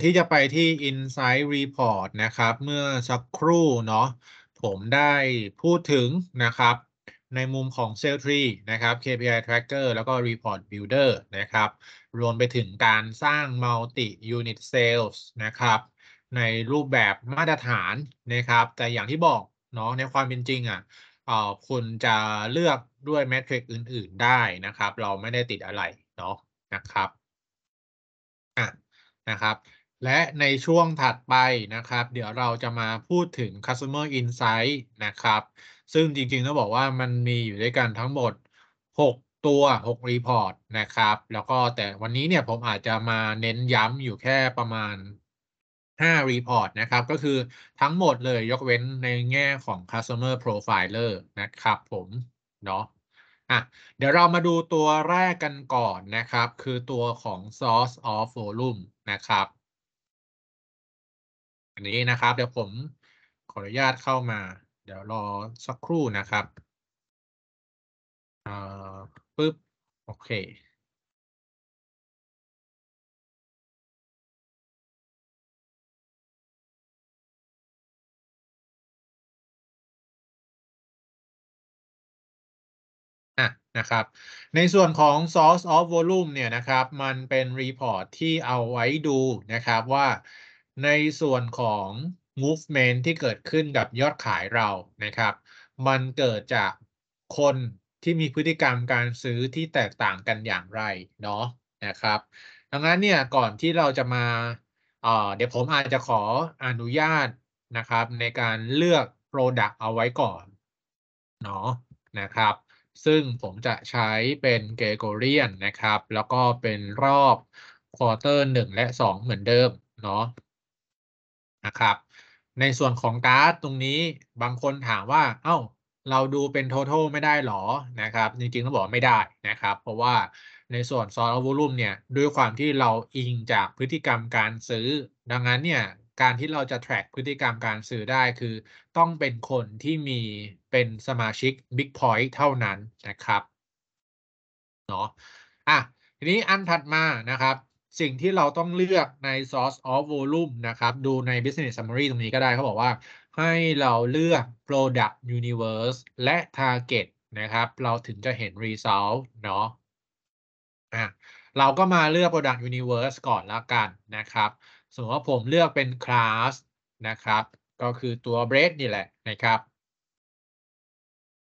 ที่จะไปที่ Insight Report นะครับ เมื่อสักครู่เนาะผมได้พูดถึงนะครับในมุมของ s ซ l e Tree นะครับ KPI Tracker แล้วก็ Report Builder นะครับ รวมไปถึงการสร้าง Multi Unit Sales นะครับ ในรูปแบบมาตรฐานนะครับ แต่อย่างที่บอกเนาะในความเป็นจริงอะ่ะคุณจะเลือกด้วยแมทริกอื่นๆได้นะครับ เราไม่ได้ติดอะไรเนาะนะครับอ่ะนะครับและในช่วงถัดไปนะครับ เดี๋ยวเราจะมาพูดถึง customer insight นะครับ ซึ่งจริงๆต้องบอกว่ามันมีอยู่ด้วยกันทั้งหมด 6 ตัว6 report นะครับ แล้วก็แต่วันนี้เนี่ยผมอาจจะมาเน้นย้ำอยู่แค่ประมาณ5 report นะครับ ก็คือทั้งหมดเลยยกเว้นในแง่ของ customer profiler นะครับผมเนาะอ่ะ เดี๋ยวเรามาดูตัวแรกกันก่อนนะครับ คือตัวของ source of volume นะครับอันนี้นะครับเดี๋ยวผมขออนุญาตเข้ามา เดี๋ยวรอสักครู่นะครับอ่ปึ๊บโอเคนะครับในส่วนของ source of volume เนี่ยนะครับมันเป็น report ที่เอาไว้ดูนะครับว่าในส่วนของ movement ที่เกิดขึ้นกับยอดขายเรานะครับ มันเกิดจากคนที่มีพฤติกรรมการซื้อที่แตกต่างกันอย่างไรเนาะนะครับ ดังนั้นเนี่ย ก่อนที่เราจะมาเเดี๋ยวผมอาจจะขออนุญาตนะครับ ในการเลือก Product เอาไว้ก่อนเนาะนะครับ ซึ่งผมจะใช้เป็นเกโกเรียนนะครับ แล้วก็เป็นรอบควอเตอร์หนึ่งและสองเหมือนเดิมเนาะนะครับในส่วนของการ์ดตรงนี้บางคนถามว่า เอา้าเราดูเป็นท o t a l ไม่ได้หรอนะครับ จริงๆต้องบอกไม่ได้นะครับเพราะว่าในส่วน s ์ l วอลุ่มเนี่ยด้วยความที่เราอิงจากพฤติกรรมการซื้อ ดังนั้นเนี่ย การที่เราจะแทร็กพฤติกรรมการซื้อได้คือ ต้องเป็นคนที่มีเป็นสมาชิก Big Point เท่านั้นนะครับเนาะอ่ะทีนี้อันถัดมานะครับสิ่งที่เราต้องเลือกใน source of volume นะครับ ดูใน business summary ตรงนี้ก็ได้เขาบอกว่าให้เราเลือก product universe และ target นะครับ เราถึงจะเห็น result เนาะ อ่ะ เราก็มาเลือก product universe ก่อนละกันนะครับ สมมติว่าผมเลือกเป็น class นะครับ ก็คือตัว bread นี่แหละนะครับ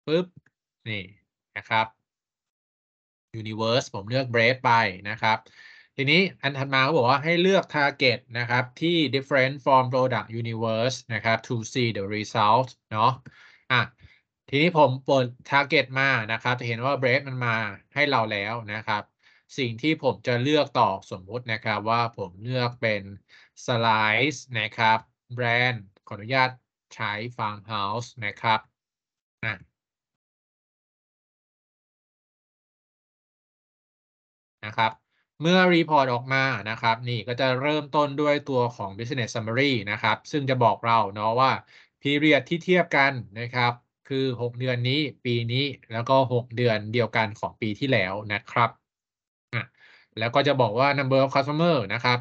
ปึ๊บ นี่นะครับ universe ผมเลือก bread ไปนะครับทีนี้อันถัดมาเขาบอกว่าให้เลือก target นะครับที่ different from product universe นะครับ to see the result เนาะอ่ะทีนี้ผมเปิด target มานะครับ จะเห็นว่า break มันมาให้เราแล้วนะครับ สิ่งที่ผมจะเลือกต่อสมมุตินะครับว่าผมเลือกเป็น slice นะครับ brand ขออนุญาตใช้ farmhouse นะครับ นะนะครับเมื่อรีพอร์ตออกมานะครับ นี่ก็จะเริ่มต้นด้วยตัวของ business summary นะครับ ซึ่งจะบอกเราเนาะว่า period ที่เทียบกันนะครับ คือ 6 เดือนนี้ปีนี้แล้วก็ 6 เดือนเดียวกันของปีที่แล้วนะครับ แล้วก็จะบอกว่า number of customer นะครับ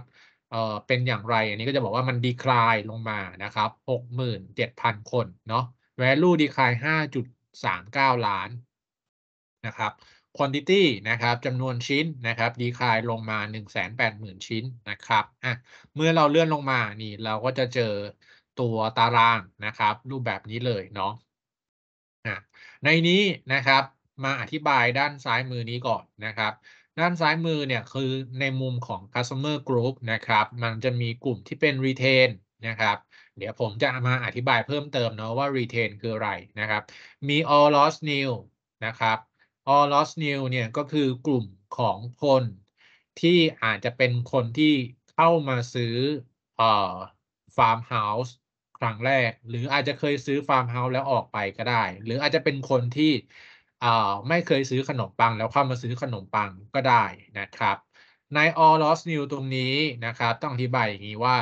เอ่อเป็นอย่างไรอันนี้ก็จะบอกว่ามัน decline ลงมานะครับ67,000 คน เนาะ value decline 5.39 ล้านนะครับ quantity นะครับจำนวนชิ้นนะครับ ดีคายลงมา 180,000 ชิ้นนะครับ อ่ะ เมื่อเราเลื่อนลงมา นี่ เราก็จะเจอตัวตารางนะครับ รูปแบบนี้เลยเนาะ อ่ะ ในนี้นะครับ มาอธิบายด้านซ้ายมือนี้ก่อนนะครับ ด้านซ้ายมือเนี่ยคือในมุมของ customer group นะครับ มันจะมีกลุ่มที่เป็น retain นะครับ เดี๋ยวผมจะมาอธิบายเพิ่มเติมเนาะว่า retain คืออะไรนะครับ มี all loss new นะครับ all lost new เนี่ยก็คือกลุ่มของคนที่อาจจะเป็นคนที่เข้ามาซื้ออฟาร์มเฮาส์ครั้งแรกหรืออาจจะเคยซื้อฟาร์มเฮาส์แล้วออกไปก็ได้ หรืออาจจะเป็นคนที่ไม่เคยซื้อขนมปังแล้วเข้ามาซื้อขนมปังก็ได้นะครับใน all lost new ตรงนี้นะครับ ต้องอธิบายอย่างนี้ว่า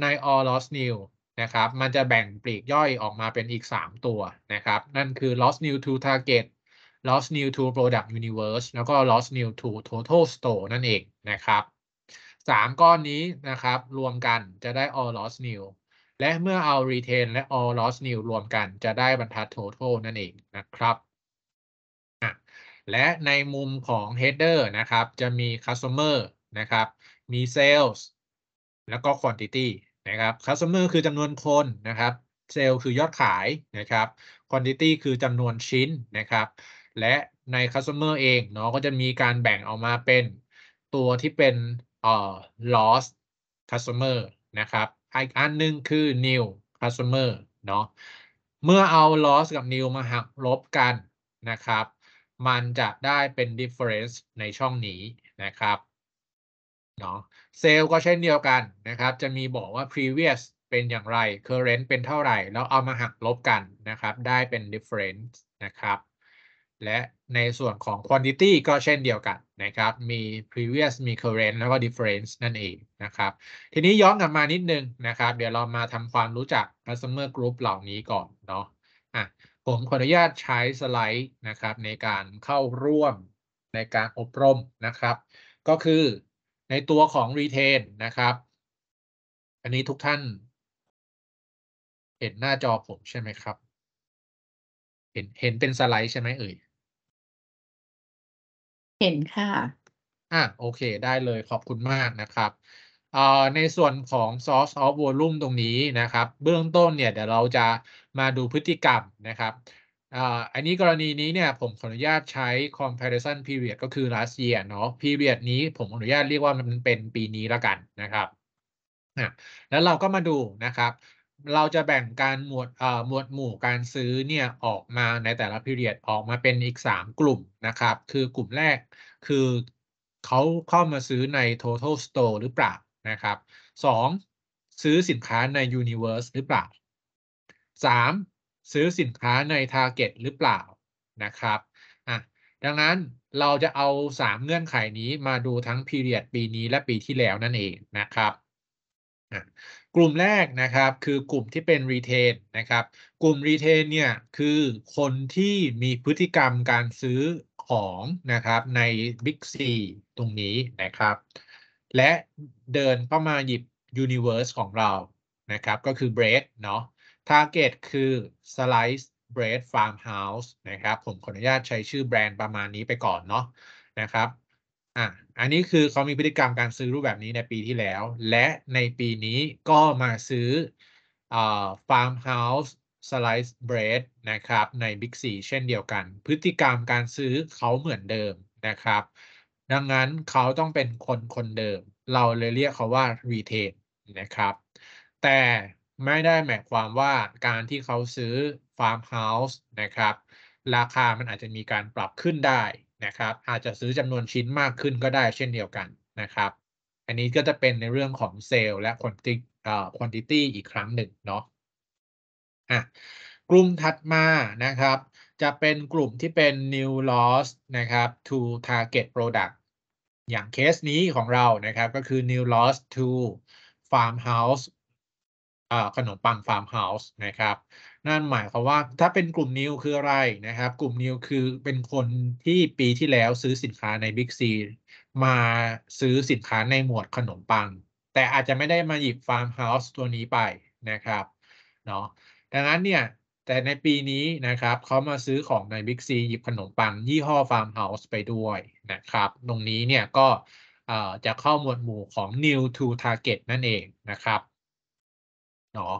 ใน all lost new นะครับ มันจะแบ่งปลีกย่อยออกมาเป็นอีก 3 ตัวนะครับ นั่นคือ lost new to target l o s t new to product universe แล้วก็ l o s t new to total store นั่นเองนะครับ สามก้อนนี้นะครับรวมกันจะได้ all l o s t new และเมื่อเอา retain และ all l o s t new รวมกันจะได้บรรทัด total นั่นเองนะครับ และในมุมของ header นะครับจะมี customer นะครับ มี sales แล้วก็ quantity นะครับ customer คือจำนวนคนนะครับ s a l e คือยอดขายนะครับ quantity คือจำนวนชิ้นนะครับและใน customer เองเนาะก็จะมีการแบ่งออกมาเป็นตัวที่เป็นเอ่อ loss customer นะครับอีกอันนึงคือ new customer เนาะเมื่อเอา loss กับ new มาหักลบกันนะครับ มันจะได้เป็น difference ในช่องนี้นะครับเนาะเซลก็เช่นเดียวกันนะครับ จะมีบอกว่า previous เป็นอย่างไร current เป็นเท่าไหร่แล้วเอามาหักลบกันนะครับ ได้เป็น difference นะครับและในส่วนของ quantity ก็เช่นเดียวกันนะครับ มี previous มี current แล้วก็ difference นั่นเองนะครับ ทีนี้ย้อนกลับมานิดนึงนะครับ เดี๋ยวเรามาทำความรู้จัก customer group เหล่านี้ก่อนเนาะ อ่ะ ผมขออนุญาตใช้สไลด์นะครับ ในการเข้าร่วมในการอบรมนะครับ ก็คือในตัวของ retain นะครับ อันนี้ทุกท่านเห็นหน้าจอผมใช่ไหมครับ เห็นเห็นเป็นสไลด์ใช่ไหมเอ่ยเห็นค่ะอ่ะ โอเคได้เลยขอบคุณมากนะครับเอ่อในส่วนของ source of volume ตรงนี้นะครับ เบื้องต้นเนี่ยเดี๋ยวเราจะมาดูพฤติกรรมนะครับอ่าอันนี้กรณีนี้เนี่ยผมขออนุญาตใช้ comparison period ก็คือ last year เนาะ period นี้ผมอนุญาตเรียกว่ามันเป็นปีนี้ละกันนะครับะแล้วเราก็มาดูนะครับเราจะแบ่งการหมวดหมวดหมู่การซื้อเนี่ยออกมาในแต่ละพิเรียดออกมาเป็นอีก 3 กลุ่มนะครับ คือกลุ่มแรกคือเขาเข้ามาซื้อใน total store หรือเปล่านะครับ 2. ซื้อสินค้าใน universe หรือเปล่า 3. ซื้อสินค้าใน target หรือเปล่านะครับอ่ะดังนั้นเราจะเอา 3 เงื่อนไขนี้มาดูทั้งพิเรียดปีนี้และปีที่แล้วนั่นเองนะครับกลุ่มแรกนะครับคือกลุ่มที่เป็นรีเทนนะครับ กลุ่มรีเทนเนี่ย คือคนที่มีพฤติกรรมการซื้อของนะครับใน Big C ตรงนี้นะครับ และเดินเข้ามาหยิบ Universe ของเรานะครับก็คือ Bread เนาะ Target คือ Slice Bread Farmhouse นะครับ ผมขออนุญาตใช้ชื่อแบรนด์ประมาณนี้ไปก่อนเนาะนะครับอ่ะอันนี้คือเขามีพฤติกรรมการซื้อรูปแบบนี้ในปีที่แล้ว และในปีนี้ก็มาซื้ออ่ฟาร์มเฮาส์สไลซ์เบรดนะครับในบิ๊กซีเช่นเดียวกัน พฤติกรรมการซื้อเขาเหมือนเดิมนะครับ ดังนั้นเขาต้องเป็นคนคนเดิม เราเลยเรียกเขาว่ารีเทนนะครับแต่ไม่ได้หมายความว่าการที่เขาซื้อฟาร์มเฮาส์นะครับราคามันอาจจะมีการปรับขึ้นได้นะครับอาจจะซื้อจำนวนชิ้นมากขึ้นก็ได้เช่นเดียวกันนะครับ อันนี้ก็จะเป็นในเรื่องของเซลล์และควอนติติตี้อีกครั้งหนึ่งเนาะอ่ะกลุ่มถัดมานะครับ จะเป็นกลุ่มที่เป็น new loss นะครับ to target product อย่างเคสนี้ของเรานะครับก็คือ new loss to farmhouse ขนมปัง farmhouse นะครับนั่นหมายความว่าถ้าเป็นกลุ่มนิวคืออะไรนะครับ กลุ่มนิวคือเป็นคนที่ปีที่แล้วซื้อสินค้าในบิ๊กซีมาซื้อสินค้าในหมวดขนมปัง แต่อาจจะไม่ได้มาหยิบฟาร์มเฮาส์ตัวนี้ไปนะครับเนาะดังนั้นเนี่ยแต่ในปีนี้นะครับเขามาซื้อของในบิ๊กซีหยิบขนมปังยี่ห้อฟาร์มเฮาส์ไปด้วยนะครับ ตรงนี้เนี่ยก็จะเข้าหมวดหมู่ของ new to target นั่นเองนะครับเนาะ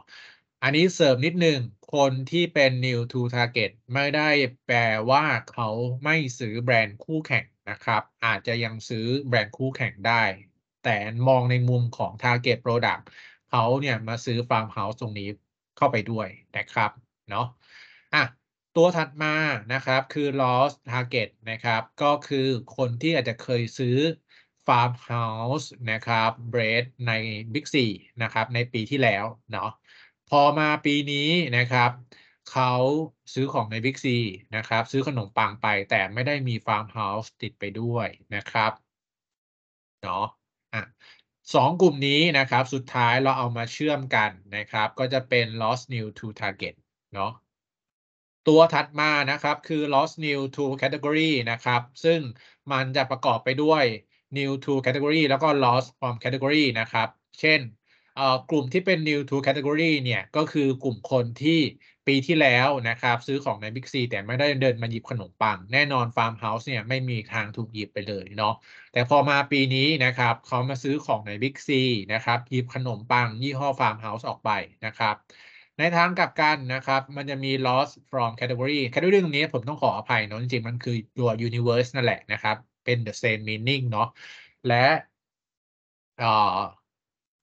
อันนี้เสริมนิดนึง คนที่เป็น new to target ไม่ได้แปลว่าเขาไม่ซื้อแบรนด์คู่แข่งนะครับ อาจจะยังซื้อแบรนด์คู่แข่งได้ แต่มองในมุมของ target product เขาเนี่ยมาซื้อ farmhouse ตรงนี้เข้าไปด้วยนะครับเนาะอ่ะตัวถัดมานะครับคือ loss target นะครับ ก็คือคนที่อาจจะเคยซื้อ farmhouse นะครับ bread ใน big c นะครับ ในปีที่แล้วเนาะพอมาปีนี้นะครับ เขาซื้อของในบิ๊กซีนะครับซื้อขนมปังไป แต่ไม่ได้มีฟาร์มเฮาส์ติดไปด้วยนะครับเนาะอ่ะสองกลุ่มนี้นะครับสุดท้ายเราเอามาเชื่อมกันนะครับ ก็จะเป็น loss new to target เนาะตัวถัดมานะครับคือ loss new to category นะครับ ซึ่งมันจะประกอบไปด้วย new to category แล้วก็ loss from category นะครับ เช่นกลุ่มที่เป็น new to category เนี่ยก็คือกลุ่มคนที่ปีที่แล้วนะครับ ซื้อของใน Big C แต่ไม่ได้เดินมาหยิบขนมปัง แน่นอน Farmhouse เนี่ยไม่มีทางถูกหยิบไปเลยเนาะแต่พอมาปีนี้นะครับเขามาซื้อของใน Big C นะครับหยิบขนมปัง ยี่ห้อ Farmhouse ออกไปนะครับในทางกลับกันนะครับ มันจะมี loss from category category ตรงนี้ผมต้องขออภัยเนาะจริงๆ มันคือตัว universe นั่นแหละนะครับเป็น the same meaning เนาะและ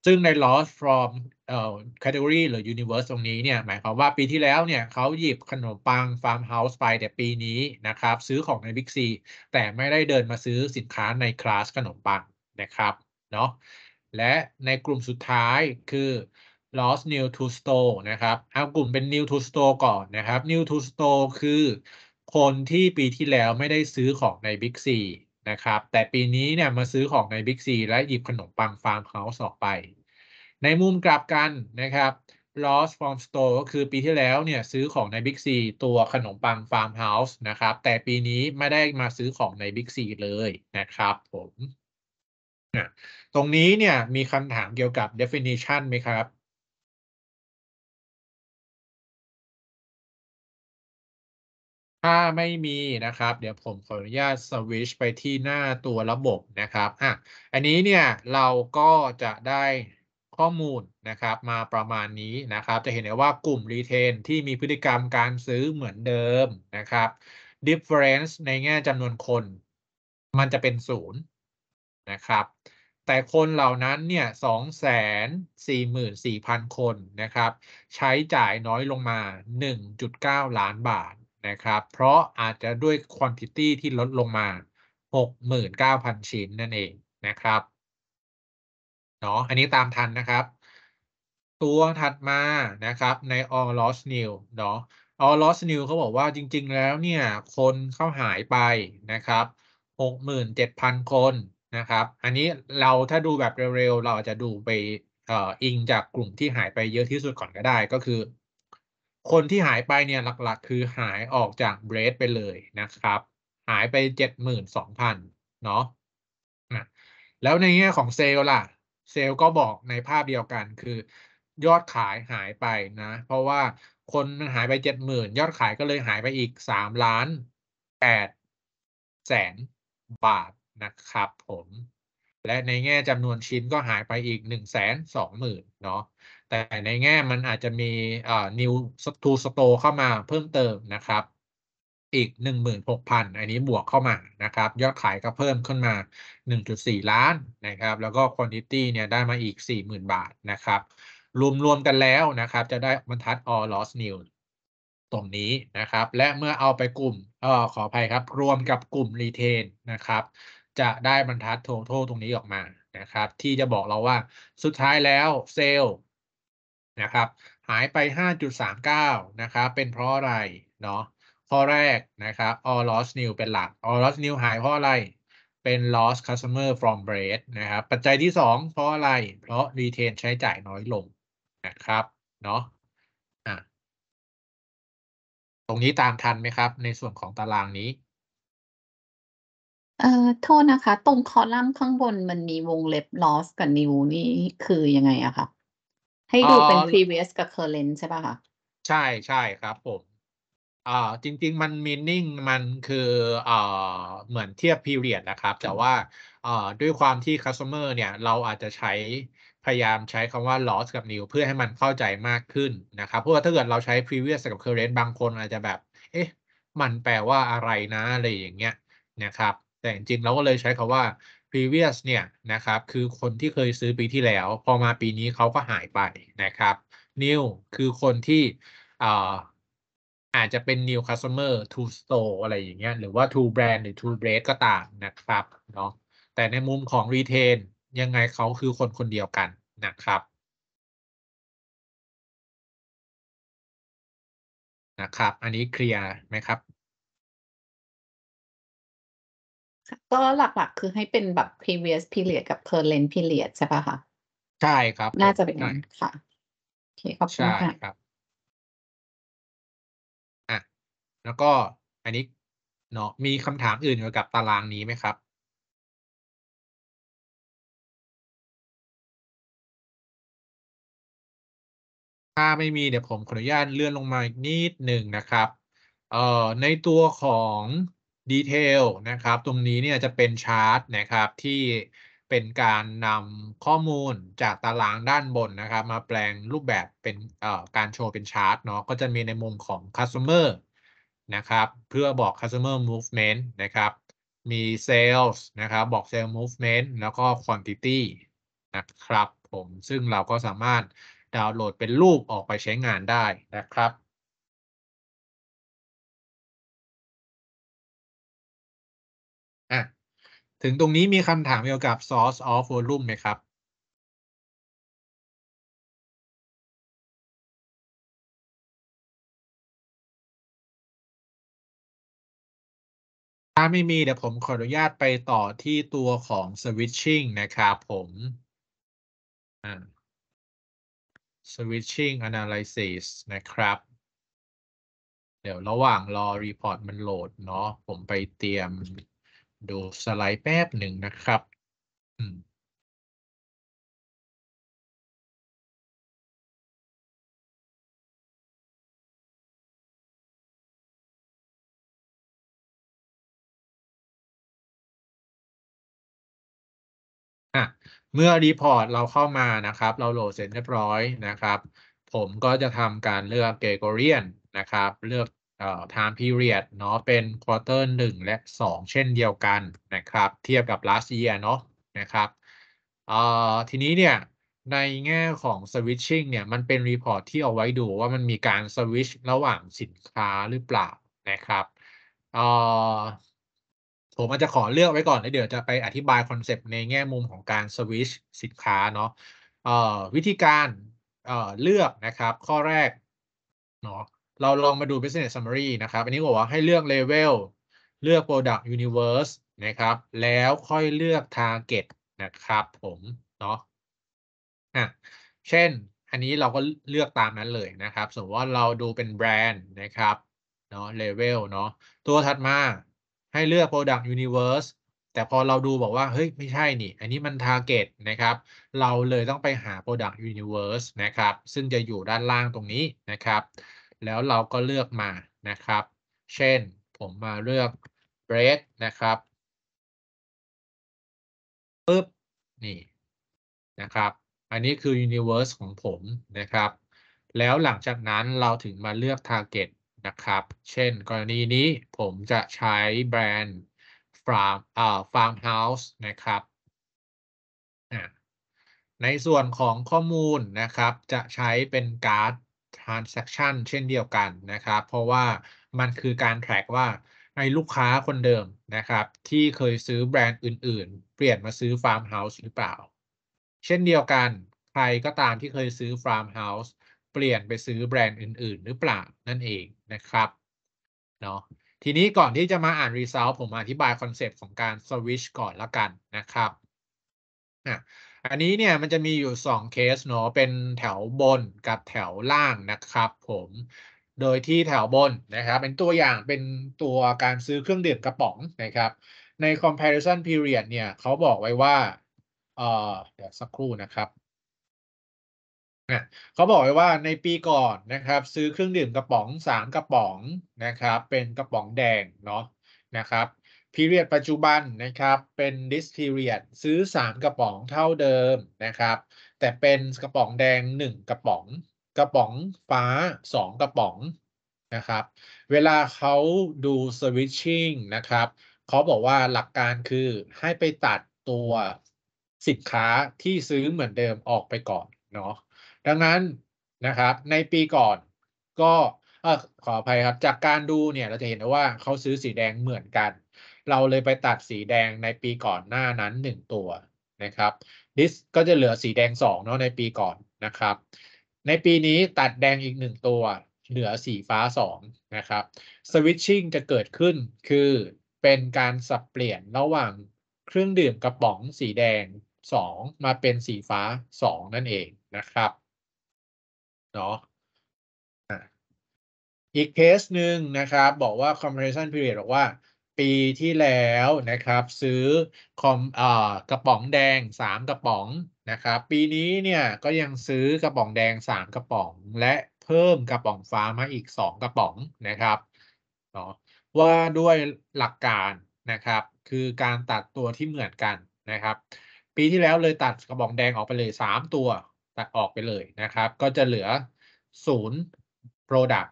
ซึ่งใน loss from เอ่อ category หรือ universe ตรงนี้เนี่ยหมายความว่าปีที่แล้วเนี่ยเขาหยิบขนมปัง farmhouse ไป แต่ปีนี้นะครับซื้อของใน Big C แต่ไม่ได้เดินมาซื้อสินค้าในคลาสขนมปังนะครับเนาะและในกลุ่มสุดท้ายคือ loss new to store นะครับเอากลุ่มเป็น new to store ก่อนนะครับ new to store คือคนที่ปีที่แล้วไม่ได้ซื้อของใน Big C นะครับแต่ปีนี้เนี่ยมาซื้อของใน Big C และหยิบขนมปังฟาร์มเฮาส์ออกไปในมุมกลับกันนะครับ loss from store ก็คือปีที่แล้วเนี่ยซื้อของใน Big C ตัวขนมปัง Farmhouse นะครับ แต่ปีนี้ไม่ได้มาซื้อของใน Big C เลยนะครับผม ตรงนี้เนี่ยมีคำถามเกี่ยวกับ definition ไหมครับ ถ้าไม่มีนะครับ เดี๋ยวผมขออนุญาตสวิชไปที่หน้าตัวระบบนะครับอ่ะอันนี้เนี่ยเราก็จะได้ข้อมูลนะครับมาประมาณนี้นะครับ จะเห็นได้ว่ากลุ่มรีเทนที่มีพฤติกรรมการซื้อเหมือนเดิมนะครับ difference ในแง่จำนวนคนมันจะเป็นศูนย์นะครับ แต่คนเหล่านั้นเนี่ยสองแสนสี่หมื่นสี่พันคนนะครับ ใช้จ่ายน้อยลงมา 1.9 ล้านบาทนะครับ เพราะอาจจะด้วยคุณนติตีที่ลดลงมา 69,000 ชิ้นนั่นเองนะครับเนาะอันนี้ตามทันนะครับ ตัวถัดมานะครับใน all lost new เนาะ all lost new เขาบอกว่าจริงๆ แล้วเนี่ย คนเข้าหายไปนะครับ67,000 คนนะครับ อันนี้เราถ้าดูแบบเร็ว ๆ เราอาจจะดูไปออิงจากกลุ่มที่หายไปเยอะที่สุดก่อนก็ได้ก็คือ คนที่หายไปเนี่ยหลักๆ คือหายออกจากเบรดไปเลยนะครับ หายไป 72,000เนาะแล้วในแง่ของเซลล์ล่ะเซลล์ก็บอกในภาพเดียวกันคือ ยอดขายหายไปนะ เพราะว่าคนมันหายไปเจ็ดหมื่นยอดขายก็เลยหายไปอีกสามล้านแปดแสนบาทนะครับผม และในแง่จำนวนชิ้นก็หายไปอีกหนึ่งแสนสองหมื่นเนาะแต่ในแง่มันอาจจะมีอ่า new to store เข้ามาเพิ่มเติมนะครับอีก 16,000 อันนี้บวกเข้ามานะครับ ยอดขายก็เพิ่มขึ้นมา 1.4 ล้านนะครับแล้วก็ควอนติตี้เนี่ยได้มาอีก 40,000 บาทนะครับรวมๆกันแล้วนะครับ จะได้บรรทัด all loss new ตรงนี้นะครับ และเมื่อเอาไปกลุ่มเออขออภัยครับ รวมกับกลุ่ม retain นะครับจะได้บรรทัด total ตรงนี้ออกมานะครับ ที่จะบอกเราว่าสุดท้ายแล้วเซลนะครับ หายไป 5.39นะครับ เป็นเพราะอะไรเนาะข้อแรกนะครับ all loss new เป็นหลัก all loss new หายเพราะอะไร เป็น loss customer from bread นะครับ ปัจจัยที่ 2 เพราะอะไร เพราะ retain ใช้จ่ายน้อยลงนะครับ เนาะอ่ะ ตรงนี้ตามทันไหมครับ ในส่วนของตารางนี้ เอ่อ โทษนะคะ ตรงคอลัมน์ข้างบนมันมีวงเล็บ loss กับ new นี่คือยังไงอะคะให้ดูเป็น previous กับ current ใช่ป่ะคะ ใช่ใช่ครับผมอ่าจริง ๆ มันมีนิ่งมันคืออ่าเหมือนเทียบพีเรียดนะครับ แต่ว่าอ่าด้วยความที่คัสเตอร์เนี่ยเราอาจจะใช้พยายามใช้คำว่า loss กับ new เพื่อให้มันเข้าใจมากขึ้นนะครับ เพราะว่าถ้าเกิดเราใช้ previous กับ current บางคนอาจจะแบบ เอ๊ะ มันแปลว่าอะไรนะอะไรอย่างเงี้ยนะครับ แต่จริงๆเราก็เลยใช้คำว่า previous เนี่ยนะครับ คือคนที่เคยซื้อปีที่แล้ว พอมาปีนี้เขาก็หายไปนะครับ new คือคนที่อาจจะเป็น new customer to store อะไรอย่างเงี้ยหรือว่า to brand หรือ to b r a a d ก็ต่างนะครับเนาะแต่ในมุมของ retain ยังไงเขาคือคนคนเดียวกันนะครับนะครับอันนี้เคลียร์ไหมครับ ก็หลักๆคือให้เป็นแบบ previous period กับ current period ใช่ป่ะคะใช่ครับ น่าจะเป็นนั้นค่ะ โอเค ขอบคุณค่ะแล้วก็อันนี้เนาะมีคำถามอื่นเกี่ยวกับตารางนี้ไหมครับ ถ้าไม่มีเดี๋ยวผมขออนุญาตเลื่อนลงมาอีกนิดหนึ่งนะครับเอ่อในตัวของดีเทลนะครับ ตรงนี้เนี่ยจะเป็นชาร์ตนะครับที่เป็นการนำข้อมูลจากตารางด้านบนนะครับ มาแปลงรูปแบบเป็นการโชว์เป็นชาร์ตเนาะก็จะมีในมุมของ Customer นะครับ เพื่อบอก customer movement นะครับ มี sales นะครับ บอก sales movement แล้วก็ quantity นะครับ ผมซึ่งเราก็สามารถดาวน์โหลดเป็นรูปออกไปใช้งานได้นะครับอ่ะถึงตรงนี้มีคำถามเกี่ยวกับ source of volume ไหมครับถ้าไม่มีเดี๋ยวผมขออนุญาตไปต่อที่ตัวของ switching นะครับผม switching analysis นะครับ เดี๋ยวระหว่างรอ report มันโหลดเนาะผมไปเตรียมดูสไลด์แป๊บหนึ่งนะครับ อืมเมื่อรีพอร์ตเราเข้ามานะครับ เราโหลดเสร็จเรียบร้อยนะครับ ผมก็จะทำการเลือก Gregorian นะครับ เลือกเอ่อ time period เนาะเป็น quarter 1 และ 2 เช่นเดียวกันนะครับ เทียบกับ last year เนาะนะครับเอ่อทีนี้เนี่ยในแง่ของ switching เนี่ยมันเป็นรีพอร์ตที่เอาไว้ดูว่ามันมีการ switch ระหว่างสินค้าหรือเปล่านะครับเอ่อผมอาจจะขอเลือกไว้ก่อนแล้วเดี๋ยวจะไปอธิบายคอนเซปต์ในแง่มุมของการสวิชสินค้าเนาะวิธีการเเลือกนะครับ ข้อแรกเนาะเราลองมาดู business summary นะครับ อันนี้บอกว่าให้เลือก level เลือก product universe นะครับ แล้วค่อยเลือก target นะครับผมเนาะอะเช่นอันนี้เราก็เลือกตามนั้นเลยนะครับ สมมติว่าเราดูเป็นแบรนด์นะครับเนาะ level เนาะตัวถัดมาให้เลือก Product Universe แต่พอเราดูบอกว่าเฮ้ยไม่ใช่นี่ อันนี้มัน Target นะครับ เราเลยต้องไปหา Product Universe นะครับ ซึ่งจะอยู่ด้านล่างตรงนี้นะครับ แล้วเราก็เลือกมานะครับ เช่นผมมาเลือก bread นะครับปึ๊บนี่นะครับ อันนี้คือ universe ของผมนะครับ แล้วหลังจากนั้นเราถึงมาเลือก target นะครับ เช่นกรณีนี้ผมจะใช้แบรนด์ฟร์มเอ่อฟาร์มเฮาส์นะครับ ในส่วนของข้อมูลนะครับจะใช้เป็นการ์ดทรานสัคชันเช่นเดียวกันนะครับเพราะว่ามันคือการแทร็กว่าในลูกค้าคนเดิมนะครับที่เคยซื้อแบรนด์อื่นๆ เปลี่ยนมาซื้อฟาร์มเฮาส์หรือเปล่า เช่นเดียวกันใครก็ตามที่เคยซื้อาร์มเฮาส์ลี่ยนไปซื้อแบรนด์อื่นๆ หรือเปล่านั่นเองนะครับเนาะทีนี้ก่อนที่จะมาอ่านรีซอ l ผมอธิบายคอนเซปต์ของการสวิชก่อนละกันนะครับ อันนี้เนี่ยมันจะมีอยู่2เคสเนาะเป็นแถวบนกับแถวล่างนะครับผมโดยที่แถวบนนะครับ เป็นตัวอย่างเป็นตัวการซื้อเครื่องดื่มกระป๋องนะครับ ใน comparison period เนี่ยเขาบอกไว้ว่าเออเดี๋ยวสักครู่นะครับนะเขาบอกไว้ว่าในปีก่อนนะครับ ซื้อเครื่องดื่มกระป๋องสามกระป๋องนะครับ เป็นกระป๋องแดงเนาะนะครับ พีเรียดปัจจุบันนะครับเป็นดิสพีเรียดซื้อสามกระป๋องเท่าเดิมนะครับ แต่เป็นกระป๋องแดงหนึ่งกระป๋อง กระป๋อง ฟ้าสองกระป๋องนะครับ เวลาเขาดูสวิตชิ่งนะครับเขาบอกว่าหลักการคือให้ไปตัดตัวสินค้าที่ซื้อเหมือนเดิมออกไปก่อนเนาะดังนั้นนะครับในปีก่อนก็ขออภัยครับจากการดูเนี่ยเราจะเห็นว่าเขาซื้อสีแดงเหมือนกัน เราเลยไปตัดสีแดงในปีก่อนหน้านั้น 1 ตัวนะครับดิสก็จะเหลือสีแดง2เนาะในปีก่อนนะครับ ในปีนี้ตัดแดงอีก 1 ตัวเหลือสีฟ้า2นะครับสวิตชิ่งจะเกิดขึ้นคือเป็นการสับเปลี่ยนระหว่างเครื่องดื่มกระป๋องสีแดง 2 มาเป็นสีฟ้า 2 นั่นเองนะครับนาะอีกเคสหนึ่งนะครับ บอกว่า comparison period บอกว่า ปีที่แล้วนะครับซื้อคอมอกระป๋องแดง3กระป๋องนะครับ ปีนี้เนี่ยก็ยังซื้อกระป๋องแดง3กระป๋องและเพิ่มกระป๋องฟ้ามาอีก2กระป๋องนะครับเนาะว่าด้วยหลักการนะครับ คือการตัดตัวที่เหมือนกันนะครับ ปีที่แล้วเลยตัดกระป๋องแดงออกไปเลย 3 ตัวตัดออกไปเลยนะครับ ก็จะเหลือ 0 Product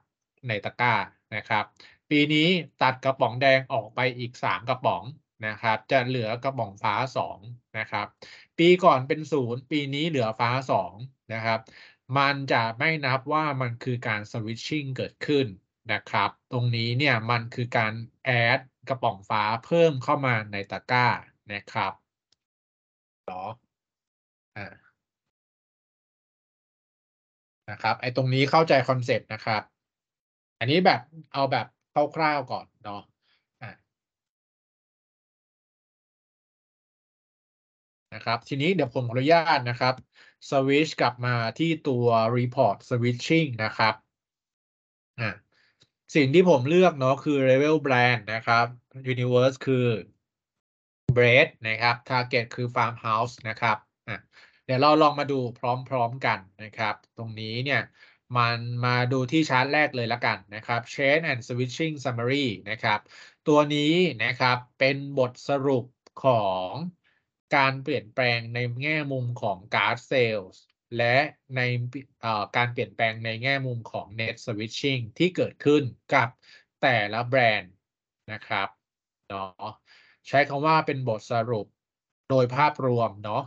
ในตะกร้านะครับ ปีนี้ตัดกระป๋องแดงออกไปอีก 3 กระป๋องนะครับ จะเหลือกระป๋องฟ้า2นะครับปีก่อนเป็น0ปีนี้เหลือฟ้า2นะครับมันจะไม่นับว่ามันคือการสวิตชิ่งเกิดขึ้นนะครับ ตรงนี้เนี่ยมันคือการแอดกระป๋องฟ้าเพิ่มเข้ามาในตะกร้านะครับหรอนะครับไอ้ตรงนี้เข้าใจคอนเซ็ปต์นะครับ อันนี้แบบเอาแบบคร่าวๆก่อนเนาะนะครับทีนี้เดี๋ยวผมขออนุญาตนะครับสวิชกลับมาที่ตัว report switching นะครับอ่าสิ่งที่ผมเลือกเนาะคือ level brand นะครับ universe คือ bread นะครับ target คือ farmhouse นะครับอ่เดี๋ยวเราลองมาดูพร้อมๆกันนะครับ ตรงนี้เนี่ยมันมาดูที่ชาร์ตแรกเลยละกันนะครับ Chain and Switching Summary นะครับ ตัวนี้นะครับเป็นบทสรุปของการเปลี่ยนแปลงในแง่มุมของการ์ดเซลล์และในการเปลี่ยนแปลงในแง่มุมของ Net Switching ที่เกิดขึ้นกับแต่ละแบรนด์นะครับ เนาะ ใช้คำว่าเป็นบทสรุปโดยภาพรวมเนาะ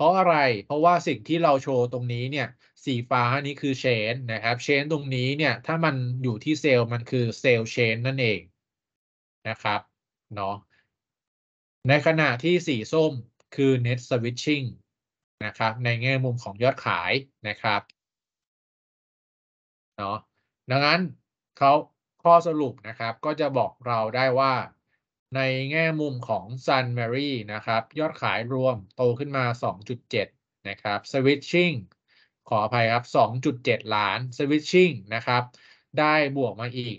เพราะอะไร เพราะว่าสิ่งที่เราโชว์ตรงนี้เนี่ย สีฟ้านี้คือเชนนะครับ เชนตรงนี้เนี่ย ถ้ามันอยู่ที่เซลล์มันคือเซลล์เชนนั่นเองนะครับเนาะ ในขณะที่สีส้มคือเน็ตสวิตชิ่งนะครับ ในแง่มุมของยอดขายนะครับเนาะ ดังนั้นเขาข้อสรุปนะครับ ก็จะบอกเราได้ว่าในแง่มุมของ Sun Mary นะครับยอดขายรวมโตขึ้นมา 2.7 นะครับ Switching ขออภัยครับ 2.7 ล้าน Switching นะครับ ได้บวกมาอีก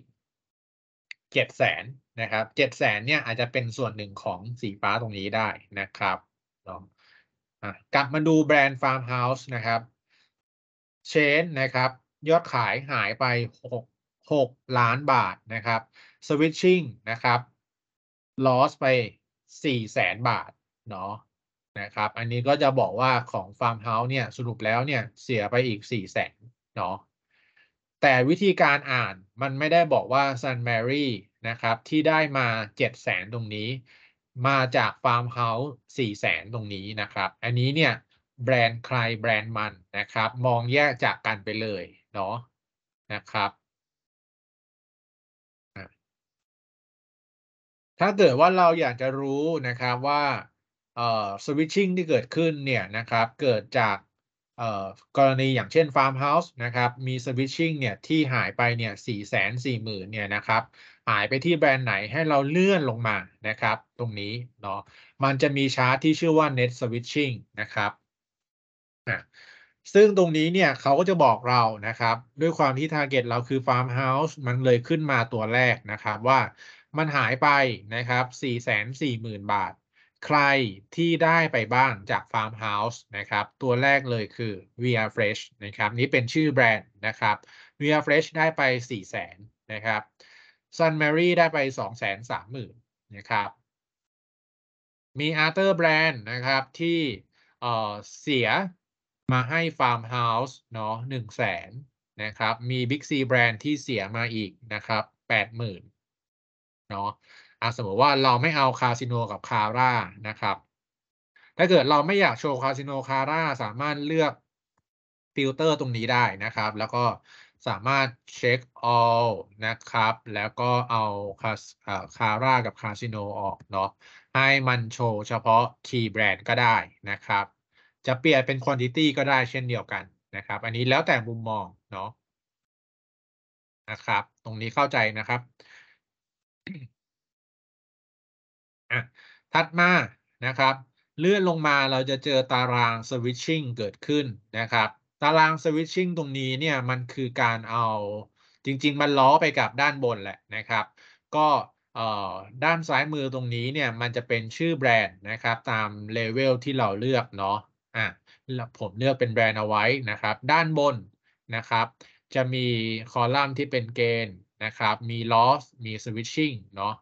7แสนนะครับ7แสนเนี่ยอาจจะเป็นส่วนหนึ่งของสีฟ้าตรงนี้ได้นะครับ กลับมาดูแบรนด์ Farmhouse นะครับ เชนนะครับ ยอดขายหายไป6 6ล้านบาทนะครับ Switching นะครับลอสไป4ี่แสนบาท เนาะ นะครับ อันนี้ก็จะบอกว่าของฟาร์มเฮาส์เนี่ย สรุปแล้วเนี่ย เสียไปอีก4ี่แสนเนาะ แต่วิธีการอ่าน มันไม่ได้บอกว่าซันแมรี่นะครับ ที่ได้มา7 0 0แสนตรงนี้ มาจากฟาร์มเฮาส์4ี่แสนตรงนี้นะครับ อันนี้เนี่ย แบรนด์ใคร แบรนด์มัน นะครับ มองแยกจากกันไปเลย เนาะ นะครับถ้าเกิดว่าเราอยากจะรู้นะครับว่าเอ่อสวิตชิ่งที่เกิดขึ้นเนี่ยนะครับ เกิดจากเอ่อกรณีอย่างเช่นฟาร์มเฮาส์นะครับมีสวิตชิ่งเนี่ยที่หายไปเนี่ยสี่แสนสี่หมื่นเนี่ยนะครับ หายไปที่แบรนด์ไหนให้เราเลื่อนลงมานะครับ ตรงนี้เนาะมันจะมีชาร์ตที่ชื่อว่า net switching นะครับซึ่งตรงนี้เนี่ยเขาก็จะบอกเรานะครับ ด้วยความที่ target เราคือ farmhouse มันเลยขึ้นมาตัวแรกนะครับว่ามันหายไปนะครับ440,000บาท ใครที่ได้ไปบ้างจาก Farmhouse นะครับ ตัวแรกเลยคือ v a Fresh นะครับ นี่เป็นชื่อแบรนด์นะครับ v a Fresh ได้ไป 400,000นะครับ Sun Mary ได้ไป 230,000นะครับ มี Arthur Brand นะครับ ที่เเสียมาให้ Farmhouse เนาะ100,000นะครับ มี Big C Brand ที่เสียมาอีกนะครับ 80,000เนาะสมมติว่าเราไม่เอาคาสิโนกับคาร่านะครับ ถ้าเกิดเราไม่อยากโชว์คาสิโนคาร่าสามารถเลือกฟิลเตอร์ตรงนี้ได้นะครับ แล้วก็สามารถเช็ค all นะครับ แล้วก็เอาคาคาร่ากับคาสิโนออกเนาะให้มันโชว์เฉพาะคีย์แบรนด์ก็ได้นะครับ จะเปลี่ยนเป็น quantity ก็ได้เช่นเดียวกันนะครับ อันนี้แล้วแต่มุมมองเนาะนะครับ ตรงนี้เข้าใจนะครับถัดมานะครับเลื่อนลงมาเราจะเจอตาราง switching เกิดขึ้นนะครับ ตาราง switching ตรงนี้เนี่ยมันคือการเอาจริง ๆ มันล้อไปกับด้านบนแหละนะครับก็ด้านซ้ายมือตรงนี้เนี่ยมันจะเป็นชื่อแบรนด์นะครับตามเลเวลที่เราเลือกเนาะอ่ะผมเลือกเป็นแบรนด์เอาไว้นะครับ ด้านบนนะครับ จะมีคอลัมน์ที่เป็นเกณฑ์นะครับ มี loss มี switching เนาะ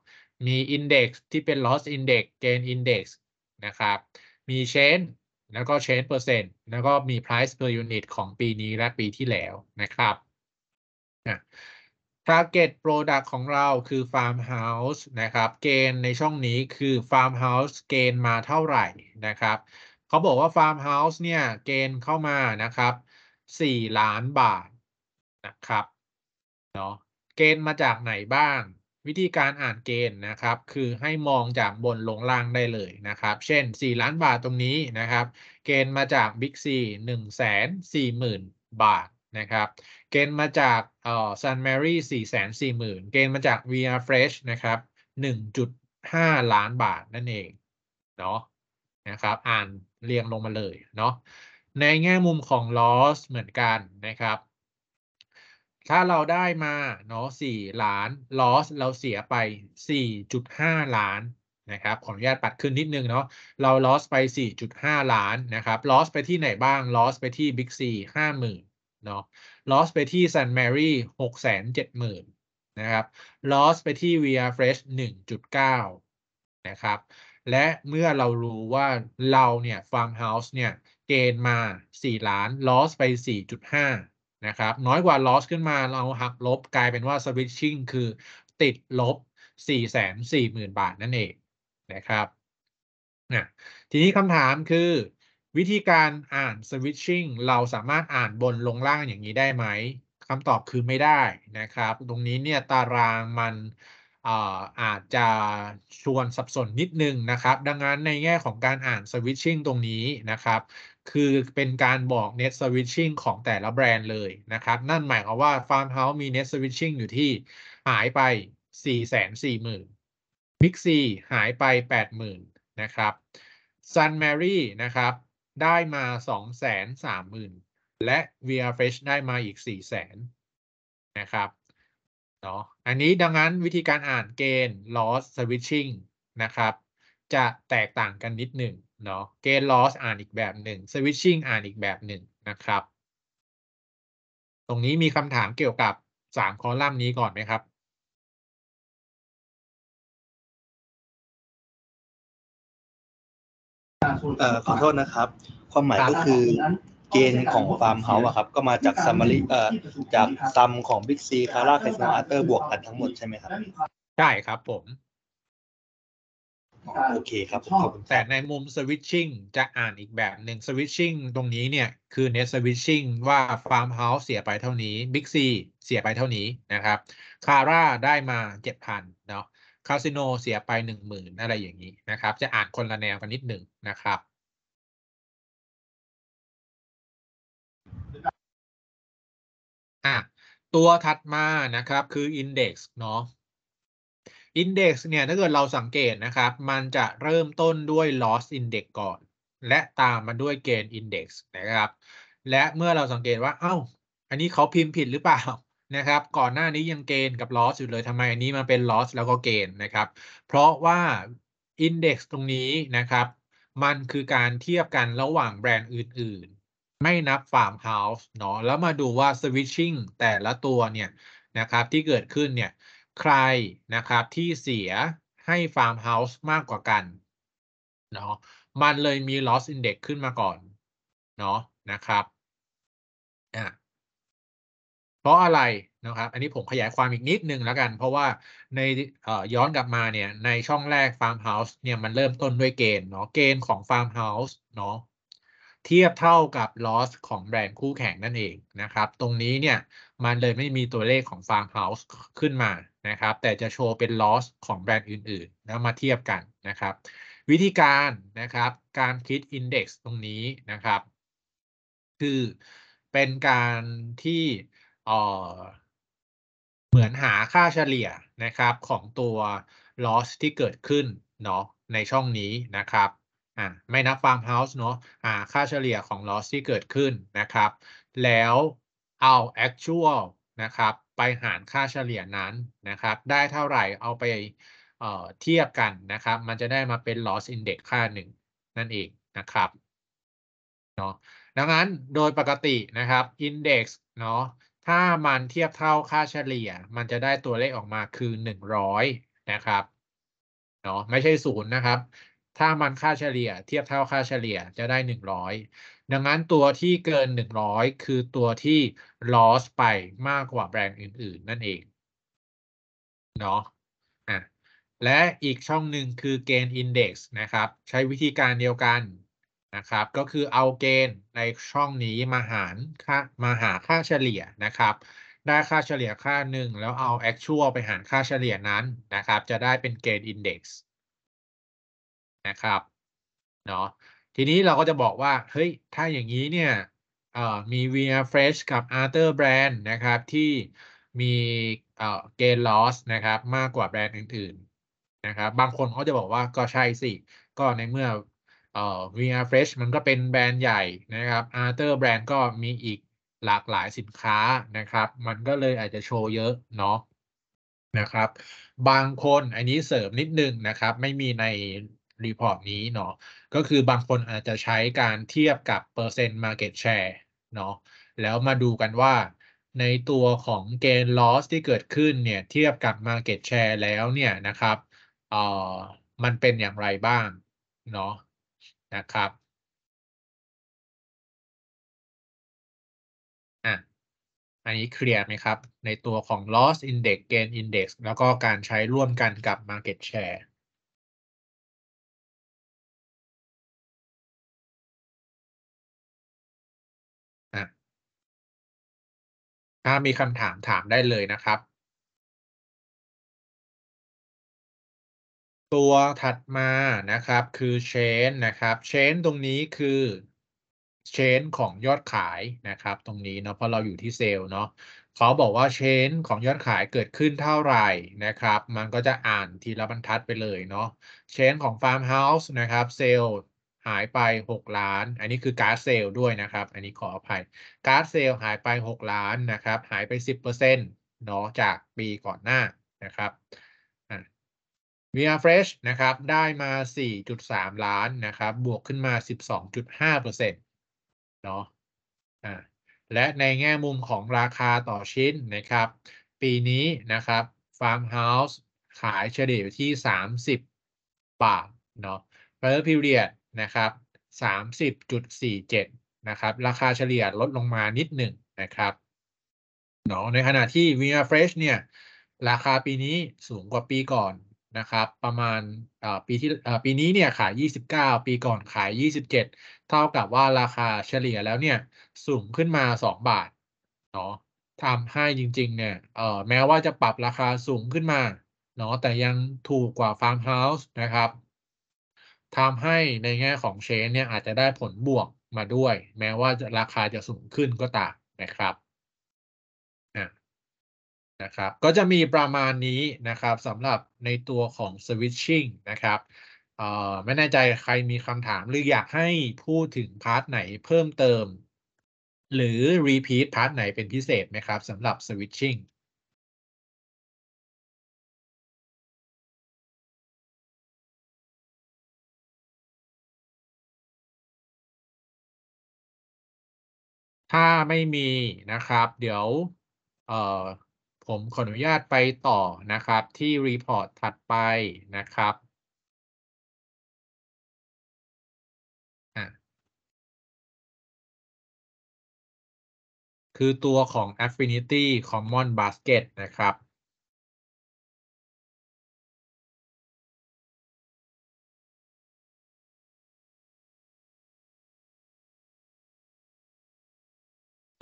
มี index ที่เป็น loss index gain index นะครับ มี change แล้วก็ change percent แล้วก็มี price per unit ของปีนี้และปีที่แล้วนะครับ target product ของเราคือ farmhouse นะครับ เกณฑ์ในช่องนี้คือ farmhouse เกณฑ์มาเท่าไหร่นะครับเขาบอกว่า farmhouse เนี่ยเกณฑ์เข้ามานะครับ 4 ล้านบาทนะครับ เนาะเกณฑ์มาจากไหนบ้าง วิธีการอ่านเกณฑ์นะครับ คือให้มองจากบนลงล่างได้เลยนะครับ เช่น 4 ล้านบาทตรงนี้นะครับ เกณฑ์มาจาก Big C 1 4 0 0 0 0 บาทนะครับ เกณฑ์มาจากเอ่อซันแมรี่4 0 0 0 0 เกณฑ์มาจาก VR Fresh นะครับ 1.5 ล้านบาทนั่นเอง เนาะนะครับ อ่านเรียงลงมาเลยเนาะในแง่มุมของ loss เหมือนกันนะครับถ้าเราได้มาเนาะสี่ล้าน loss เราเสียไป 4.5 ล้านนะครับ ขออนุญาตปัดขึ้นนิดนึงเนาะ เรา loss ไป 4.5 ล้านนะครับ loss ไปที่ไหนบ้าง loss ไปที่ Big C 50,000เนาะ loss ไปที่ s ก n Mary 670,000นะครับ loss ไปที่ v ว Fresh 1.9นะครับ และเมื่อเรารู้ว่าเราเนี่ย farmhouse เนี่ยเกณฑ์มา 4 ล้าน loss ไป 4.5นะครับน้อยกว่า loss ขึ้นมาเราหักลบกลายเป็นว่า switching คือ ติดลบ 440,000 บาทนั่นเองนะครับนะทีนี้คำถามคือ วิธีการอ่าน switching เราสามารถอ่านบนลงล่างอย่างนี้ได้ไหมคำตอบคือไม่ได้นะครับ ตรงนี้เนี่ยตารางมันอาจจะชวนสับสนนิดนึงนะครับดังนั้นในแง่ของการอ่าน switching ตรงนี้นะครับคือเป็นการบอก Net Switching ของแต่ละแบรนด์เลยนะครับ นั่นหมายความว่า Farmhouse มี Net Switching อยู่ที่หายไป 440,000 Big C หายไป 80,000 นะครับ Sun Mary นะครับ ได้มา 230,000 และ VR Fresh ได้มาอีก 400,000 นะครับเนาะอันนี้ดังนั้นวิธีการอ่านเกณฑ์ loss switching นะครับ จะแตกต่างกันนิดหนึ่งเนาะ get loss อ่านอีกแบบหนึ่ง switching อ่านอีกแบบหนึ่งนะครับ ตรงนี้มีคำถามเกี่ยวกับสามคอลัมน์นี้ก่อนไหมครับ เอ่อ ขอโทษนะครับ ความหมายก็คือเกณฑ์ของฟาร์มเฮาส์อะครับ ก็มาจากซัมมารีเอ่อ จากซัมของบิ๊กซีคาร่าเคสนาอาร์เตอร์บวกกันทั้งหมดใช่ไหมครับ ใช่ครับผมโอเคครับขอบคุณแต่ในมุมสวิตชิ่งจะอ่านอีกแบบหนึ่งสวิตชิ่งตรงนี้เนี่ย คือเนสวิตชิ่งว่าฟาร์มเฮาส์เสียไปเท่านี้บิ๊กซีเสียไปเท่านี้นะครับ คาร่าได้มาเจ็ดพันเนาะคาสิโนเสียไปหนึ่งหมื่นอะไรอย่างนี้นะครับ จะอ่านคนละแนวกันนิดหนึ่งนะครับอ่ะตัวถัดมานะครับ คือ Index เนาะ Index เนี่ยถ้าเกิดเราสังเกตนะครับ มันจะเริ่มต้นด้วย Loss Index ก่อน และตามมาด้วย Gain Index นะครับ และเมื่อเราสังเกตว่าเอา้า อันนี้เขาพิมพ์ผิดหรือเปล่านะครับ ก่อนหน้านี้ยังเกณฑ์กับ Loss อยู่เลยทำไมอันนี้มาเป็น Loss แล้วก็เกณฑ์นะครับ เพราะว่า Index ตรงนี้นะครับ มันคือการเทียบกันระหว่างแบรนด์อื่นๆ ไม่นับ farm house เนาะแล้วมาดูว่า Switching แต่ละตัวเนี่ยนะครับ ที่เกิดขึ้นเนี่ยใครนะครับ ที่เสียให้ฟาร์มเฮาส์มากกว่ากันเนาะมันเลยมี loss index ขึ้นมาก่อนเนาะนะครับอ่ะเพราะอะไรนะครับ อันนี้ผมขยายความอีกนิดนึงแล้วกัน เพราะว่าในย้อนกลับมาเนี่ยในช่องแรกฟาร์มเฮาส์เนี่ยมันเริ่มต้นด้วยเกณฑ์เนาะเกณฑ์ของฟาร์มเฮาส์เนาะเทียบเท่ากับ loss ของแบรนด์คู่แข่งนั่นเองนะครับ ตรงนี้เนี่ยมันเลยไม่มีตัวเลขของฟาร์มเฮาส์ขึ้นมานะครับแต่จะโชว์เป็น loss ของแบรนด์อื่นๆ แล้วมาเทียบกันนะครับ วิธีการนะครับการคิด index ตรงนี้นะครับ คือเป็นการที่เหมือนหาค่าเฉลี่ยนะครับของตัว loss ที่เกิดขึ้นเนาะในช่องนี้นะครับอ่าไม่นับฟาร์มเฮาส์เนาะอ่าค่าเฉลี่ยของ loss ที่เกิดขึ้นนะครับ แล้วเอา actual นะครับไปหารค่าเฉลี่ยนั้นนะครับ ได้เท่าไหร่เอาไปเทียบกันนะครับ มันจะได้มาเป็น loss index ค่าหนึ่ง นั่นเองนะครับเนาะดังนั้นโดยปกตินะครับ index เนาะถ้ามันเทียบเท่าค่าเฉลี่ยมันจะได้ตัวเลขออกมาคือ 100 นะครับเนาะไม่ใช่ศูนย์นะครับถ้ามันค่าเฉลี่ยเทียบเท่าค่าเฉลี่ยจะได้ 100 ดังนั้นตัวที่เกิน 100 คือตัวที่ loss ไปมากกว่าแบรนด์อื่นๆ นั่นเองเนาะอ่ะและอีกช่องหนึ่งคือ gain index นะครับใช้วิธีการเดียวกันนะครับก็คือเอาเกณฑ์ในช่องนี้มาหารค่ามาหาค่าเฉลี่ยนะครับได้ค่าเฉลี่ยค่าหนึ่งแล้วเอา actual ไปหารค่าเฉลี่ยนั้นนะครับจะได้เป็นเกณฑ์ index นะครับเนาะทีนี้เราก็จะบอกว่า เฮ้ยถ้าอย่างนี้เนี่ยมี VR Fresh กับ Arthur Brand นะครับ ที่มีเกณฑ์ loss นะครับมากกว่าแบรนด์อื่นๆนะครับ บางคนเขาจะบอกว่าก็ใช่สิ ก็ในเมื่อเออ VR Fresh มันก็เป็นแบรนด์ใหญ่นะครับ Arthur Brand ก็มีอีกหลากหลายสินค้านะครับ มันก็เลยอาจจะโชว์เยอะเนาะนะครับ บางคนอันนี้เสริมนิดนึงนะครับ ไม่มีในรีพอร์ตนี้เนาะ ก็คือบางคนอาจจะใช้การเทียบกับเปอร์เซ็นต์มาเก็ตแชร์เนาะ แล้วมาดูกันว่าในตัวของเกณฑ์ลอสที่เกิดขึ้นเนี่ยเทียบกับมาเก็ตแชร์แล้วเนี่ยนะครับ เอ่อ มันเป็นอย่างไรบ้างเนาะนะครับ อ่ะ อันนี้เคลียร์ไหมครับ ในตัวของ loss index gain index แล้วก็การใช้ร่วมกันกับ market share ถ้ามีคำถามถามได้เลยนะครับ ตัวถัดมานะครับคือ chain นะครับ chain ตรงนี้คือ chain ของยอดขายนะครับ ตรงนี้เนาะเพราะเราอยู่ที่เซลล์เนาะเขาบอกว่า chain ของยอดขายเกิดขึ้นเท่าไหร่นะครับ มันก็จะอ่านทีละบรรทัดไปเลยเนาะ chain ของ farmhouse นะครับเซลล์หายไป 6 ล้าน อันนี้คือการ์ดเซลล์ด้วยนะครับ อันนี้ขออภัย การ์ดเซลล์หายไป 6 ล้านนะครับ หายไป 10%เนาะจากปีก่อนหน้านะครับวีอาร์เฟรชนะครับ ได้มา 4.3 ล้านนะครับ บวกขึ้นมา 12.5%เนาะ อ่า และในแง่มุมของราคาต่อชิ้นนะครับ ปีนี้นะครับฟาร์มเฮาส์ขายเฉลี่ยอยู่ที่ 30บาทเนาะเพอร์พิเรียดนะครับส0 4ามิบจุดี่เจ็ดนะครับ ราคาเฉลี่ยลดลงมานิดหนึ่งนะครับ เนาะในขณะที่ v i a f r e s h เนี่ย ราคาปีนี้สูงกว่าปีก่อนนะครับ ประมาณปีที่ปีนี้เนี่ยขาย 29 ปีก่อนขาย 27 เท่ากับว่าราคาเฉลี่ยแล้วเนี่ยสูงขึ้นมา 2 บาท เนาะทำให้จริง ๆ เนี่ยแม้ว่าจะปรับราคาสูงขึ้นมาเนาะแต่ยังถูกกว่าฟาร์มเฮาส์นะครับทำให้ในแง่ของเชนเนี่ยอาจจะได้ผลบวกมาด้วย แม้ว่าราคาจะสูงขึ้นก็ตามนะครับนะครับ ก็จะมีประมาณนี้นะครับสำหรับในตัวของ switching นะครับไม่แน่ใจใครมีคำถามหรืออยากให้พูดถึงพาร์ทไหนเพิ่มเติม หรือรีพีทพาร์ทไหนเป็นพิเศษไหมครับสำหรับ switching ถ้าไม่มีนะครับเดี๋ยวเอ่อผมขออนุญาตไปต่อนะครับที่รีพอร์ตถัดไปนะครับคือตัวของ Affinity Common Basket นะครับ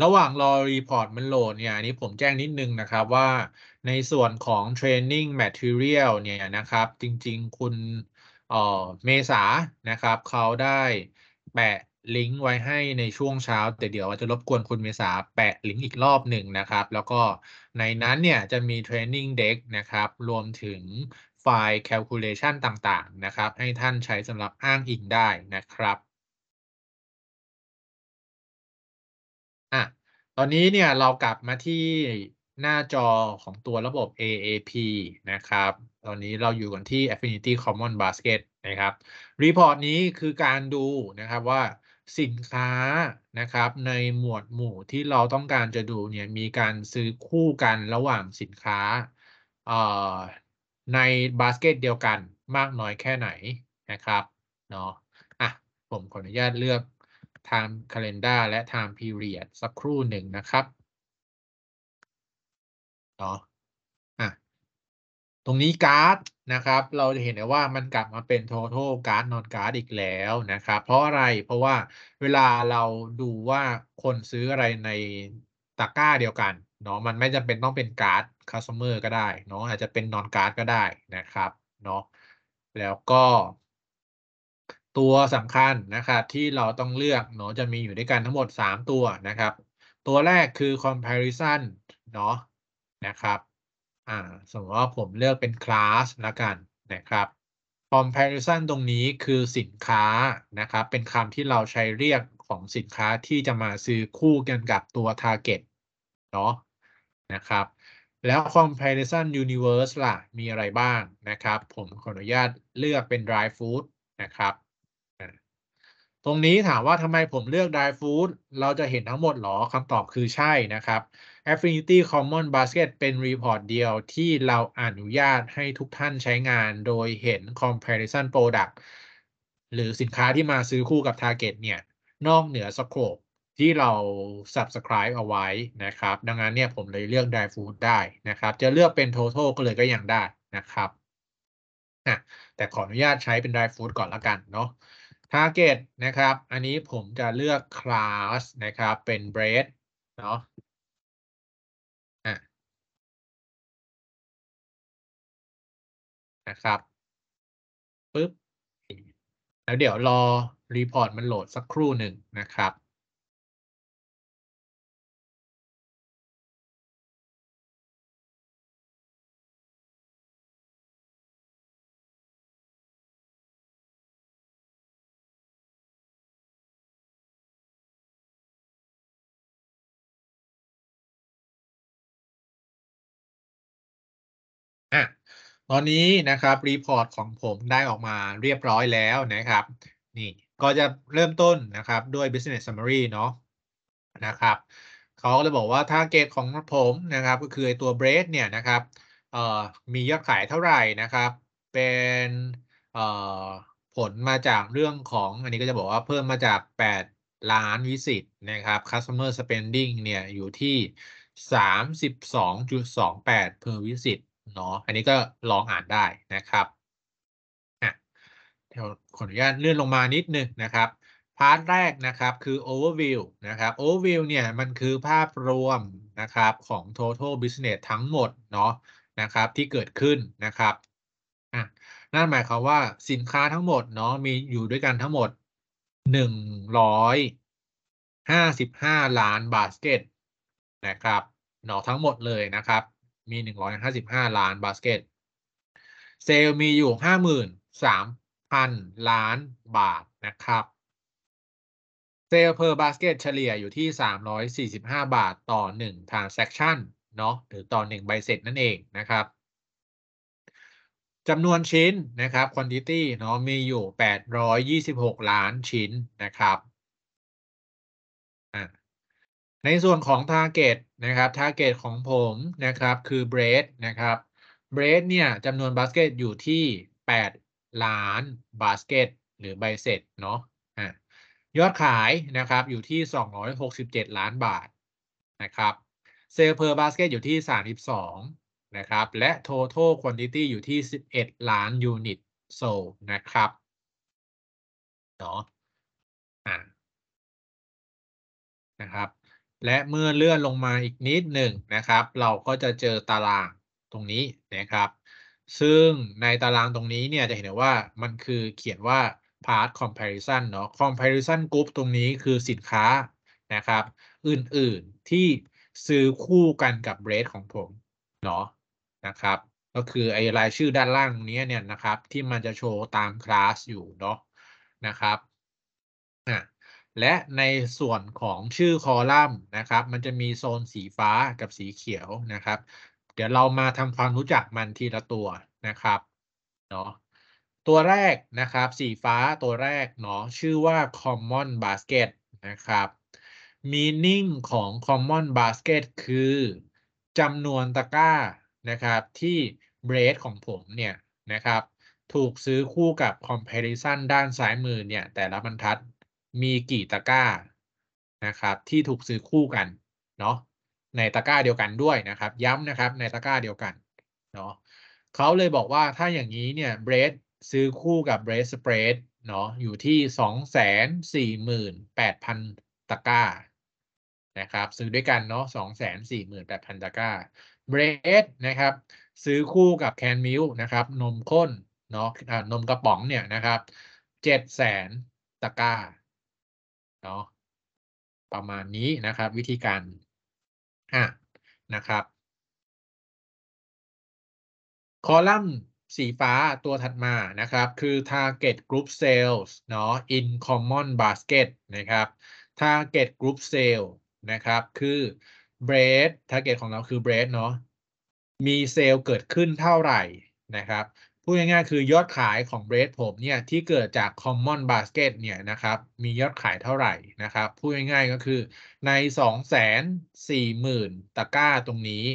ระหว่างรอรีพอร์ตมันโหลดเนี่ยอันนี้ผมแจ้งนิดนึงนะครับว่าในส่วนของ Training Material เนี่ยนะครับ จริงๆคุณเอ่อเมษานะครับเขาได้แปะลิงก์ไว้ให้ในช่วงเช้าแต่เดี๋ยวจะรบกวนคุณเมษาแปะลิงก์อีกรอบหนึ่งนะครับ แล้วก็ในนั้นเนี่ยจะมี Training Deck นะครับรวมถึงไฟล์ Calculation ต่างๆนะครับ ให้ท่านใช้สำหรับอ้างอิงได้นะครับตอนนี้เนี่ยเรากลับมาที่หน้าจอของตัวระบบ AAP นะครับ ตอนนี้เราอยู่กันที่ Affinity Common Basket นะครับ รีพอร์ตนี้คือการดูนะครับว่าสินค้านะครับ ในหมวดหมู่ที่เราต้องการจะดูเนี่ยมีการซื้อคู่กันระหว่างสินค้าในบาสเกตเดียวกันมากน้อยแค่ไหนนะครับเนาะ อ่ะผมขออนุญาตเลือก time calendar และ time period สักครู่หนึ่งนะครับเนาะอ่ะตรงนี้การ์ดนะครับ เราจะเห็นได้ว่ามันกลับมาเป็น total การ์ด non การ์ดอีกแล้วนะครับ เพราะอะไรเพราะว่าเวลาเราดูว่าคนซื้ออะไรในตะกร้าเดียวกันเนาะมันไม่จำเป็นต้องเป็นการ์ดคัสเตอร์ก็ได้เนาะอาจจะเป็นนอนการ์ดก็ได้นะครับเนาะแล้วก็ตัวสำคัญนะครับที่เราต้องเลือกเนาะจะมีอยู่ด้วยกันทั้งหมด 3 ตัวนะครับ ตัวแรกคือ comparison เนาะนะครับอ่าสมมติว่าผมเลือกเป็น class ละกันนะครับ comparison ตรงนี้คือสินค้านะครับ เป็นคำที่เราใช้เรียกของสินค้าที่จะมาซื้อคู่กันกับตัว target เนาะนะครับ แล้ว comparison universe ล่ะมีอะไรบ้างนะครับ ผมขออนุญาตเลือกเป็น dry food นะครับตรงนี้ถามว่าทำไมผมเลือกไดฟู o ดเราจะเห็นทั้งหมดหรอคำตอบคือใช่นะครับ Affinity Common Basket เป็นรีพอร์ตเดียวที่เราอนุญาตให้ทุกท่านใช้งานโดยเห็น comparison product หรือสินค้าที่มาซื้อคู่กับ target เนี่ย นอกเหนือสโคปที่เรา subscribe เอาไว้นะครับ ดังนั้นเนี่ยผมเลยเลือก d r ฟู o ดได้นะครับ จะเลือกเป็น total ก็เลยก็ยังได้นะครับ แต่ขออนุญาตใช้เป็น d r ฟู o ดก่อนละกันเนาะ target นะครับ อันนี้ผมจะเลือก class นะครับ เป็น bread เนาะนะครับปึ๊บแล้วเดี๋ยวรอรีพอร์ตมันโหลดสักครู่หนึ่งนะครับตอนนี้นะครับรีพอร์ตของผมได้ออกมาเรียบร้อยแล้วนะครับนี่ก็จะเริ่มต้นนะครับด้วย business summary เนาะนะครับเขาเลยบอกว่า target ของผมนะครับก็คือตัว bread เนี่ยนะครับเออมียอดขายเท่าไหร่นะครับ เป็นเออผลมาจากเรื่องของ อันนี้ก็จะบอกว่าเพิ่มมาจาก 8 ล้านวิสิตนะครับ customer spending เนี่ยอยู่ที่ 32.28 per visit เนาะอันนี้ก็ลองอ่านได้นะครับอ่ะเดี๋ยวขออนุญาตเลื่อนลงมานิดนึงนะครับ พาร์ทแรกนะครับคือ overview นะครับ overview เนี่ยมันคือภาพรวมนะครับของ total business ทั้งหมดเนาะนะครับที่เกิดขึ้นนะครับนั่นหมายความว่าสินค้าทั้งหมดเนาะมีอยู่ด้วยกันทั้งหมด155 ล้านบาสเกตนะครับเนาะทั้งหมดเลยนะครับมีหนึ่งร้อยห้าสิบห้าล้านบาสเกตเซลมีอยู่ห้าหมื่นสามพันล้านบาทนะครับ เซลเพอร์บาสเกตเฉลี่ยอยู่ที่สามร้อยสี่สิบห้าบาทต่อหนึ่ง transaction เนาะหรือต่อหนึ่งใบเสร็จนั่นเองนะครับจำนวนชิ้นนะครับ quantity เนาะมีอยู่ 826 ล้านชิ้นนะครับในส่วนของ Target นะครับ Target ของผมนะครับคือ Bread นะครับ Bread เนี่ยจำนวนบาสเกตอยู่ที่ 8 ล้านบาสเกต หรือใบเสร็จเนาะยอดขายนะครับอยู่ที่ 267 ล้านบาทนะครับเซลเพอร์บาสเกตอยู่ที่ 32 นะครับ และ Total Quantity อยู่ที่ 11 ล้านยูนิตโซนะครับเนาะนะครับและเมื่อเลื่อนลงมาอีกนิดหนึ่งนะครับ เราก็จะเจอตารางตรงนี้นะครับ ซึ่งในตารางตรงนี้เนี่ยจะเห็นว่ามันคือเขียนว่า part comparison เนาะ comparison group ตรงนี้คือสินค้านะครับ อื่น ๆ ที่ซื้อคู่กันกับเบรดของผมเนาะนะครับ ก็คือไอ้รายชื่อด้านล่างนี้เนี่ยนะครับ ที่มันจะโชว์ตามคลาสอยู่เนาะนะครับอ่ะและในส่วนของชื่อคอลัมน์นะครับ มันจะมีโซนสีฟ้ากับสีเขียวนะครับ เดี๋ยวเรามาทำความรู้จักมันทีละตัวนะครับเนาะตัวแรกนะครับสีฟ้าตัวแรกเนาะชื่อว่า common basket นะครับ meaning ของ common basket คือจำนวนตะกร้านะครับที่เบรดของผมเนี่ยนะครับถูกซื้อคู่กับ comparison ด้านซ้ายมือเนี่ยแต่ละบรรทัดมีกี่ตะกร้า นะครับ ที่ถูกซื้อคู่กันเนาะในตะกร้าเดียวกันด้วยนะครับ ย้ำนะครับในตะกร้าเดียวกันเนาะเขาเลยบอกว่าถ้าอย่างนี้เนี่ยเบรดซื้อคู่กับเบรดสเปรดเนาะอยู่ที่สองแสนสี่หมื่นแปดพันตะกร้านะครับ ซื้อด้วยกันเนาะสองแสนสี่หมื่นแปดพันตะกร้าเบรดนะครับ ซื้อคู่กับแคนมิลนะครับ นมข้นเนาะนมกระป๋องเนี่ยนะครับเจ็ดแสนตะกร้านาะประมาณนี้นะครับ วิธีการอ่ะนะครับ คอลัมน์สีฟ้าตัวถัดมานะครับ คือ target group sales เนาะ in common basket นะครับ target group sale นะครับ คือ bread target ของเราคือ bread เนาะมีเซลล์เกิดขึ้นเท่าไหร่นะครับพูดง่ายๆคือยอดขายของเบรด ผมเนี่ยที่เกิดจาก Common Basket เนี่ยนะครับ มียอดขายเท่าไหร่นะครับพูดง่ายๆก็คือใน 240,000 ตะกร้าตรงนี้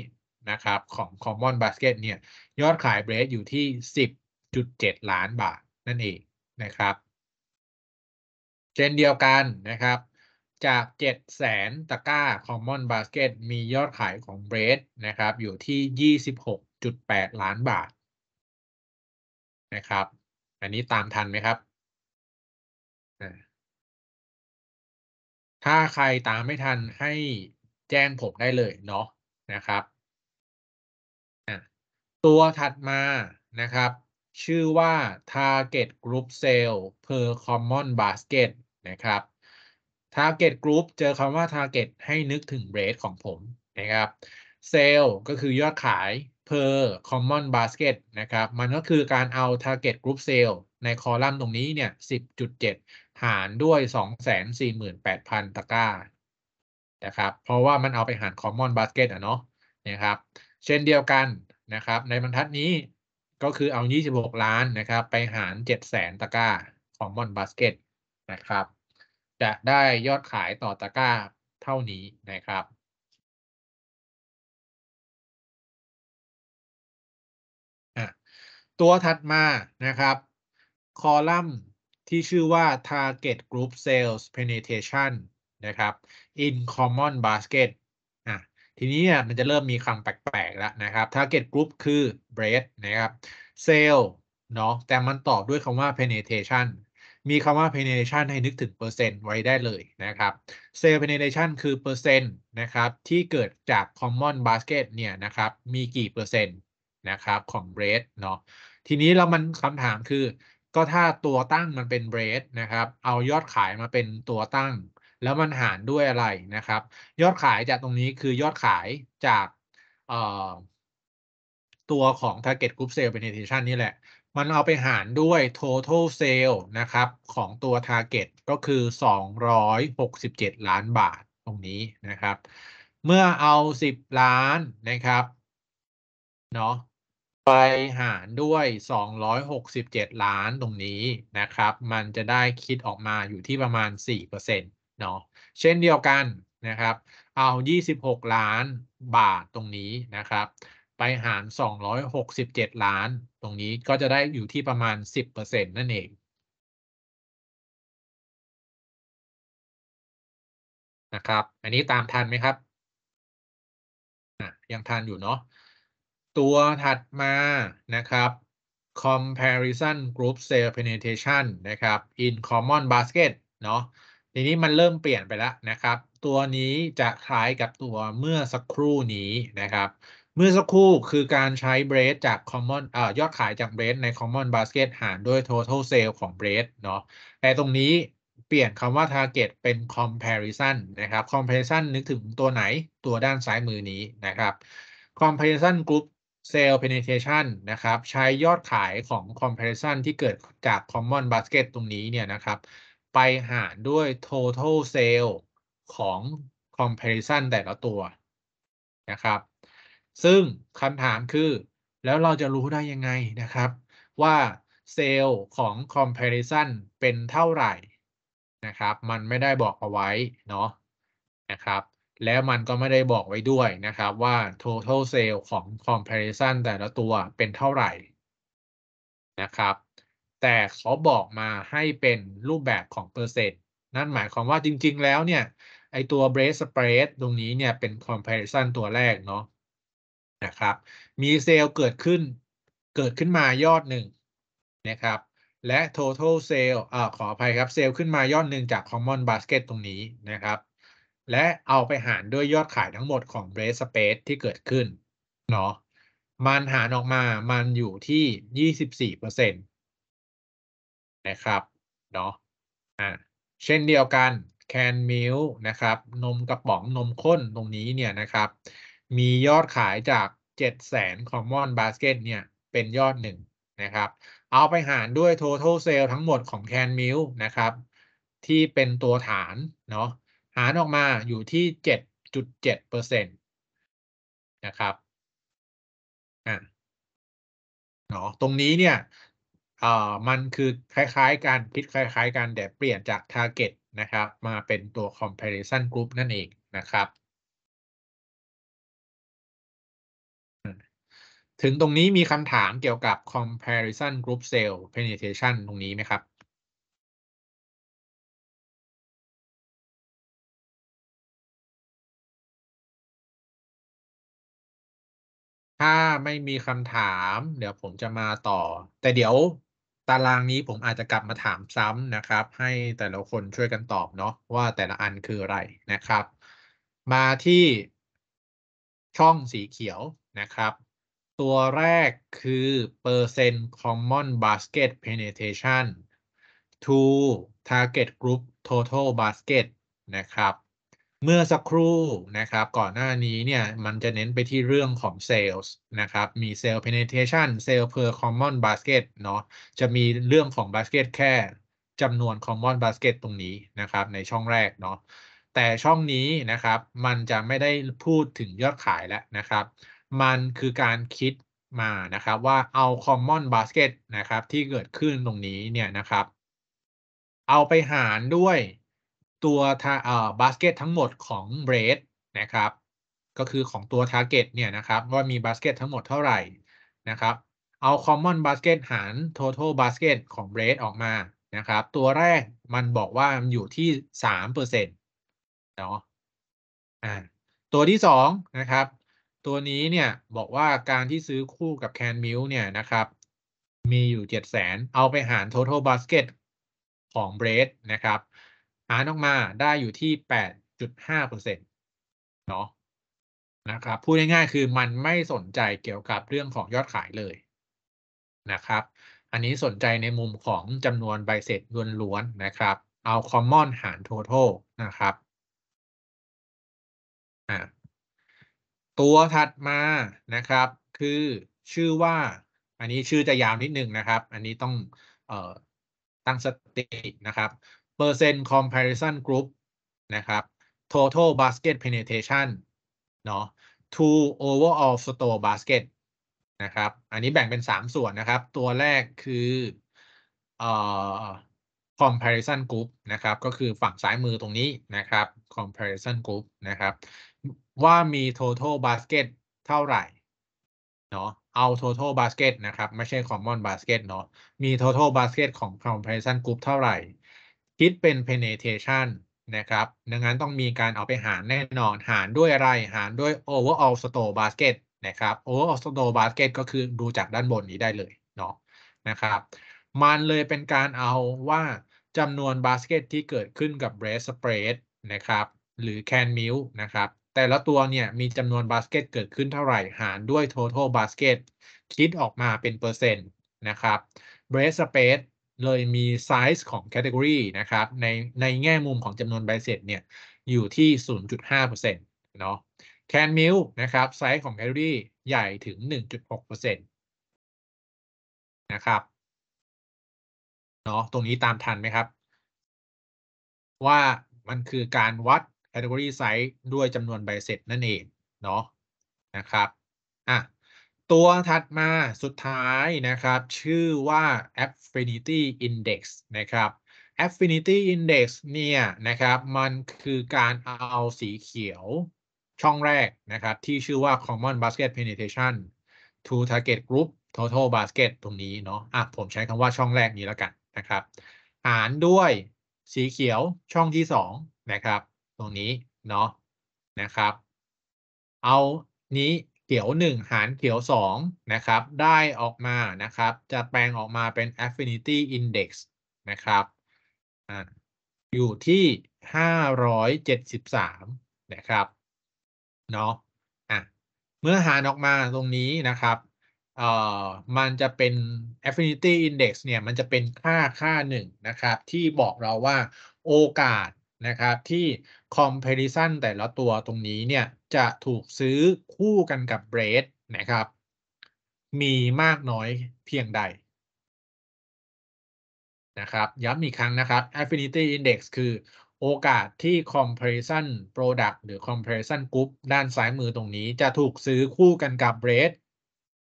นะครับ ของ Common Basket เนี่ยยอดขายเบรดอยู่ที่ 10.7 ล้านบาท นั่นเองนะครับเช่นเดียวกันนะครับจาก 7 0 0 0 0ตะกร้า Common Basket มียอดขายของเบรดนะครับอยู่ที่ 26.8 ล้านบาทนะครับ อันนี้ตามทันไหมครับ ถ้าใครตามไม่ทันให้แจ้งผมได้เลยเนาะนะครับ ตัวถัดมานะครับ ชื่อว่า target group sale per common basket นะครับ target group เจอคำว่า target ให้นึกถึง rate ของผมนะครับ sale ก็คือยอดขาย per common basket นะครับ มันก็คือการเอา target group sale ในคอลัมน์ตรงนี้เนี่ย10.7 หารด้วย 248,000 ตะกร้านะครับเพราะว่ามันเอาไปหาร common basket อ่ะเนาะนะครับ เช่นเดียวกันนะครับ ในบรรทัดนี้ก็คือเอา 26 ล้านนะครับ ไปหาร 700,000 ตะกร้า common basket นะครับ จะได้ยอดขายต่อตะกร้าเท่านี้นะครับตัวถัดมานะครับ คอลัมน์ที่ชื่อว่า target group sales penetration นะครับ in common basket อ่ะทีนี้เนี่ยมันจะเริ่มมีคำแปลกๆ แล้วนะครับ target group คือ bread นะครับ sale เนาะแต่มันตอบด้วยคำว่า penetration มีคำว่า penetration ให้นึกถึงเปอร์เซ็นต์ไว้ได้เลยนะครับ sale penetration คือเปอร์เซ็นต์นะครับที่เกิดจาก common basket เนี่ยนะครับมีกี่เปอร์เซ็นต์นะครับของ bread เนาะทีนี้แล้วมันคำถามคือก็ถ้าตัวตั้งมันเป็นเบรดนะครับ เอายอดขายมาเป็นตัวตั้ง แล้วมันหารด้วยอะไรนะครับ ยอดขายจากตรงนี้คือยอดขายจากตัวของ target group sale penetration นี่แหละ มันเอาไปหารด้วย total sale นะครับ ของตัว target ก็คือ 267 ล้านบาทตรงนี้นะครับ เมื่อเอา 10 ล้านนะครับเนาะไปหารด้วย 267 ล้านตรงนี้นะครับ มันจะได้คิดออกมาอยู่ที่ประมาณ 4%เนาะ เช่นเดียวกันนะครับ เอา 26 ล้านบาทตรงนี้นะครับ ไปหาร267 ล้านตรงนี้ก็จะได้อยู่ที่ประมาณ 10%นั่นเอง นะครับ อันนี้ตามทันไหมครับ ยังทันอยู่เนาะตัวถัดมานะครับ comparison group s a l e penetration นะครับ in common basket เนาะทีนี้มันเริ่มเปลี่ยนไปแล้วนะครับ ตัวนี้จะคล้ายกับตัวเมื่อสักครู่นี้นะครับ เมื่อสักครู่คือการใช้เบรดจาก common เอ่อยอดขายจากเบรดใน common basket หารด้วย total sale ของเบรดเนาะแต่ตรงนี้เปลี่ยนคำว่า target เป็น comparison นะครับ comparison นึกถึงตัวไหนตัวด้านซ้ายมือนี้นะครับ comparison group เซล e Penetration นะครับ ใช้ยอดขายของ Comparison ที่เกิดจาก Common Basket ตรงนี้เนี่ยนะครับ ไปหารด้วย Total Sale ของ Comparison แต่ละตัวนะครับ ซึ่งคำถามคือแล้วเราจะรู้ได้ยังไงนะครับ ว่าเซลล์ของ Comparison เป็นเท่าไหร่นะครับ มันไม่ได้บอกเอาไว้เนาะนะครับแล้วมันก็ไม่ได้บอกไว้ด้วยนะครับว่า total sale ของ comparison แต่ละตัวเป็นเท่าไหร่นะครับ แต่เขาบอกมาให้เป็นรูปแบบของเปอร์เซ็นต์นั่นหมายความว่าจริงๆ แล้วเนี่ย ไอตัว break spread ตรงนี้เนี่ยเป็น comparison ตัวแรกเนาะนะครับ มีเซลล์เกิดขึ้นเกิดขึ้นมายอดหนึ่งนะครับ และ total sale อ่าขออภัยครับเซลล์ขึ้นมายอดหนึ่งจาก common basket ตรงนี้นะครับและเอาไปหารด้วยยอดขายทั้งหมดของ b r e a t Space ที่เกิดขึ้นเนาะ มันหารออกมา มันอยู่ที่ยีี่่สสิบเเปอร์ซ็นตนะครับเนาะอ่าเช่นเดียวกันแคนมิลนะครับนมกระป๋องนมข้นตรงนี้เนี่ยนะครับ มียอดขายจาก 700,000 Common Basket เนี่ยเป็นยอดหนึ่งนะครับ เอาไปหารด้วย Total Sale ทั้งหมดของแคนมิลนะครับที่เป็นตัวฐานเนาะหารออกมาอยู่ที่ 7.7%นะครับ อ่ะ เนาะตรงนี้เนี่ยเอ่อมันคือคล้ายๆกันคิดคล้ายๆกันแต่เปลี่ยนจาก Target นะครับ มาเป็นตัว Comparison Group นั่นเองนะครับ ถึงตรงนี้มีคำถามเกี่ยวกับ Comparison Group Sale Penetration ตรงนี้ไหมครับถ้าไม่มีคำถามเดี๋ยวผมจะมาต่อ แต่เดี๋ยวตารางนี้ผมอาจจะกลับมาถามซ้ำนะครับ ให้แต่ละคนช่วยกันตอบเนาะว่าแต่ละอันคืออะไรนะครับ มาที่ช่องสีเขียวนะครับ ตัวแรกคือเ p e r ์ e n t น o m m o n b a s เ e t เ e n e t r a t ท o n t เ target group total basket นะครับเมื่อสักครู่นะครับก่อนหน้านี้เนี่ยมันจะเน้นไปที่เรื่องของเซลล์นะครับมีเซลล์ Penetration เซลล์ per Common Basket เนาะจะมีเรื่องของ Basket แค่จำนวน Common Basket ตรงนี้นะครับ ในช่องแรกเนาะแต่ช่องนี้นะครับ มันจะไม่ได้พูดถึงยอดขายแล้วนะครับ มันคือการคิดมานะครับว่าเอา Common Basket นะครับที่เกิดขึ้นตรงนี้เนี่ยนะครับ เอาไปหารด้วยตัวท่าเออบาสเกต ทั้งหมดของเบรดนะครับ ก็คือของตัวทร์เก็ตเนี่ยนะครับว่ามีบาสเกตทั้งหมดเท่าไหร่นะครับ เอาคอมมอนบาสเกตหาร Total b a s k กตของเบรดออกมานะครับ ตัวแรกมันบอกว่า มันอยู่ที่สามเปอร์เซ็นต์เนาะอ่าตัวที่สองนะครับ ตัวนี้เนี่ยบอกว่าการที่ซื้อคู่กับแคนมิลเนี่ยนะครับ มีอยู่เจ็ดแสนเอาไปหาร total b a s k กตของเบรดนะครับหารออกมาได้อยู่ที่แปดจุดห้าเปอร์เซ็นตเนาะนะครับพูดง่ายๆคือมันไม่สนใจเกี่ยวกับเรื่องของยอดขายเลยนะครับ อันนี้สนใจในมุมของจำนวนใบเสร็จล้วนๆนะครับ เอา common หาร total นะครับ ตัวถัดมานะครับคือชื่อว่า อันนี้ชื่อจะยาวนิดนึงนะครับ อันนี้ต้องออตั้งสตินะครับ percent comparison group นะครับ total basket penetration เนาะ to overall store basket นะครับ อันนี้แบ่งเป็น 3 ส่วนนะครับ ตัวแรกคือเอ่อ comparison group นะครับ ก็คือฝั่งซ้ายมือตรงนี้นะครับ comparison group นะครับ ว่ามี total basket เท่าไหร่เนาะ เอา total basket นะครับ ไม่ใช่ common basket เนาะ มี total basket ของ comparison group เท่าไหร่คิดเป็น penetration นะครับ ดังนั้นต้องมีการเอาไปหารแน่นอนหารด้วยอะไร หารด้วย overall store basket นะครับ overall store basket ก็คือดูจากด้านบนนี้ได้เลย เนาะ นะครับ มันเลยเป็นการเอาว่าจำนวนบาสเกตที่เกิดขึ้นกับ b r e a s spread นะครับ หรือ can m i l นะครับ แต่ละตัวเนี่ย มีจำนวนบาสเกตเกิดขึ้นเท่าไหร่ หารด้วย total basket คิดออกมาเป็นเปอร์เซ็นต์นะครับ b r e a s spread เลยมีไซส์ของแคตตากรีนะครับ ในในแง่มุมของจำนวนใบเสร็จเนี่ยอยู่ที่ 0.5%เนาะแคนมิลนะครับไซส์ของแคตตากรีใหญ่ถึง 1.6%นะครับเนาะตรงนี้ตามทันไหมครับ ว่ามันคือการวัด category size ด้วยจำนวนใบเสร็จนั่นเองเนาะนะครับ อ่ะตัวถัดมาสุดท้ายนะครับชื่อว่า affinity index นะครับ affinity index เนี่ยนะครับมันคือการเอาสีเขียวช่องแรกนะครับ ที่ชื่อว่า common basket penetration to target group total basket ตรงนี้เนาะอ่ะผมใช้คำว่าช่องแรกนี้แล้วกันนะครับ หารด้วยสีเขียวช่องที่สองนะครับ ตรงนี้เนาะนะครับ เอานี้ขียว1หารเขียว2นะครับได้ออกมานะครับ จะแปลงออกมาเป็น affinity index นะครับออยู่ที่ 573 นะครับเนาะะเมื่อหารออกมาตรงนี้นะครับเอ่อมันจะเป็น affinity index เนี่ยมันจะเป็นค่าค่าหนึ่งนะครับที่บอกเราว่าโอกาสนะครับที่ comparison แต่ละตัวตรงนี้เนี่ยจะถูกซื้อคู่กันกับเบรดนะครับ มีมากน้อยเพียงใด นะครับย้ำอีกครั้งนะครับ affinity index คือโอกาสที่ comparison product หรือ comparison group ด้านซ้ายมือตรงนี้จะถูกซื้อคู่กันกับ rate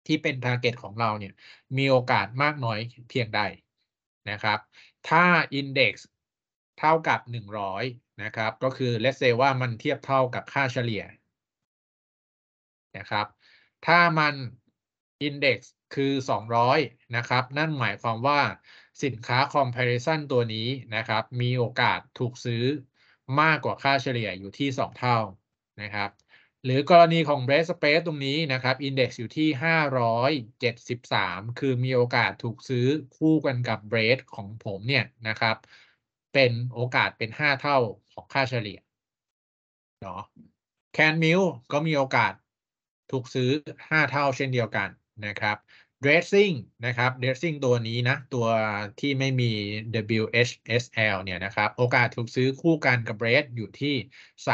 ที่เป็น target ของเราเนี่ยมีโอกาสมากน้อยเพียงใดนะครับ ถ้า index เท่ากับ 100 นะครับ ก็คือ let's say ว่ามันเทียบเท่ากับค่าเฉลี่ยนะครับถ้ามันอินเด็กซ์คือ 200 นะครับ นั่นหมายความว่าสินค้าคอมเพรสันตัวนี้นะครับมีโอกาสถูกซื้อมากกว่าค่าเฉลี่ยอยู่ที่ 2 เท่านะครับหรือกรณีของ b r e a เ Space ตรงนี้นะครับอินเด็กซ์อยู่ที่ 573 คือมีโอกาสถูกซื้อคู่กันกับ b r e a ของผมเนี่ยนะครับเป็นโอกาสเป็น 5 เท่าของค่าเฉลี่ยเนาะแคนมิลก็มีโอกาสถูกซื้อ 5 เท่าเช่นเดียวกันนะครับ dressing นะครับ dressing ตัวนี้นะ ตัวที่ไม่มี WHSL เนี่ยนะครับ โอกาสถูกซื้อคู่กันกับ r e d อยู่ที่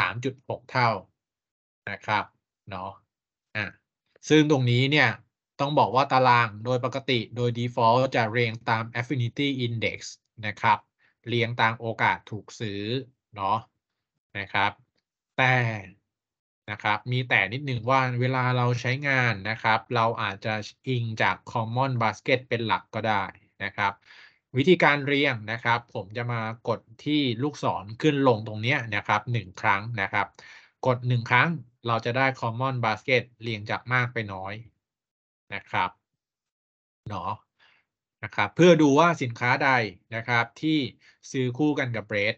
3.6 เท่านะครับเนาะ อ่ะ ซึ่งตรงนี้เนี่ยต้องบอกว่าตารางโดยปกติโดย default จะเรียงตาม affinity index นะครับ เรียงตามโอกาสถูกซื้อเนาะนะครับ แต่นะครับมีแต่นิดหนึ่งว่าเวลาเราใช้งานนะครับ เราอาจจะอิงจาก common basket เป็นหลักก็ได้นะครับ วิธีการเรียงนะครับ ผมจะมากดที่ลูกศรขึ้นลงตรงนี้นะครับ1ครั้งนะครับ กด 1 ครั้งเราจะได้ common basket เรียงจากมากไปน้อยนะครับเนาะนะครับ เพื่อดูว่าสินค้าใดนะครับ ที่ซื้อคู่กันกับเบรด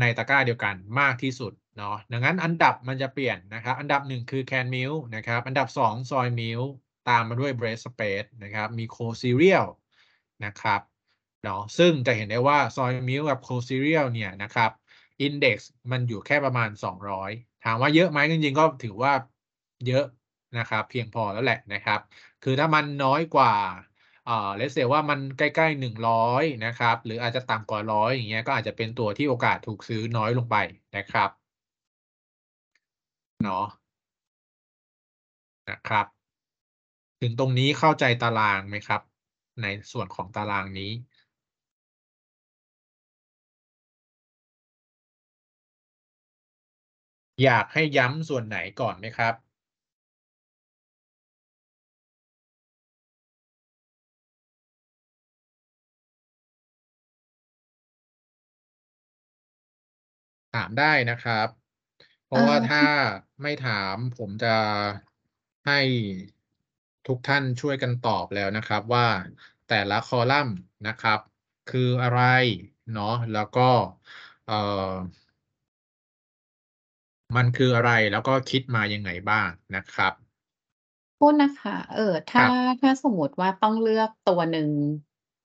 ในตะกร้าเดียวกันมากที่สุดเนาะดังนั้นอันดับมันจะเปลี่ยนนะครับ อันดับหนึ่งคือ can m i l นะครับอันดับสอง soy m i l ตามมาด้วย bread space นะครับมี co ี e r e a l นะครับเนาะซึ่งจะเห็นได้ว่า soy m i l กับ co ี e r e a l เนี่ยนะครับ index มันอยู่แค่ประมาณ 200 ถามว่าเยอะไหมจริงๆก็ถือว่าเยอะนะครับ เพียงพอแล้วแหละนะครับ คือถ้ามันน้อยกว่าเอ่อเลเซว่ามันใกล้ ๆ 100 นะครับ หรืออาจจะต่ำกว่าร้อยอย่างเงี้ยก็อาจจะเป็นตัวที่โอกาสถูกซื้อน้อยลงไปนะครับเนาะนะครับ ถึงตรงนี้เข้าใจตารางไหมครับ ในส่วนของตารางนี้ อยากให้ย้ำส่วนไหนก่อนไหมครับ ถามได้นะครับเพราะว่าถ้าไม่ถาม ผมจะให้ทุกท่านช่วยกันตอบแล้วนะครับ ว่าแต่ละคอลัมน์นะครับ คืออะไรเนาะแล้วก็เออมันคืออะไรแล้วก็คิดมายังไงบ้างนะครับโทษนะคะ เออถ้าถ้าสมมติว่าต้องเลือกตัวหนึ่ง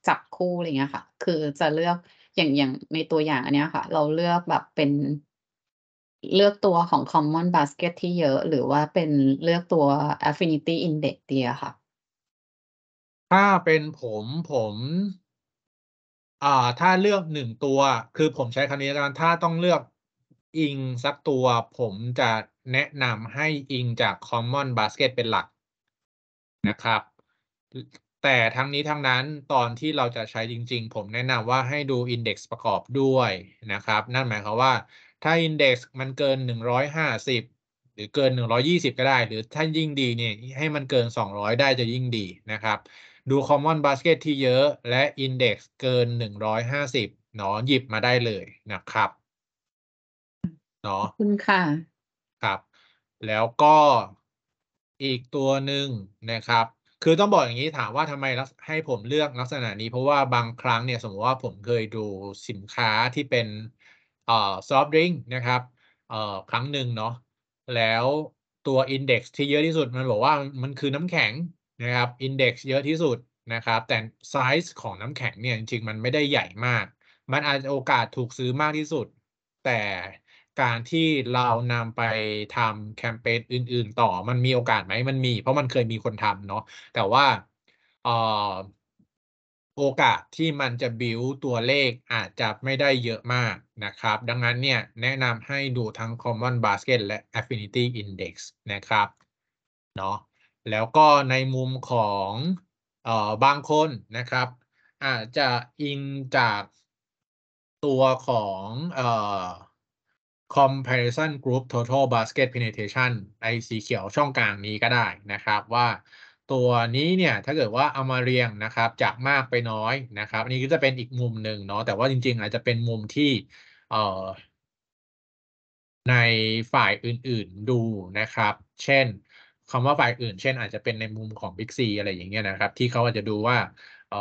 จับคู่อะไรเงี้ยค่ะ คือจะเลือกอย่างอย่างในตัวอย่างอันเนี้ยค่ะ เราเลือกแบบเป็นเลือกตัวของ Common Basket ที่เยอะ หรือว่าเป็นเลือกตัว Affinity Index เดียค่ะ ถ้าเป็นผมผม อ่าถ้าเลือกหนึ่งตัว คือผมใช้คำนี้กันถ้าต้องเลือกอิงสักตัว ผมจะแนะนำให้อิงจาก Common Basket เป็นหลักนะครับ แต่ทั้งนี้ทั้งนั้นตอนที่เราจะใช้จริงๆ ผมแนะนำว่าให้ดู Index ประกอบด้วยนะครับ นั่นหมายความว่าถ้าอด็กซ x มันเกิน 150 หรือเกิน 120 ก็ได้ หรือถ้ายิ่งดีเนี่ย ให้มันเกิน 200 ได้จะยิ่งดีนะครับ ดู Common Basket ที่เยอะ และอด็กซ x เกิน 150เนาะหยิบมาได้เลยนะครับ เนาะคุณค่ะ ครับ แล้วก็อีกตัวหนึ่งนะครับ คือต้องบอกอย่างนี้ถามว่าทำไมให้ผมเลือกลักษณะนี้เพราะว่าบางครั้งเนี่ยสมมติว่าผมเคยดูสินค้าที่เป็นซอฟต์ดริงนะครับครั้งหนึ่งเนาะแล้วตัวอินเด็กซ์ที่เยอะที่สุดมันบอกว่ามันคือน้ำแข็งนะครับอินเด็กซ์เยอะที่สุดนะครับ แต่ไซส์ของน้ำแข็งเนี่ยจริง ๆ มันไม่ได้ใหญ่มาก มันอาจจะโอกาสถูกซื้อมากที่สุด แต่การที่เรานำไปทำแคมเปญอื่น ๆต่อมันมีโอกาสไหมมันมีเพราะมันเคยมีคนทำเนาะแต่ว่าเอ่อโอกาสที่มันจะบิวตัวเลขอาจจะไม่ได้เยอะมากนะครับ ดังนั้นเนี่ยแนะนำให้ดูทั้ง Common Basket และ Affinity Index นะครับเนาะแล้วก็ในมุมของเอ่อบางคนนะครับ อาจจะอิงจากตัวของเอ่อ comparison group total basket penetration ไอสีเขียวช่องกลางนี้ก็ได้นะครับว่าตัวนี้เนี่ยถ้าเกิดว่าเอามาเรียงนะครับจากมากไปน้อยนะครับอันนี้ก็จะเป็นอีกมุมหนึ่งเนาะแต่ว่าจริงๆอาจจะเป็นมุมที่เอ่อในฝ่ายอื่นๆดูนะครับ เช่นคำว่าฝ่ายอื่น เช่น อาจจะเป็นในมุมของ Big ีอะไรอย่างเงี้ยนะครับ ที่เขาอาจจะดูว่าเอ่อ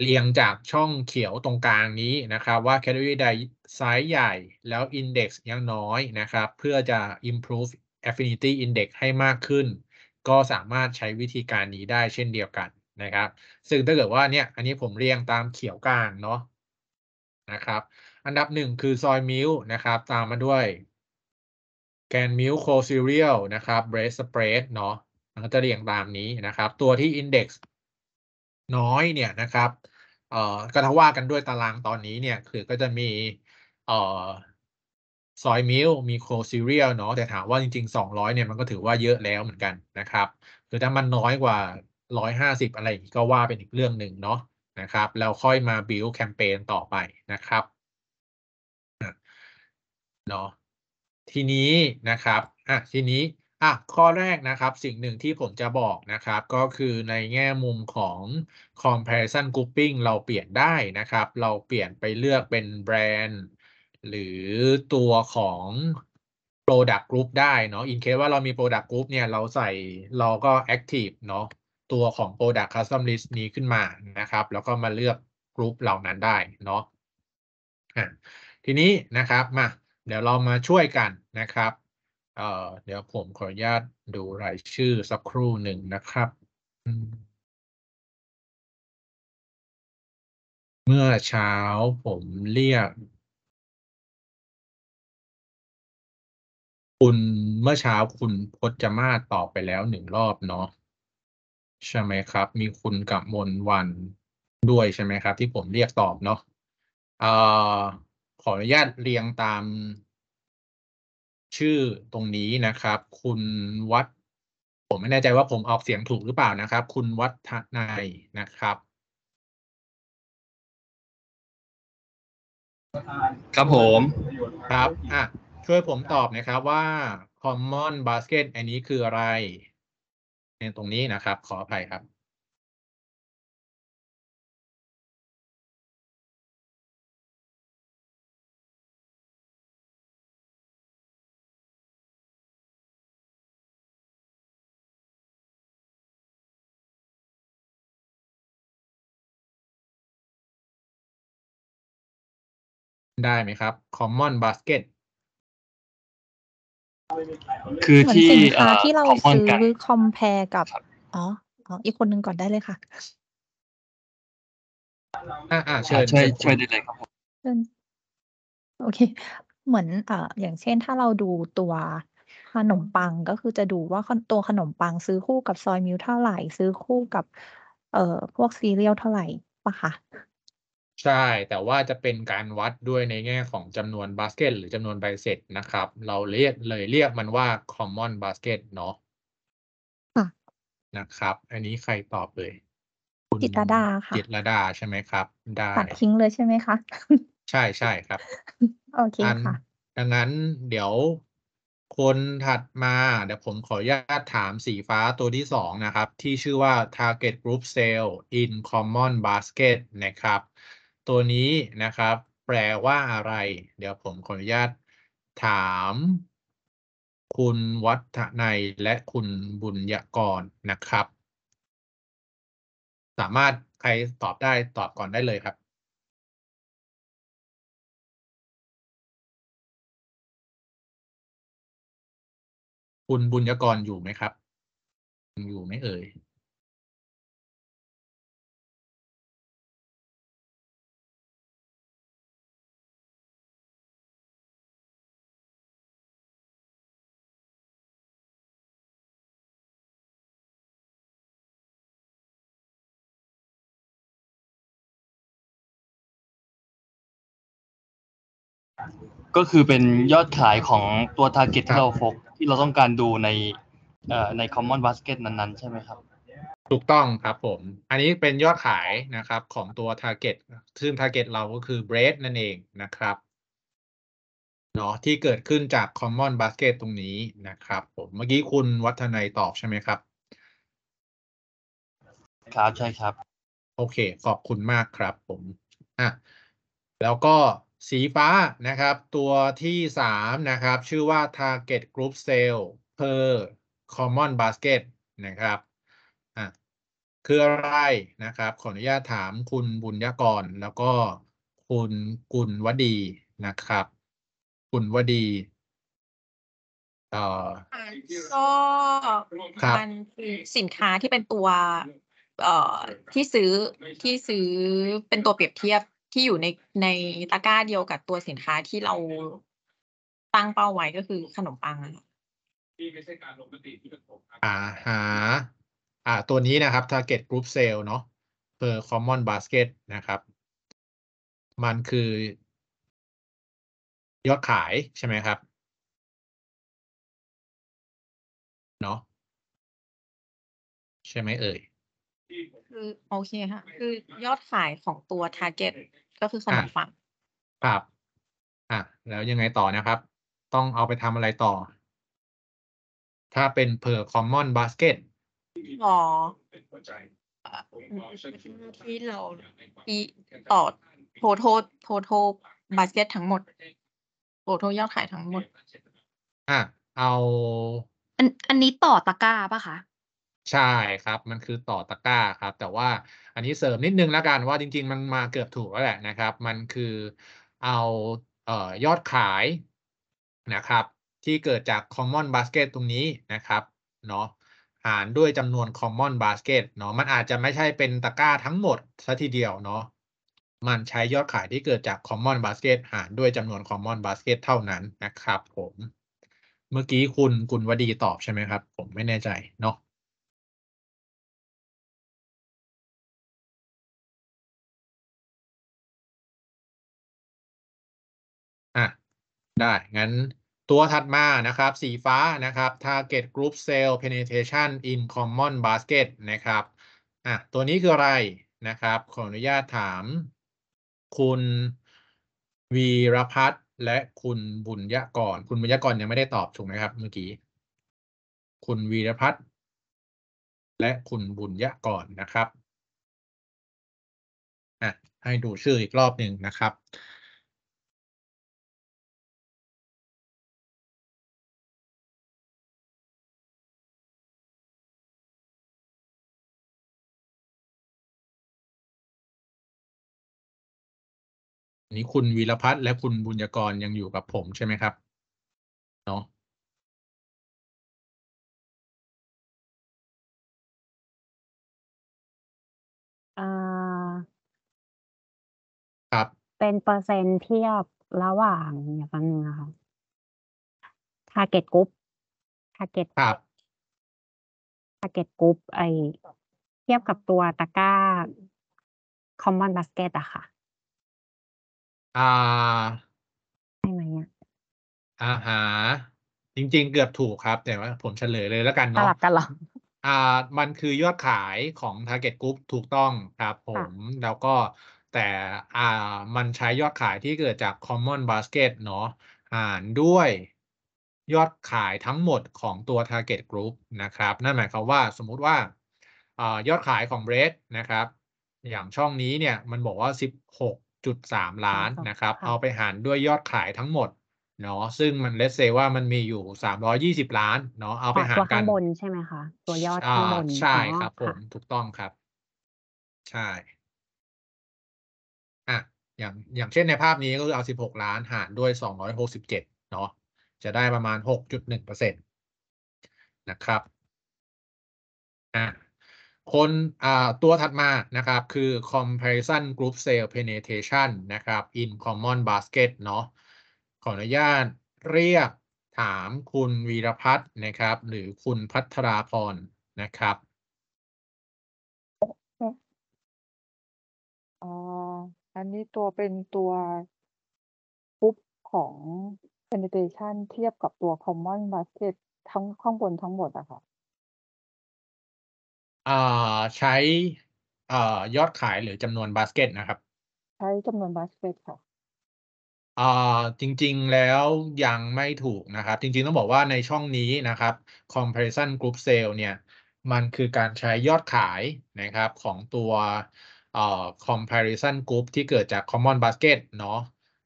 เรียงจากช่องเขียวตรงกลางนี้นะครับว่าแคลอรี่ใดไซส์ใหญ่แล้วอินเด็กซ์ยังน้อยนะครับ เพื่อจะ improve affinity index ให้มากขึ้นก็สามารถใช้วิธีการนี้ได้เช่นเดียวกันนะครับ ซึ่งถ้าเกิดว่าเนี่ย อันนี้ผมเรียงตามเขียวกลางเนาะนะครับ อันดับหนึ่งคือซอยมิลนะครับ ตามมาด้วยแกนมิลโคซีเรียลนะครับ เบรสสเปรดเนาะ มันก็จะเรียงตามนี้นะครับ ตัวที่อินด็กซ์น้อยเนี่ยนะครับ เอ่อก็ถ้าว่ากันด้วยตารางตอนนี้เนี่ยคือก็จะมีเอ่อซอยมิลมีโคซีเรียลเนาะ แต่ถามว่าจริงๆ 200เนี่ยมันก็ถือว่าเยอะแล้วเหมือนกันนะครับ คือถ้ามันน้อยกว่า 150 อะไรอย่างนี้ก็ว่าเป็นอีกเรื่องหนึ่งเนาะนะครับ แล้วค่อยมาบิลแคมเปญต่อไปนะครับเนาะ ทีนี้นะครับ อ่ะทีนี้ อ่ะ ข้อแรกนะครับ สิ่งหนึ่งที่ผมจะบอกนะครับ ก็คือในแง่มุมของ comparison grouping เราเปลี่ยนได้นะครับ เราเปลี่ยนไปเลือกเป็นแบรนด์หรือตัวของ Product Group ได้เนาะอินเคสว่าเรามี Product Group เนี่ยเราใส่เราก็ Active เนาะตัวของ Product Custom List นี้ขึ้นมานะครับ แล้วก็มาเลือก Group เหล่านั้นได้เนาะทีนี้นะครับมา เดี๋ยวเรามาช่วยกันนะครับเอ่อเดี๋ยวผมขออนุญาตดูรายชื่อสักครู่หนึ่งนะครับ เมื่อเช้าผมเรียกคุณเมื่อเช้าคุณพจมาตอบไปแล้วหนึ่งรอบเนาะใช่ไหมครับ มีคุณกับมนวันด้วยใช่ไหมครับ ที่ผมเรียกตอบเนาะออขออนุญาตเรียงตาม ชื่อตรงนี้นะครับ คุณวัด ผมไม่แน่ใจว่าผมออกเสียงถูกหรือเปล่านะครับ คุณวัฒนายนะครับครับผมครับอ่ะช่วยผมตอบนะครับว่า common basket อันนี้คืออะไร ในตรงนี้นะครับ ขออภัยครับ ได้ไหมครับ common basket คือที่าที่เราซื้อคอมเพลกับอ๋ออ๋ออีกคนหนึ่งก่อนได้เลยค่ะอ่าอ่าช่ใช่ใช่ได้เลยครับผมโอเค เหมือนเอ่ออย่างเช่นถ้าเราดูตัวขนมปังก็คือจะดูว่าตัวขนมปังซื้อคู่กับซอยมิลเท่าไหร่ซื้อคู่กับ เอ่อพวกซีเรียลเท่าไหร่ปะคะใช่ แต่ว่าจะเป็นการวัดด้วยในแง่ของจำนวนบาสเกต หรือจำนวนใบเสร็จนะครับ เราเรียกเลยเรียกมันว่า common basket เนาะนะครับ อันนี้ใครตอบเลย จิตรดาค่ะ จิตรดาใช่ไหมครับได้ตัดทิ้งเลยใช่ไหมคะ ใช่ใช่ครับ โอเคค่ะดังนั้นเดี๋ยวคนถัดมาเดี๋ยวผมขออนุญาตถามสีฟ้าตัวที่สองนะครับ ที่ชื่อว่า target group sale in common basket นะครับตัวนี้นะครับ แปลว่าอะไร เดี๋ยวผมขออนุญาต ถาม คุณวัฒนายและคุณบุญยกรนะครับ สามารถใครตอบได้ตอบก่อนได้เลยครับ คุณบุญยกรอยู่ไหมครับอยู่ไหมเอ่ยก็คือเป็นยอดขายของตัวทาร์เก็ตที่เราโฟกที่เราต้องการดูในอใน common basket นั้นๆใช่ไหมครับ ถูกต้องครับผม อันนี้เป็นยอดขายนะครับ ของตัวทาร์เก็ตซึ่งทาร์เก็ตเราก็คือเบรดนั่นเองนะครับเนาะที่เกิดขึ้นจาก common basket ตรงนี้นะครับ ผม เมื่อกี้คุณวัฒนัยตอบใช่ไหมครับ ครับใช่ครับ โอเคขอบคุณมากครับผมอ่ะแล้วก็สีฟ้านะครับ ตัวที่ 3 นะครับ ชื่อว่า target group sale per common basket นะครับอ่ะคืออะไรนะครับ ขออนุญาตถามคุณบุญยกร แล้วก็คุณกุลวดีนะครับกุลวดีก็มันคือสินค้าที่เป็นตัวเอ่อที่ซื้อที่ซื้อเป็นตัวเปรียบเทียบที่อยู่ในในตะกร้าเดียวกับตัวสินค้าที่เราตั้งเป้าไว้ก็คือขนมปังที่ไม่ใช่การลงมติที่เป็นผมอ่าหาอ่าตัวนี้นะครับ target group sale เนาะ per common basket นะครับ มันคือยอดขายใช่ไหมครับเนาะใช่ไหมเอ่ยคือโอเคค่ะคือยอดขายของตัว target ก็คือขนมปัง ครับ อ่ะแล้วยังไงต่อนะครับ ต้องเอาไปทำอะไรต่อ ถ้าเป็นเพอร์คอมมอนบาสเกต อ๋อที่เราปีต่อโทโทโทโทบาสเกตทั้งหมดโทโทยอดขายทั้งหมดอ่ะเอา อันอันนี้ต่อตะกร้าปะคะใช่ครับ มันคือต่อตะกร้าครับ แต่ว่า อันนี้เสริมนิดนึงแล้วกันว่าจริงๆมันมาเกือบถูกแล้วแหละนะครับ มันคือเอาเอ่อยอดขายนะครับ ที่เกิดจาก common basket ตรงนี้นะครับเนาะหารด้วยจำนวน common basket เนาะ มันอาจจะไม่ใช่เป็นตะกร้าทั้งหมดซะทีเดียวเนาะ มันใช้ยอดขายที่เกิดจาก common basket หารด้วยจำนวน common basket เท่านั้นนะครับ ผม เมื่อกี้คุณ คุณวดีตอบใช่ไหมครับ ผมไม่แน่ใจเนาะได้ งั้นตัวถัดมานะครับ สีฟ้านะครับ target group sale penetration in common basket นะครับ อ่ะ ตัวนี้คืออะไรนะครับ ขออนุญาตถาม คุณวีรพัฒน์และคุณบุญยกร คุณบุญยกรยังไม่ได้ตอบถูกไหมครับเมื่อกี้ คุณวีรพัฒน์และคุณบุญยกรนะครับ อ่ะ ให้ดูชื่ออีกรอบหนึ่งนะครับนี้คุณวีรพัฒน์และคุณบุญยกรยังอยู่กับผมใช่ไหมครับเนาะครับ เป็นเปอร์เซ็นต์เทียบระหว่างอย่างนึงนะคะ target group target ครับ target group ไอเทียบกับตัวตะก้า common basket อะค่ะอาใช่ไหมอ่ะอาหาจริง ๆ เกือบถูกครับ แต่ว่าผมเฉลยเลยแล้วกันเนาะลับกันหรออ่ามันคือยอดขายของ Target Group ถูกต้องครับผม แล้วก็แต่อ่ามันใช้ยอดขายที่เกิดจาก Common Basket เนาะหารด้วยยอดขายทั้งหมดของตัว Target Group นะครับ นั่นหมายความว่าสมมุติว่าอ่ายอดขายของ Bread นะครับ อย่างช่องนี้เนี่ยมันบอกว่า 16จุดสามล้านนะครับ เอาไปหารด้วยยอดขายทั้งหมด เนาะซึ่งมันเลสเซว่ามันมีอยู่สามรอยี่สิบล้านเนาะเอาไปหารกัน ตัวข้างบนใช่ไหมคะ ตัวยอดข้างบน ใช่ครับผม ถูกต้องครับ ใช่อ่ะอย่างอย่างเช่นในภาพนี้ก็คือเอาสิบหกล้านหารด้วยสอองร้ยหกสิบเจ็ดเนาะจะได้ประมาณหหกจุดนึ่งเเปอร์ซ็นตนะครับอ่ะคนตัวถัดมานะครับ คือ comparison group sale penetration นะครับ in common basket เนาะขออนุญาตเรียกถามคุณวีรพัฒน์นะครับ หรือคุณพัทราพรนะครับอันนี้ตัวเป็นตัวปุ๊บของ penetration เทียบกับตัว common basket ทั้งข้างบนทั้งหมดอะค่ะใช้ยอดขายหรือจำนวนบาสเกตนะครับ ใช้จำนวนบาสเกตค่ะอ่าจริงๆแล้วยังไม่ถูกนะครับ จริงๆ ต้องบอกว่าในช่องนี้นะครับ comparison group sale เนี่ย มันคือการใช้ยอดขายนะครับของตัวอ่า comparison group ที่เกิดจาก common basket เนาะ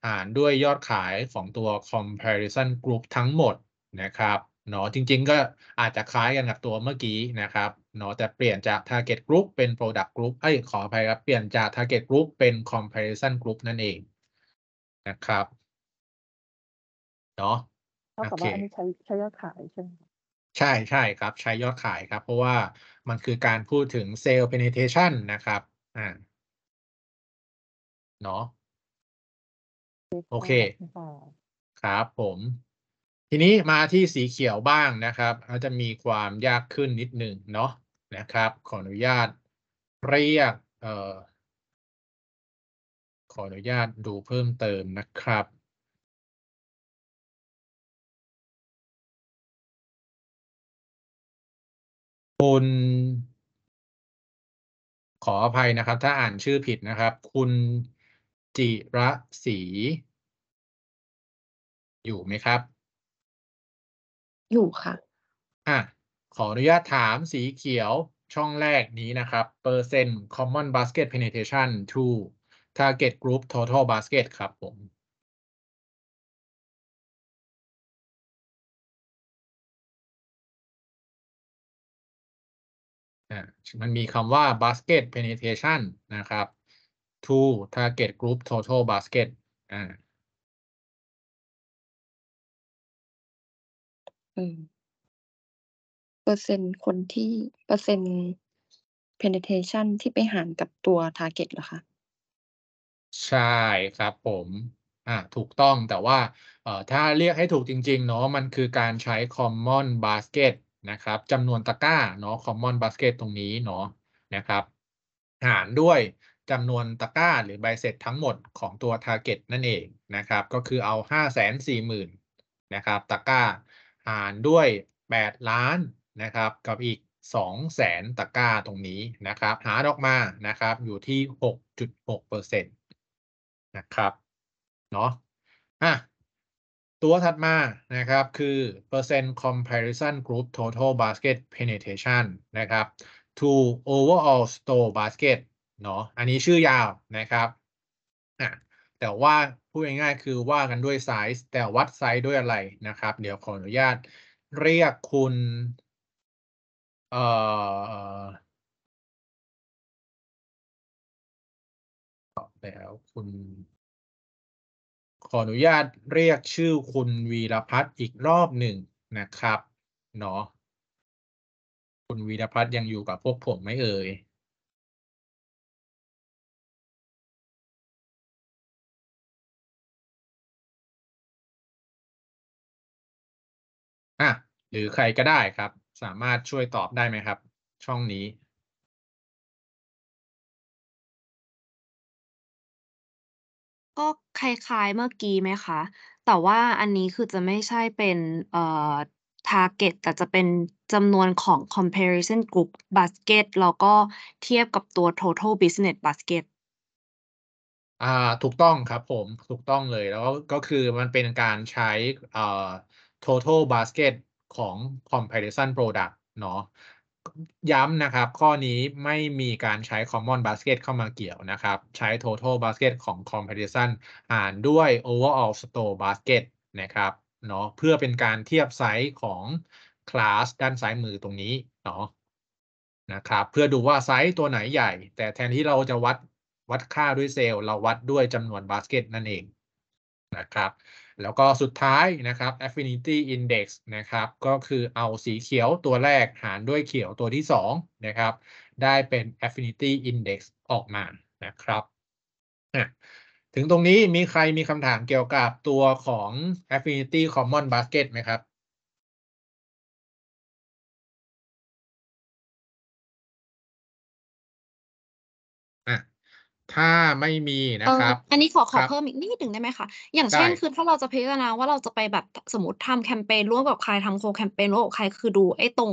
หารด้วยยอดขายของตัว comparison group ทั้งหมดนะครับเนาะจริงๆ ก็อาจจะคล้ายกันกับตัวเมื่อกี้นะครับเนาะแต่เปลี่ยนจาก target group เป็น product group เอ้ย ขออภัยครับเปลี่ยนจาก target group เป็น comparison group นั่นเองนะครับเนาะเท่ากับว่าอันนี้ใช้ใช้ยอดขายใช่ไหมใช่ใช่ครับ ใช้ยอดขายครับ เพราะว่ามันคือการพูดถึง sale penetration นะครับ อ่าเนาะโอเคครับผม ทีนี้มาที่สีเขียวบ้างนะครับ อาจจะมีความยากขึ้นนิดหนึ่งเนาะนะครับขออนุญาตเรียกออขออนุญาตดูเพิ่มเติมนะครับ คุณขออภัยนะครับ ถ้าอ่านชื่อผิดนะครับ คุณจิระศรีอยู่ไหมครับ อยู่ค่ะ อ่ะขออนุญาตถามสีเขียวช่องแรกนี้นะครับ เปอ์เซ็นต์ common basket penetration to target group total basket ครับผมมันมีคำว่า basket penetration นะครับ to target group total basket อ่าเปอร์เซ็นต์ คนที่เปอร์เซ็นต์ penetration ที่ไปหารกับตัว target เหรอคะ ใช่ครับผมอ่าถูกต้องแต่ว่าเอ่อถ้าเรียกให้ถูกจริงๆเนาะมันคือการใช้ common basket นะครับจำนวนตะกร้าเนาะ common basket ตรงนี้เนาะนะครับ หารด้วยจำนวนตะกร้าหรือใบเสร็จทั้งหมดของตัว target นั่นเองนะครับ ก็คือเอา 5 4 0 0 0 0นะครับ ตะกร้า หารด้วย 8 ล้านนะครับ กับอีก2 0 0แสนตะก้าตรงนี้นะครับ หาออกมานะครับ อยู่ที่ 6.6%นะครับ เนาะอ่ะตัวถัดมานะครับ คือ percent comparison group total basket p e n e เ r เ t i o n นะครับ to overall store basket เนาะอันนี้ชื่อยาวนะครับอ่ะแต่ว่าพูดง่ายๆคือว่ากันด้วยไซส์แต่วัดไซส์ด้วยอะไรนะครับ เดี๋ยวขออนุญาตเรียกคุณเอ่อแล้วคุณ ขออนุญาตเรียกชื่อคุณวีรพัฒน์อีกรอบหนึ่งนะครับ เนาะ คุณวีรพัฒน์ยังอยู่กับพวกผมไหมเอ่ยอ่ะหรือใครก็ได้ครับสามารถช่วยตอบได้ไหมครับ ช่องนี้ ก็คล้าย ๆ เมื่อกี้ไหมคะ แต่ว่าอันนี้คือจะไม่ใช่เป็นเอ่อ target แต่จะเป็นจำนวนของ comparison group basket แล้วก็เทียบกับตัว total business basket อ่าถูกต้องครับผมถูกต้องเลยแล้วก็คือมันเป็นการใช้เอ่อ total basket ของ comparison product เนาะย้ำนะครับ ข้อนี้ไม่มีการใช้ common basket เข้ามาเกี่ยวนะครับ ใช้ total basket ของ comparison อ่านด้วย overall store basket นะครับเนาะเพื่อเป็นการเทียบไซส์ของ class ด้านซ้ายมือตรงนี้เนาะนะครับ เพื่อดูว่าไซส์ตัวไหนใหญ่ แต่แทนที่เราจะวัดวัดค่าด้วยเซลล์ เราวัดด้วยจำนวนบาสเกตนั่นเองนะครับแล้วก็สุดท้ายนะครับ affinity index นะครับ ก็คือเอาสีเขียวตัวแรกหารด้วยเขียวตัวที่2นะครับ ได้เป็น affinity index ออกมานะครับ ถึงตรงนี้มีใครมีคำถามเกี่ยวกับตัวของ affinity common basket ไหมครับถ้า ไม่มีนะครับ อันนี้ขอขอเพิ่มอีกนิดหนึ่งได้ไหมคะ อย่างเช่นคือถ้าเราจะพิจารณาว่าเราจะไปแบบ สมมติทำแคมเปญร่วมกับใครทำโคแคมเปญร่วมกับใครคือดูไอ้ตรง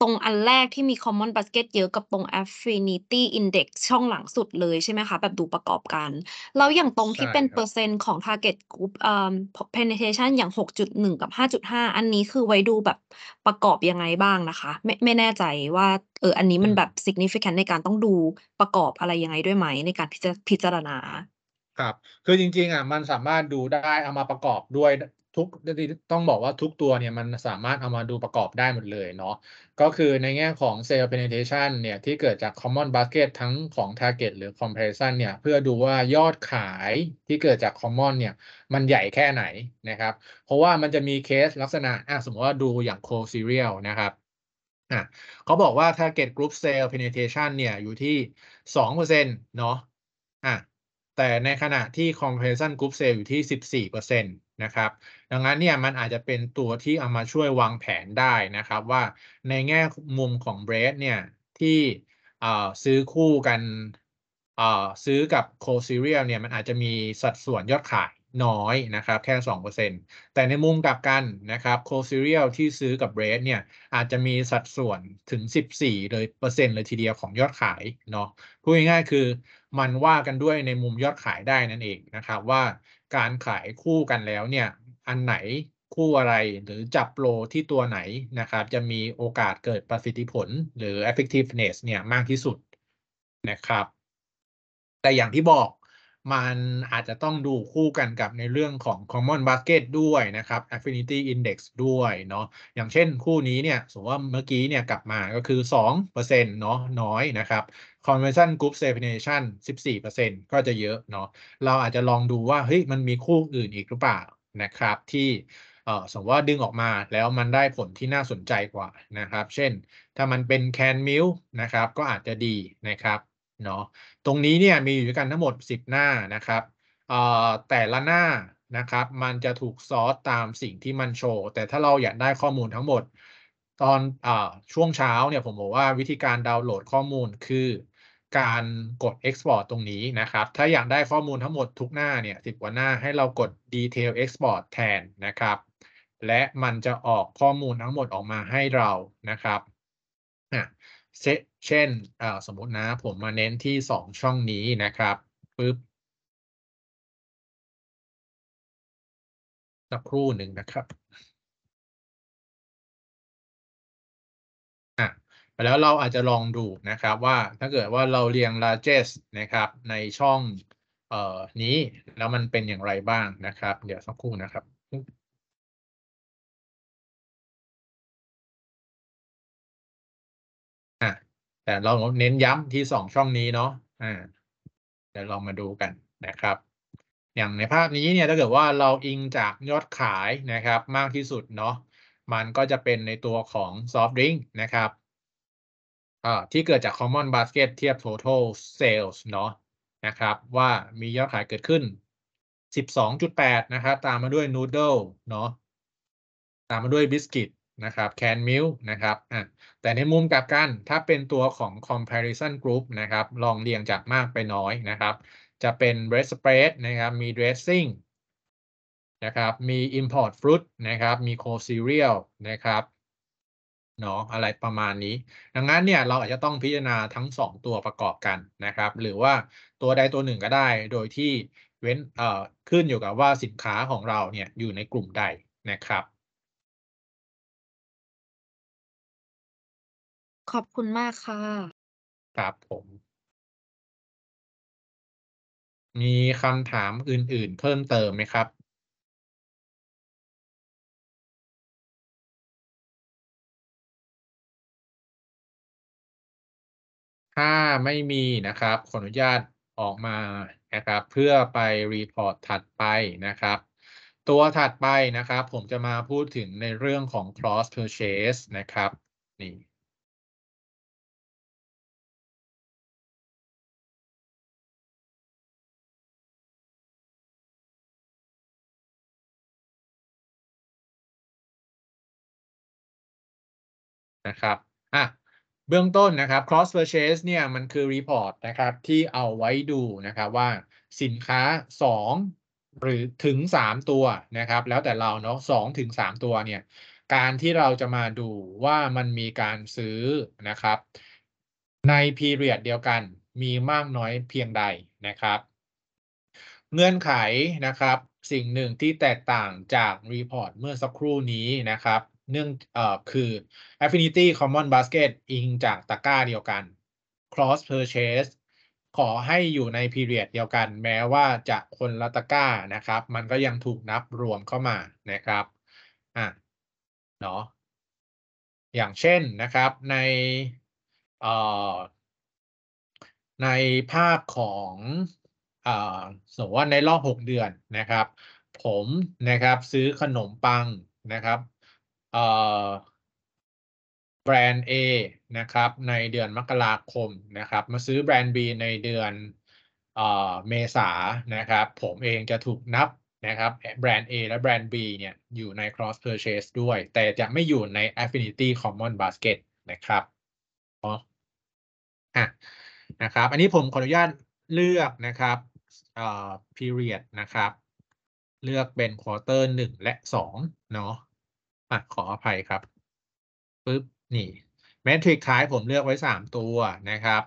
ตรงอันแรกที่มี common basket เยอะกับตรง affinity index ช่องหลังสุดเลยใช่ไหมคะ แบบดูประกอบกัน แล้วอย่างตรงที่เป็นเปอร์เซ็นต์ของ target group อ่ penetration อย่าง 6.1 กับ 5.5 อันนี้คือไว้ดูแบบประกอบยังไงบ้างนะคะ ไม่ไม่แน่ใจว่าเอออันนี้มันแบบ significant ในการต้องดูประกอบอะไรยังไงด้วยไหม ในการพิจารณา ครับ คือจริงๆอ่ะมันสามารถดูได้เอามาประกอบด้วยทุกต้องบอกว่าทุกตัวเนี่ยมันสามารถเอามาดูประกอบได้หมดเลยเนาะ ก็คือในแง่ของ Sale Penetration เนี่ยที่เกิดจาก Common Basket ทั้งของ Target หรือ Comparison เนี่ยเพื่อดูว่ายอดขายที่เกิดจาก Common เนี่ยมันใหญ่แค่ไหนนะครับ เพราะว่ามันจะมีเคสลักษณะอ่ะสมมติว่าดูอย่าง Cold Serial นะครับ อ่ะเขาบอกว่า Target Group Sale Penetration เนี่ยอยู่ที่ 2%เนาะ อ่ะ แต่ในขณะที่ Comparison Group Sale อยู่ที่ 14%นนะครับดังนั้นเนี่ยมันอาจจะเป็นตัวที่เอามาช่วยวางแผนได้นะครับ ว่าในแง่มุมของเบรดเนี่ยที่ซื้อคู่กันซื้อกับโคซีเรียลเนี่ยมันอาจจะมีสัดส่วนยอดขายน้อยนะครับ แค่2%แต่ในมุมกลับกันนะครับโคซีเรียลที่ซื้อกับเบรด เนี่ยอาจจะมีสัดส่วนถึง 14เลยเปอร์เซ็นต์เลยทีเดียวของยอดขายเนาะพูดง่ายๆคือมันว่ากันด้วยในมุมยอดขายได้นั่นเองนะครับว่าการขายคู่กันแล้วเนี่ยอันไหนคู่อะไรหรือจับโปรที่ตัวไหนนะครับจะมีโอกาสเกิดประสิทธิผล หรือ effectiveness เนี่ยมากที่สุดนะครับ แต่อย่างที่บอกมันอาจจะต้องดูคู่กันกับในเรื่องของ common basket ด้วยนะครับ affinity index ด้วยเนาะอย่างเช่นคู่นี้เนี่ยสมมติว่าเมื่อกี้เนี่ยกลับมาก็คือ2%เนาะน้อยนะครับ conversion group separation 14%ก็จะเยอะเนาะ เราอาจจะลองดูว่าเฮ้ยมันมีคู่อื่นอีกหรือเปล่านะครับ ที่เออสมมติว่าดึงออกมาแล้วมันได้ผลที่น่าสนใจกว่านะครับ เช่นถ้ามันเป็นแคนมิลนะครับก็อาจจะดีนะครับเนาะตรงนี้เนี่ยมีอยู่ด้วยกันทั้งหมด 10 หน้านะครับเอ่อแต่ละหน้านะครับ มันจะถูกซอสตามสิ่งที่มันโชว์ แต่ถ้าเราอยากได้ข้อมูลทั้งหมด ตอนอช่วงเช้าเนี่ยผมบอกว่าวิธีการดาวน์โหลดข้อมูลคือการกด Export ตรงนี้นะครับ ถ้าอยากได้ข้อมูลทั้งหมดทุกหน้าเนี่ยสิบกว่าหน้าให้เรากด Detail Export แทนนะครับ และมันจะออกข้อมูลทั้งหมดออกมาให้เรานะครับ เช่นสมมตินะ ผมมาเน้นที่ 2 ช่องนี้นะครับปึ๊บสักครู่หนึ่งนะครับแล้วเราอาจจะลองดูนะครับ ว่าถ้าเกิดว่าเราเรียง largest นะครับ ในช่องเอ่อนี้ แล้วมันเป็นอย่างไรบ้างนะครับ เดี๋ยวสักครู่นะครับ แต่เราเน้นย้ำที่สองช่องนี้เนาะอ่าเดี๋ยวลองมาดูกันนะครับ อย่างในภาพนี้เนี่ยถ้าเกิดว่าเราอิงจากยอดขายนะครับมากที่สุดเนาะมันก็จะเป็นในตัวของซอฟต์ดริงนะครับอที่เกิดจาก Common Basket เทียบ Total Sales เนาะนะครับ ว่ามียอดขายเกิดขึ้น 12.8 นะครับตามมาด้วย Noodle เนาะตามมาด้วย Biscuit นะครับ Can m ิ l นะครับอ่ะแต่ในมุมกลับกันถ้าเป็นตัวของ Comparison Group นะครับ ลองเรียงจากมากไปน้อยนะครับ จะเป็น Bread Spread นะครับ มี Dressing นะครับ มี Import Fruit นะครับ มี Co l d Cereal นะครับเนาะอะไรประมาณนี้ ดังนั้นเนี่ยเราอาจจะต้องพิจารณาทั้ง2ตัวประกอบกันนะครับ หรือว่าตัวใดตัวหนึ่งก็ได้ โดยที่เว้นเอ่อขึ้นอยู่กับว่าสินค้าของเราเนี่ยอยู่ในกลุ่มใดนะครับ ขอบคุณมากค่ะ ครับผม มีคำถามอื่นๆ เพิ่มเติมไหมครับถ้าไม่มีนะครับขออนุญาตออกมานะครับ เพื่อไปรีพอร์ตถัดไปนะครับ ตัวถัดไปนะครับ ผมจะมาพูดถึงในเรื่องของ cross purchase นะครับ นี่ นะครับ อ่ะเบื้องต้นนะครับ cross purchase เนี่ยมันคือ report นะครับ ที่เอาไว้ดูนะครับว่าสินค้า 2 หรือถึง 3 ตัวนะครับ แล้วแต่เราเนาะสองถึง 3 ตัวเนี่ยการที่เราจะมาดูว่ามันมีการซื้อนะครับ ใน period เดียวกันมีมากน้อยเพียงใดนะครับ เงื่อนไขนะครับสิ่งหนึ่งที่แตกต่างจากรีพอร์ตเมื่อสักครู่นี้นะครับเนื่องเอ่อคือ affinity common basket อิงจากตะกร้าเดียวกัน cross purchase ขอให้อยู่ใน period เดียวกัน แม้ว่าจะคนละตะกร้านะครับ มันก็ยังถูกนับรวมเข้ามานะครับ อ่ะ เนาะอย่างเช่นนะครับ ในเอ่อในภาพของอสมมติว่าในรอบ6เดือนนะครับ ผมนะครับซื้อขนมปังนะครับแบรนด์ A นะครับในเดือนมกราคมนะครับ มาซื้อแบรนด์ B ในเดือนเมษานะครับ ผมเองจะถูกนับนะครับแบรนด์ A และแบรนด์ B เนี่ยอยู่ใน cross purchase ด้วย แต่จะไม่อยู่ใน affinity common basket นะครับอ๋อะนะครับ อันนี้ผมขออนุญาตเลือกนะครับเอ่อ period นะครับ เลือกเป็น quarter 1 และ 2 เนาะอ่ะ ขออภัยครับ ปึ๊บ นี่แมทริกซท้ายผมเลือกไว้สามตัวนะครับ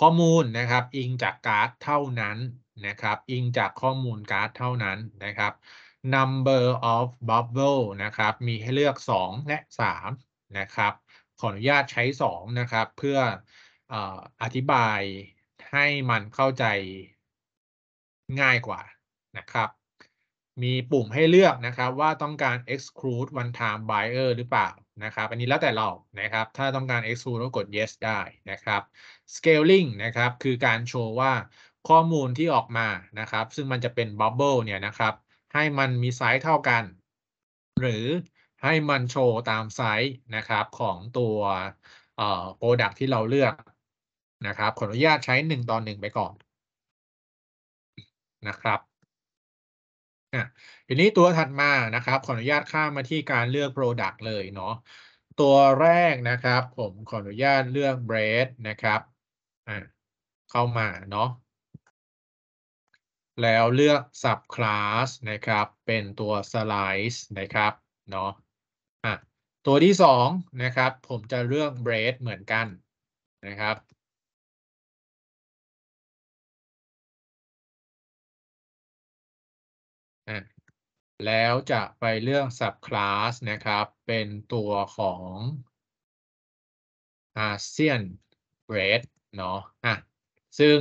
ข้อมูลนะครับ อิงจากการ์ดเท่านั้นนะครับ อิงจากข้อมูลการ์ดเท่านั้นนะครับ number of bubble นะครับ มีให้เลือก 2 และ 3 นะครับ ขออนุญาตใช้ 2 นะครับ เพื่ออธิบายให้มันเข้าใจง่ายกว่านะครับมีปุ่มให้เลือกนะครับว่าต้องการ exclude one time buyer หรือเปล่านะครับ อันนี้แล้วแต่เรานะครับ ถ้าต้องการ exclude ก็กด yes ได้นะครับ scaling นะครับ คือการโชว์ว่าข้อมูลที่ออกมานะครับ ซึ่งมันจะเป็น bubble เนี่ยนะครับ ให้มันมีไซส์เท่ากัน หรือให้มันโชว์ตามไซส์นะครับของตัวเอ่อ product ที่เราเลือกนะครับขออนุญาตใช้ 1 ต่อ 1 ไปก่อน นะครับะทีนี้ตัวถัดมานะครับ ขออนุญาตข้ามมาที่การเลือก Product เลยเนาะ ตัวแรกนะครับ ผมขออนุญาตเลือก bread นะครับอ่าเข้ามาเนาะ แล้วเลือก subclass นะครับ เป็นตัว slice นะครับ เนาะอ่ะตัวที่สองนะครับผมจะเลือก bread เหมือนกันนะครับแล้วจะไปเรื่อง subclass นะครับ เป็นตัวของ ASEAN g r a d เนาะอ่ะ ซึ่ง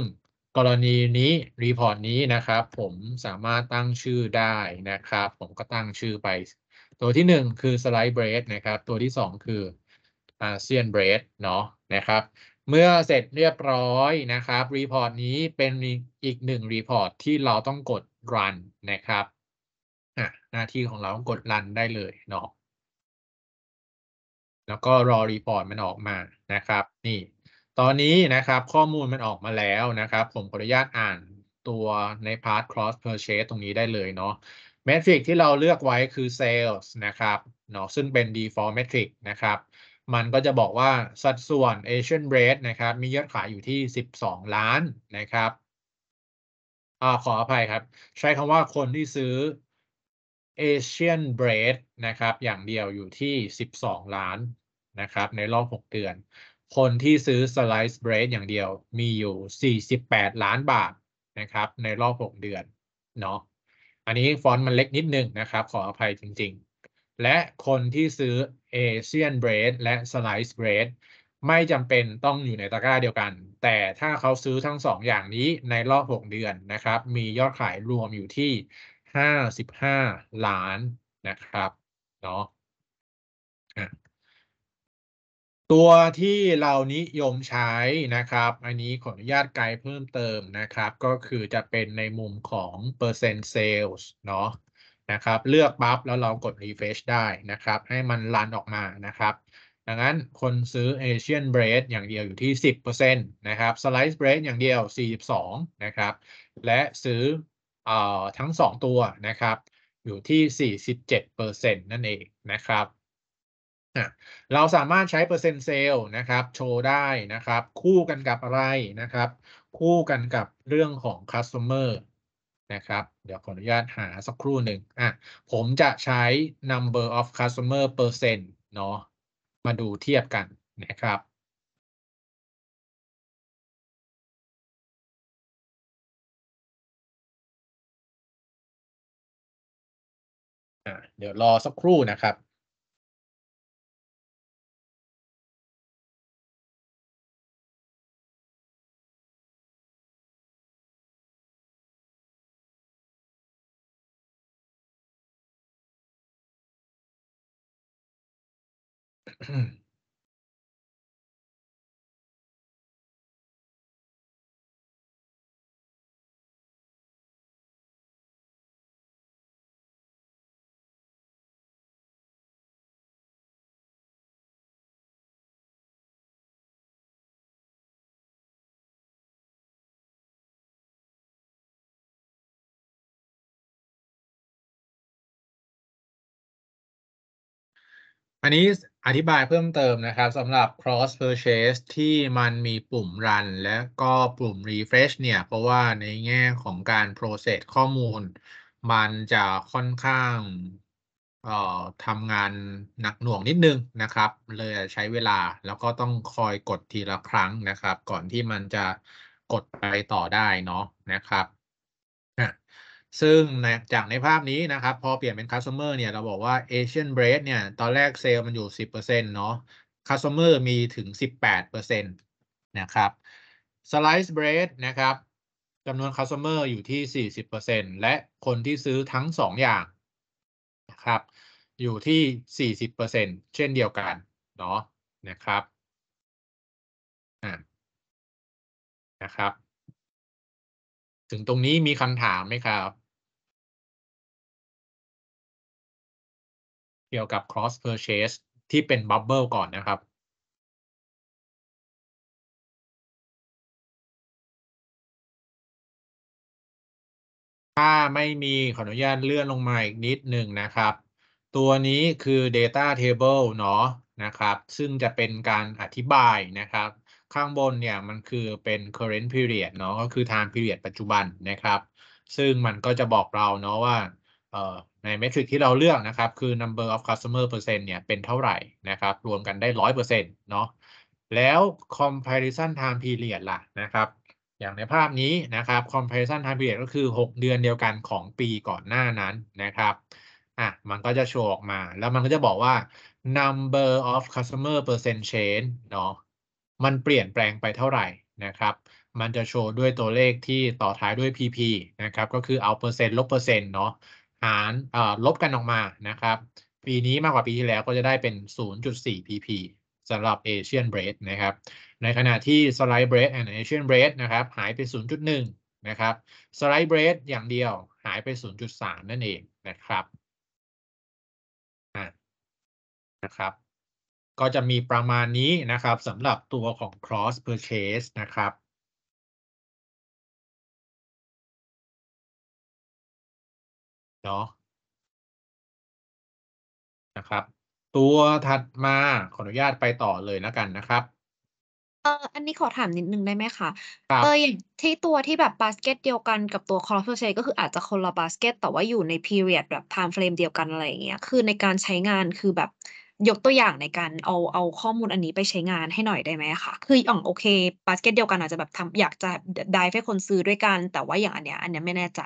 กรณีนี้รีพอร์ตนี้นะครับ ผมสามารถตั้งชื่อได้นะครับ ผมก็ตั้งชื่อไป ตัวที่1คือ Slide Bread นะครับ ตัวที่2คืออาเซียนเบรดเนาะนะครับ เมื่อเสร็จเรียบร้อยนะครับรีพอร์ตนี้เป็นอีกหนึ่งรีพอร์ตที่เราต้องกด run นะครับอ่ะหน้าที่ของเรากดรันได้เลยเนาะแล้วก็รอรีพอร์ตมันออกมานะครับ นี่ ตอนนี้นะครับ ข้อมูลมันออกมาแล้วนะครับ ผมขออนุญาตอ่านตัวในพาร์ท cross purchase ตรงนี้ได้เลยเนาะเมทริกที่เราเลือกไว้คือ sales นะครับเนาะซึ่งเป็น default metric นะครับ มันก็จะบอกว่า สัดส่วน Asian Bread นะครับ มียอดขายอยู่ที่ 12 ล้านนะครับอขออภัยครับ ใช้คำว่าคนที่ซื้อเอเชียนเบรดนะครับอย่างเดียวอยู่ที่ 12 ล้านนะครับในรอบ6เดือน คนที่ซื้อสไลซ์เบรดอย่างเดียวมีอยู่ 48 ล้านบาทนะครับในรอบ6เดือนเนาะอันนี้ฟอนต์มันเล็กนิดนึงนะครับขออภัยจริงๆ และคนที่ซื้อเอเชียนเบรดและสไลซ์เบรดไม่จำเป็นต้องอยู่ในตะกร้าเดียวกัน แต่ถ้าเขาซื้อทั้ง 2ออย่างนี้ในรอบ6เดือนนะครับมียอดขายรวมอยู่ที่ห้าสิบห้าล้านนะครับเนาะตัวที่เรานิยมใช้นะครับ อันนี้ขออนุญาตไกด์เพิ่มเติมนะครับ ก็คือจะเป็นในมุมของเปอร์เซ็นต์เซลส์เนาะนะครับ เลือกบัฟแล้วเรากด refresh ได้นะครับ ให้มันรันออกมานะครับ ดังนั้นคนซื้อ Asian Bread อย่างเดียวอยู่ที่ 10%นะครับ Slice Bread อย่างเดียว 42 นะครับ และซื้อทั้ง 2 ตัวนะครับ อยู่ที่ 47%นั่นเองนะครับ เราสามารถใช้เปอร์เซ็นต์เซล์นะครับโชว์ได้นะครับ คู่กันกับอะไรนะครับ คู่กันกับเรื่องของคัสเตอร์นะครับ เดี๋ยวขออนุญาตหาสักครู่หนึ่งอ่ะผมจะใช้ number of customer percent เนาะมาดูเทียบกันนะครับดี๋ยวรอสักครู่นะครับมอันนี้อธิบายเพิ่มเติมนะครับสำหรับ cross purchase ที่มันมีปุ่ม run และก็ปุ่ม refresh เนี่ย เพราะว่าในแง่ของการ process ข้อมูล มันจะค่อนข้างทำงานหนักหน่วงนิดนึงนะครับ เลยใช้เวลาแล้วก็ต้องคอยกดทีละครั้งนะครับ ก่อนที่มันจะกดไปต่อได้เนาะนะครับซึ่งนะจากในภาพนี้นะครับพอเปลี่ยนเป็น customer เนี่ยเราบอกว่า Asian Bread เนี่ยตอนแรกเซลล์มันอยู่ 10%เนาะ customer มีถึง 18%นะครับ Slice Bread นะครับจำนวน customer อยู่ที่ 40%และคนที่ซื้อทั้ง 2 อย่างนะครับ อยู่ที่ 40%เช่นเดียวกันเนาะนะครับอ่านะครับถึงตรงนี้มีคำถามไหมครับเกี่ยวกับ cross purchase ที่เป็น bubble ก่อนนะครับ ถ้าไม่มีขออนุญาตเลื่อนลงมาอีกนิดหนึ่งนะครับ ตัวนี้คือ data table เนาะนะครับ ซึ่งจะเป็นการอธิบายนะครับ ข้างบนเนี่ยมันคือเป็น current period เนาะก็คือ time period ปัจจุบันนะครับ ซึ่งมันก็จะบอกเราเนาะว่าในเมทริกที่เราเลือกนะครับ คือ number of customer percent เนี่ยเป็นเท่าไหร่นะครับ รวมกันได้ร้อยเปอร์เซ็นต์เนาะแล้ว comparison time period ล่ะนะครับ อย่างในภาพนี้นะครับ comparison time period ก็คือ 6 เดือนเดียวกันของปีก่อนหน้านั้นนะครับอ่ะมันก็จะโชว์ออกมา แล้วมันก็จะบอกว่า number of customer percent change เนาะมันเปลี่ยนแปลงไปเท่าไหร่นะครับ มันจะโชว์ด้วยตัวเลขที่ต่อท้ายด้วย PP นะครับก็คือเอาเปอร์เซ็นต์ลบเปอร์เซ็นต์เนาะหารลบกันออกมานะครับ ปีนี้มากกว่าปีที่แล้วก็จะได้เป็น 0.4 pp สำหรับ Asian Bread นะครับ ในขณะที่ Slice Bread and Asian Bread นะครับหายไป 0.1 นะครับ Slice Bread อย่างเดียวหายไป 0.3 นั่นเองนะครับนะครับ ก็จะมีประมาณนี้นะครับสำหรับตัวของ cross purchase นะครับเนาะนะครับ ตัวถัดมา ขออนุญาตไปต่อเลยแล้วกันนะครับเอออันนี้ขอถามนิดนึงได้ไหมคะเอออย่างที่ตัวที่แบบบาสเกตเดียวกันกับตัวคอร์สเชก็คืออาจจะคนละบาสเกตแต่ว่าอยู่ในพีเรียดแบบไทม์เฟรมเดียวกัน อะไรอย่างเงี้ย คือในการใช้งานคือแบบยกตัวอย่างในการเอาเอาข้อมูลอันนี้ไปใช้งานให้หน่อยได้ไหมคะ คืออย่างโอเคบาสเกตเดียวกัน อาจจะแบบทำอยากจะได้ให้คนซื้อด้วยกันแต่ว่าอย่างอันเนี้ยอันเนี้ยไม่แน่ใจ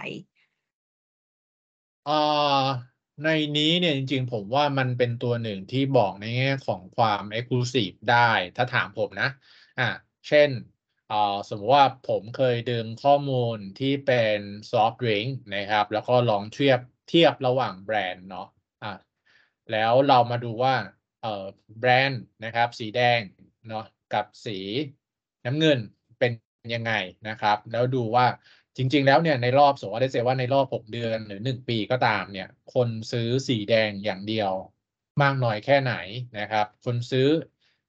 อ่ในนี้เนี่ยจริง ๆ ผมว่ามันเป็นตัวหนึ่งที่บอกในแง่ของความ Exclusive ได้ถ้าถามผมนะอ่ะเช่นอ่าสมมติว่าผมเคยดึงข้อมูลที่เป็นซอฟต์ดริงนะครับ แล้วก็ลองเทียบเทียบระหว่างแบรนด์เนาะอ่ะแล้วเรามาดูว่าเอ่อแบรนด์นะครับ สีแดงเนาะกับสีน้ำเงินเป็นยังไงนะครับ แล้วดูว่าจริง ๆ แล้วเนี่ยในรอบสมมติได้เว่าในรอบ 6 เดือนหรือ 1 ปีก็ตาม เนี่ย คนซื้อสีแดงอย่างเดียว มากน้อยแค่ไหนนะครับ คนซื้อ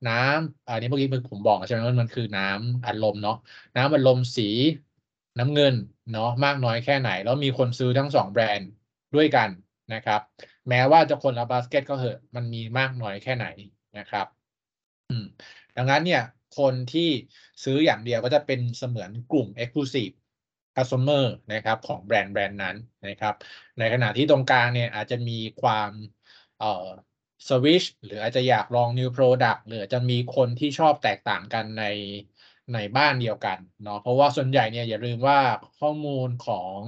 น้ำอันนี้เมื่อกี้ผมบอกใช่ไหมว่ามันคือน้ำอัดลมเนาะน้ำอัดลมสีน้ำเงินเนาะมากน้อยแค่ไหน แล้วมีคนซื้อทั้ง 2 แบรนด์ด้วยกันนะครับแม้ว่าจะคนละบาสเกตก็เหอะ มันมีมากน้อยแค่ไหนนะครับดังนั้นเนี่ย คนที่ซื้ออย่างเดียวก็จะเป็นเสมือนกลุ่ม Exclusive customer นะครับของแบรนด์แบรนด์นั้นนะครับ ในขณะที่ตรงกลางเนี่ยอาจจะมีความเอ่อสวิชหรืออาจจะอยากลอง new product หรือจจะมีคนที่ชอบแตกต่างกันในในบ้านเดียวกันเนาะเพราะว่าส่วนใหญ่เนี่ยอย่าลืมว่าข้อมูลของ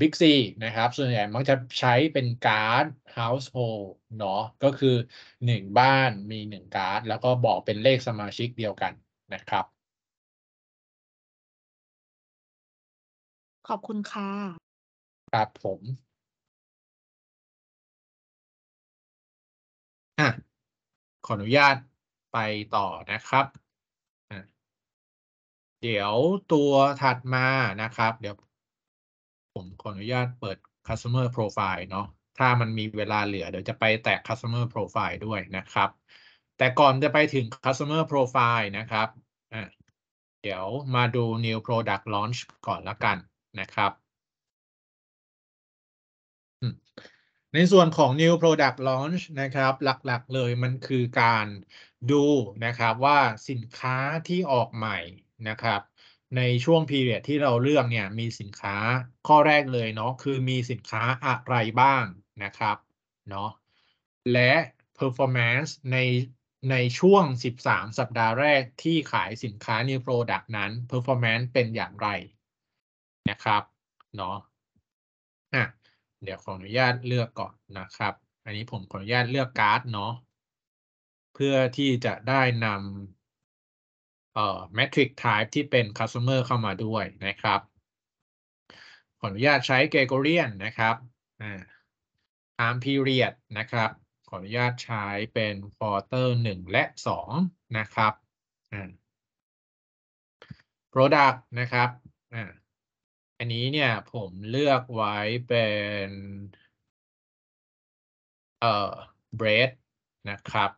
Big C นะครับ ส่วนใหญ่มักจะใช้เป็นการ์ด household เนาะก็คือ 1 บ้านมี 1 การ์ด แล้วก็บอกเป็นเลขสมาชิกเดียวกันนะครับขอบคุณค่ะ ครับผม อ่ะ ขออนุญาตไปต่อนะครับ เดี๋ยวตัวถัดมานะครับ เดี๋ยวผมขออนุญาตเปิด customer profile เนาะถ้ามันมีเวลาเหลือเดี๋ยวจะไปแตะ customer profile ด้วยนะครับ แต่ก่อนจะไปถึง customer profile นะครับเดี๋ยวมาดู new product launch ก่อนละกันนะครับ ในส่วนของ new product launch นะครับ หลักๆเลยมันคือการดูนะครับว่าสินค้าที่ออกใหม่นะครับ ในช่วง period ที่เราเลือกเนี่ย มีสินค้าข้อแรกเลยเนาะคือมีสินค้าอะไรบ้างนะครับ เนาะและ performance ในในช่วง 13 สัปดาห์แรกที่ขายสินค้า new product นั้น performance เป็นอย่างไรนะครับเนาะอ่ะเดี๋ยวขออนุญาตเลือกก่อนนะครับ อันนี้ผมขออนุญาตเลือกการ์ดเนาะเพื่อที่จะได้นำเอ่อแมทริก type ที่เป็น customer เข้ามาด้วยนะครับ ขออนุญาตใช้ Gregorian นะครับอ่า time period นะครับขออนุญาตใช้เป็น quarter 1และ2นะครับอ่า product นะครับอ่าอันนี้เนี่ยผมเลือกไว้เป็นเอ่อ bread นะครับ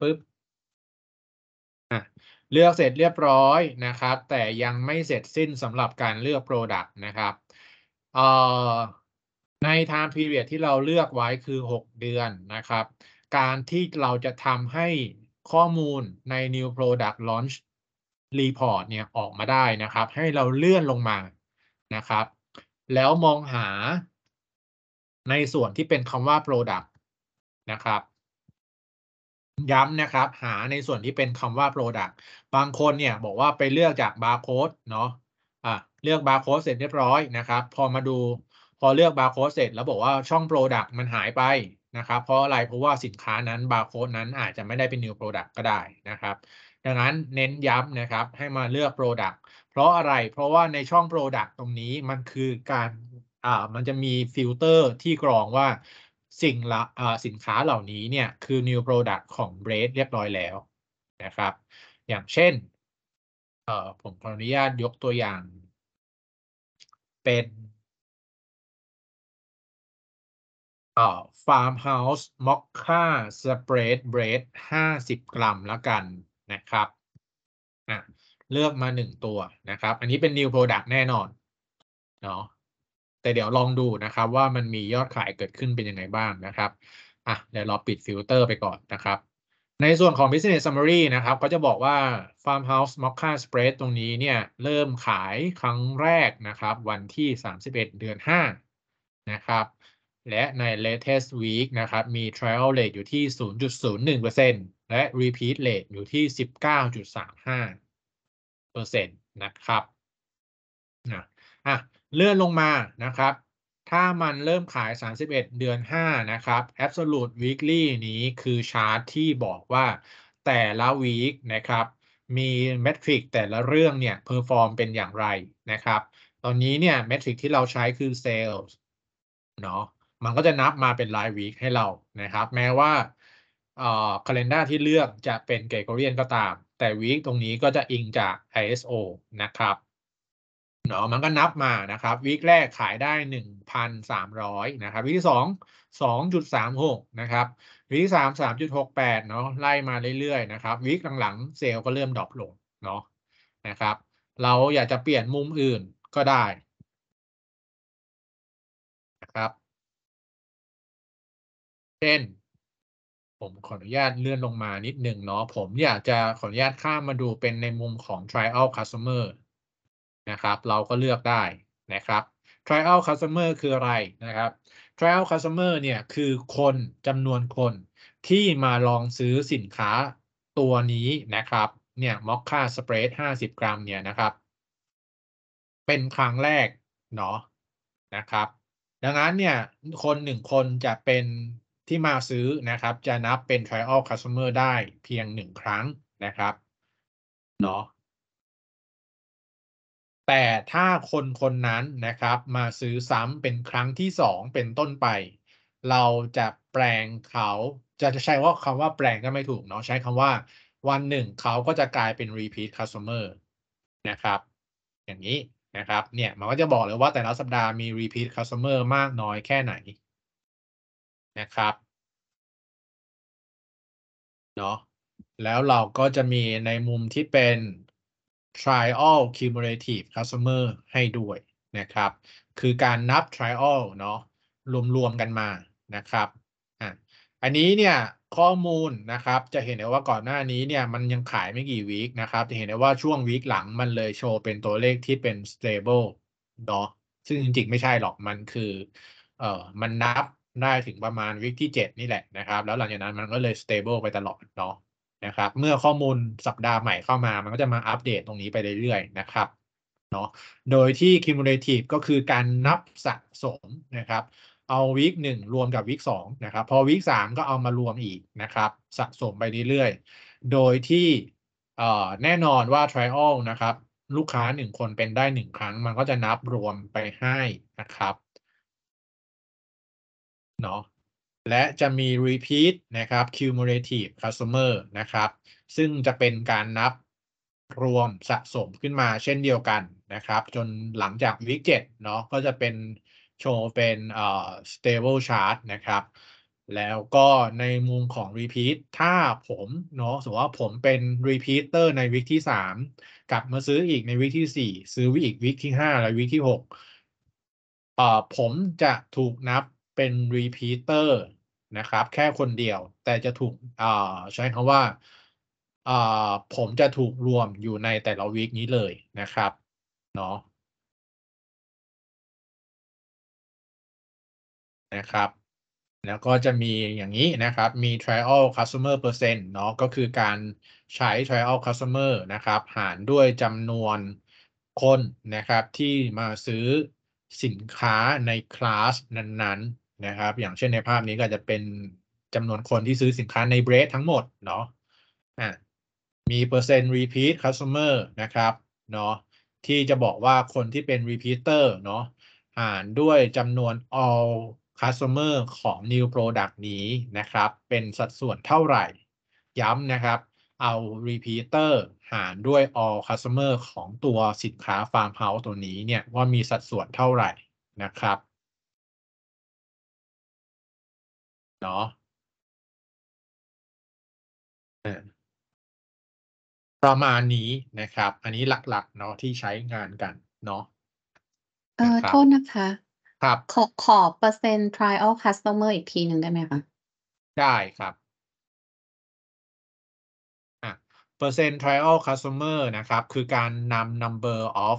ปึ๊บเลือกเสร็จเรียบร้อยนะครับ แต่ยังไม่เสร็จสิ้นสำหรับการเลือก Product นะครับ ในท i m พ p ีเ i o d ที่เราเลือกไว้คือ 6 เดือนนะครับ การที่เราจะทำให้ข้อมูลใน new product launch report เนี่ย ออกมาได้นะครับ ให้เราเลื่อนลงมานะครับแล้วมองหา ในส่วนที่เป็นคำว่า product นะครับย้ำนะครับ หาในส่วนที่เป็นคำว่า product บางคนเนี่ยบอกว่าไปเลือกจากบาร์โค้ดเนาะอ่ะเลือกบาร์โค้ดเสร็จเรียบร้อยนะครับพอมาดูพอเลือกบาร์โค้ดเสร็จแล้วบอกว่าช่อง product มันหายไปนะครับ เพราะอะไรเพราะว่าสินค้านั้นบาร์โค้ดนั้นอาจจะไม่ได้เป็น new product ก็ได้นะครับ ดังนั้นเน้นย้ำนะครับ ให้มาเลือก product พราะอะไร เพราะว่าในช่อง Product ตรงนี้มันคือการ อ่า มันจะมีฟิลเตอร์ที่กรองว่าสิ่งละอ่า สินค้าเหล่านี้เนี่ย คือ new product ของ b r ร a d เรียบร้อยแล้วนะครับ อย่างเช่น เอ่อ ผมขออนุญาตยกตัวอย่าง เป็นอ่าาฟร์มเฮาส์มอคค่าสเปรดเบรดห้าสิบกรัมแล้วกันนะครับ อ่าเลือกมาหนึ่งตัวนะครับ อันนี้เป็น new product แน่นอนเนาะ แต่เดี๋ยวลองดูนะครับว่ามันมียอดขายเกิดขึ้นเป็นยังไงบ้างนะครับ อ่ะเดี๋ยวเราปิดฟิลเตอร์ไปก่อนนะครับ ในส่วนของ business summary นะครับก็จะบอกว่า farmhouse mocha spread ตรงนี้เนี่ยเริ่มขายครั้งแรกนะครับ วันที่ 31 เดือน5นะครับ และใน latest week นะครับมี trial rate อยู่ที่ 0.01%และ repeat rate อยู่ที่ 19.35 8%นะครับนะอ่ะเลื่อนลงมานะครับ ถ้ามันเริ่มขาย 31 เดือน 5 นะครับ absolute weekly นี้คือชาร์ตที่บอกว่าแต่ละวีคนะครับมีเมทริกแต่ละเรื่องเนี่ยเพอร์ฟอร์มเป็นอย่างไรนะครับ ตอนนี้เนี่ยเมทริกที่เราใช้คือ sales เนาะมันก็จะนับมาเป็นรายวีคให้เรานะครับ แม้ว่าเอ่อคัลเลนด r าที่เลือกจะเป็นเกรกอเรียนก็ตามแต่วีคตรงนี้ก็จะอิงจาก ISO นะครับ เนาะมันก็นับมานะครับวีคแรกขายได้ 1,300 นะครับวีคที่2 2.36 นะครับวีคที่ก3.68เนาะไล่มาเรื่อยๆนะครับวีคหลังๆเซลล์ก็เริ่มดรอปลงเนาะนะครับ เราอยากจะเปลี่ยนมุมอื่นก็ได้ นะครับ เช่นผมขออนุญาตเลื่อนลงมานิดหนึ่งเนาะผมอยากจะขออนุญาตข้ามมาดูเป็นในมุมของ trial customer นะครับเราก็เลือกได้นะครับ trial customer คืออะไรนะครับ trial customer เนี่ยคือคนจำนวนคนที่มาลองซื้อสินค้าตัวนี้นะครับ เนี่ยมอคค่าสเปรด50 กรัมเนี่ยนะครับ เป็นครั้งแรกเนาะนะครับ ดังนั้นเนี่ยคนหนึ่งคนจะเป็นที่มาซื้อนะครับ จะนับเป็น trial customer ได้เพียงหนึ่งครั้งนะครับเนาะแต่ถ้าคนคนนั้นนะครับ มาซื้อซ้ำเป็นครั้งที่สองเป็นต้นไป เราจะแปลงเขา จะจะใช้ว่าคำว่าแปลงก็ไม่ถูก เนาะใช้คำว่าวันหนึ่งเขาก็จะกลายเป็น repeat customer นะครับอย่างนี้นะครับเนี่ย มันก็จะบอกเลยว่าแต่ละสัปดาห์มี repeat customer มากน้อยแค่ไหนนะครับเนาะแล้วเราก็จะมีในมุมที่เป็น trial cumulative customer ให้ด้วยนะครับ คือการนับ trial เนาะรวม ๆ กันมานะครับอ่ะอันนี้เนี่ยข้อมูลนะครับจะเห็นได้ว่าก่อนหน้านี้เนี่ย มันยังขายไม่กี่วีคนะครับ จะเห็นได้ว่าช่วงวีคหลังมันเลยโชว์เป็นตัวเลขที่เป็น stable เนาะซึ่งจริงๆ ไม่ใช่หรอกมันคือเอ่อมันนับได้ถึงประมาณวิกที่ 7 นี่แหละนะครับ แล้วหลังจากนั้นมันก็เลยสเตเบิลไปตลอดเนาะนะครับ เมื่อข้อมูลสัปดาห์ใหม่เข้ามา มันก็จะมาอัปเดตตรงนี้ไปเรื่อยๆ นะครับเนาะโดยที่ cumulative ก็คือการนับสะสมนะครับ เอาวิกหนึ่งรวมกับวิกสองนะครับ พอวิกสามก็เอามารวมอีกนะครับ สะสมไปเรื่อยๆ โดยที่แน่นอนว่า trial นะครับ ลูกค้าหนึ่งคนเป็นได้หนึ่งครั้ง มันก็จะนับรวมไปให้นะครับเนาะและจะมี repeat นะครับ cumulative customer นะครับซึ่งจะเป็นการนับรวมสะสมขึ้นมาเช่นเดียวกันนะครับ จนหลังจากวิกเจ็ดเนาะก็จะเป็น โชว์เป็นเอ่อ stable chart นะครับแล้วก็ในมุมของ repeat ถ้าผมเนาะสมมติว่าผมเป็น repeater ในวิกที่ 3 กลับมาซื้ออีกในวิกที่ 4 ซื้อวิกอีกวิกที่ 5 และวิกที่6เอ่อผมจะถูกนับเป็นรีพีเตอร์นะครับ แค่คนเดียว แต่จะถูก ใช้คำว่า ผมจะถูกรวมอยู่ในแต่ละวีคนี้เลยนะครับ เนาะนะครับ แล้วก็จะมีอย่างนี้นะครับมี trial customer percent เนาะก็คือการใช้ trial customer นะครับ หารด้วยจำนวนคนนะครับที่มาซื้อสินค้าในคลาสนั้นๆนะครับ อย่างเช่นในภาพนี้ก็จะเป็นจำนวนคนที่ซื้อสินค้าในเบรดทั้งหมดเนาะ อ่ะมีเปอร์เซ็นต์รีพีทคัสเตอร์นะครับ เนาะ ที่จะบอกว่าคนที่เป็นรีพีเตอร์เนาะ หารด้วยจำนวน all customer ของ new product นี้นะครับ เป็นสัดส่วนเท่าไหร่ ย้ำนะครับ เอา repeater หารด้วย all customer ของตัวสินค้า farmhouse ตัวนี้เนี่ยว่ามีสัดส่วนเท่าไหร่นะครับเนาะประมาณนี้นะครับ อันนี้หลัก ๆ เนาะที่ใช้งานกันเนาะ เออ โทษนะคะ ครับ ขอ ขอเปอร์เซ็นต์ trial customer อีกทีหนึ่งได้ไหมคะ ได้ครับอเปอร์เซ็นต์ trial customer นะครับ คือการนำ number of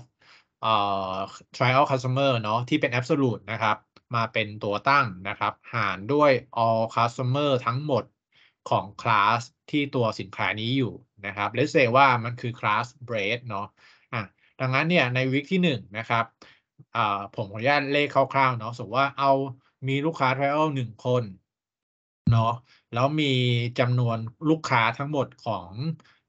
เอ่อ trial customer เนาะที่เป็น absolute นะครับมาเป็นตัวตั้งนะครับ หารด้วย all customer ทั้งหมดของคลาสที่ตัวสินค้านี้อยู่นะครับ let's say ว่ามันคือคลาส bread เนาะ อ่ะ ดังนั้นเนี่ยในวิกที่1นะครับผมขออนุญาตเลขคร่าวๆ เนาะ สมมติว่าเอามีลูกค้า trial หนึ่งคน เนาะ แล้วมีจำนวนลูกค้าทั้งหมดของ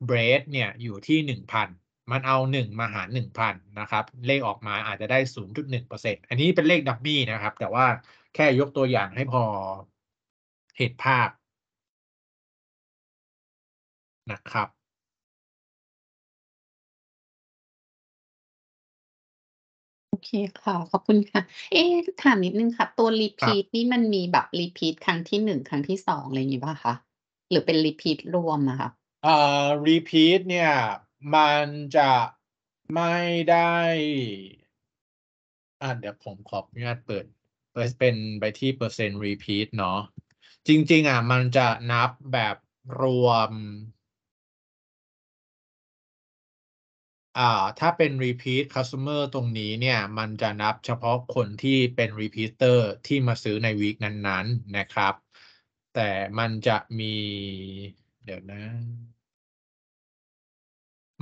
bread เนี่ยอยู่ที่ 1,000มันเอา 1มาหาร1,000 นะครับ เลขออกมาอาจจะได้0.1%อันนี้เป็นเลขดับบี้นะครับ แต่ว่าแค่ยกตัวอย่างให้พอเหตุภาพ นะครับ โอเคค่ะ ขอบคุณค่ะ เอ๊ถามนิดนึงค่ะตัวรีพีทนี่มันมีแบบรีพีทครั้งที่หนึ่งครั้งที่สองอะไรอย่างงี้ป่ะคะหรือเป็นรีพีทรวมอะคะเอ่อรีพีทเนี่ยมันจะไม่ได้ อ่าเดี๋ยวผมขออนุญาตเปิดเปิด เป็นไปที่เปอร์เซ็นต์รีพีทเนาะ จริง ๆ อ่ะมันจะนับแบบรวม อ่า ถ้าเป็น repeat customer ตรงนี้เนี่ยมันจะนับเฉพาะคนที่เป็น repeater ที่มาซื้อในวีคนั้นๆนะครับ แต่มันจะมี เดี๋ยวนะ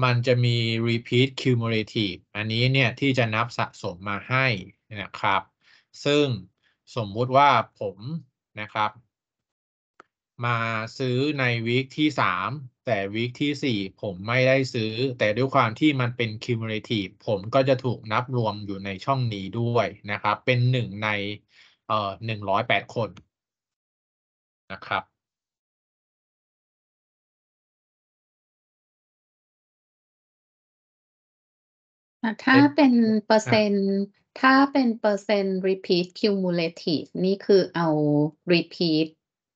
มันจะมี repeat cumulative อันนี้เนี่ยที่จะนับสะสมมาให้นะครับ ซึ่งสมมุติว่าผมนะครับ มาซื้อในวีคที่สามแต่วีคที่สี่ผมไม่ได้ซื้อแต่ด้วยความที่มันเป็น cumulative ผมก็จะถูกนับรวมอยู่ในช่องนี้ด้วยนะครับ เป็นหนึ่งในเอ่อหนึ่งร้อยแปดคนนะครับถ้าเป็นเปอร์เซ็นต์ถ้าเป็นเปอร์เซ็นต์ repeat cumulative นี่คือเอา repeat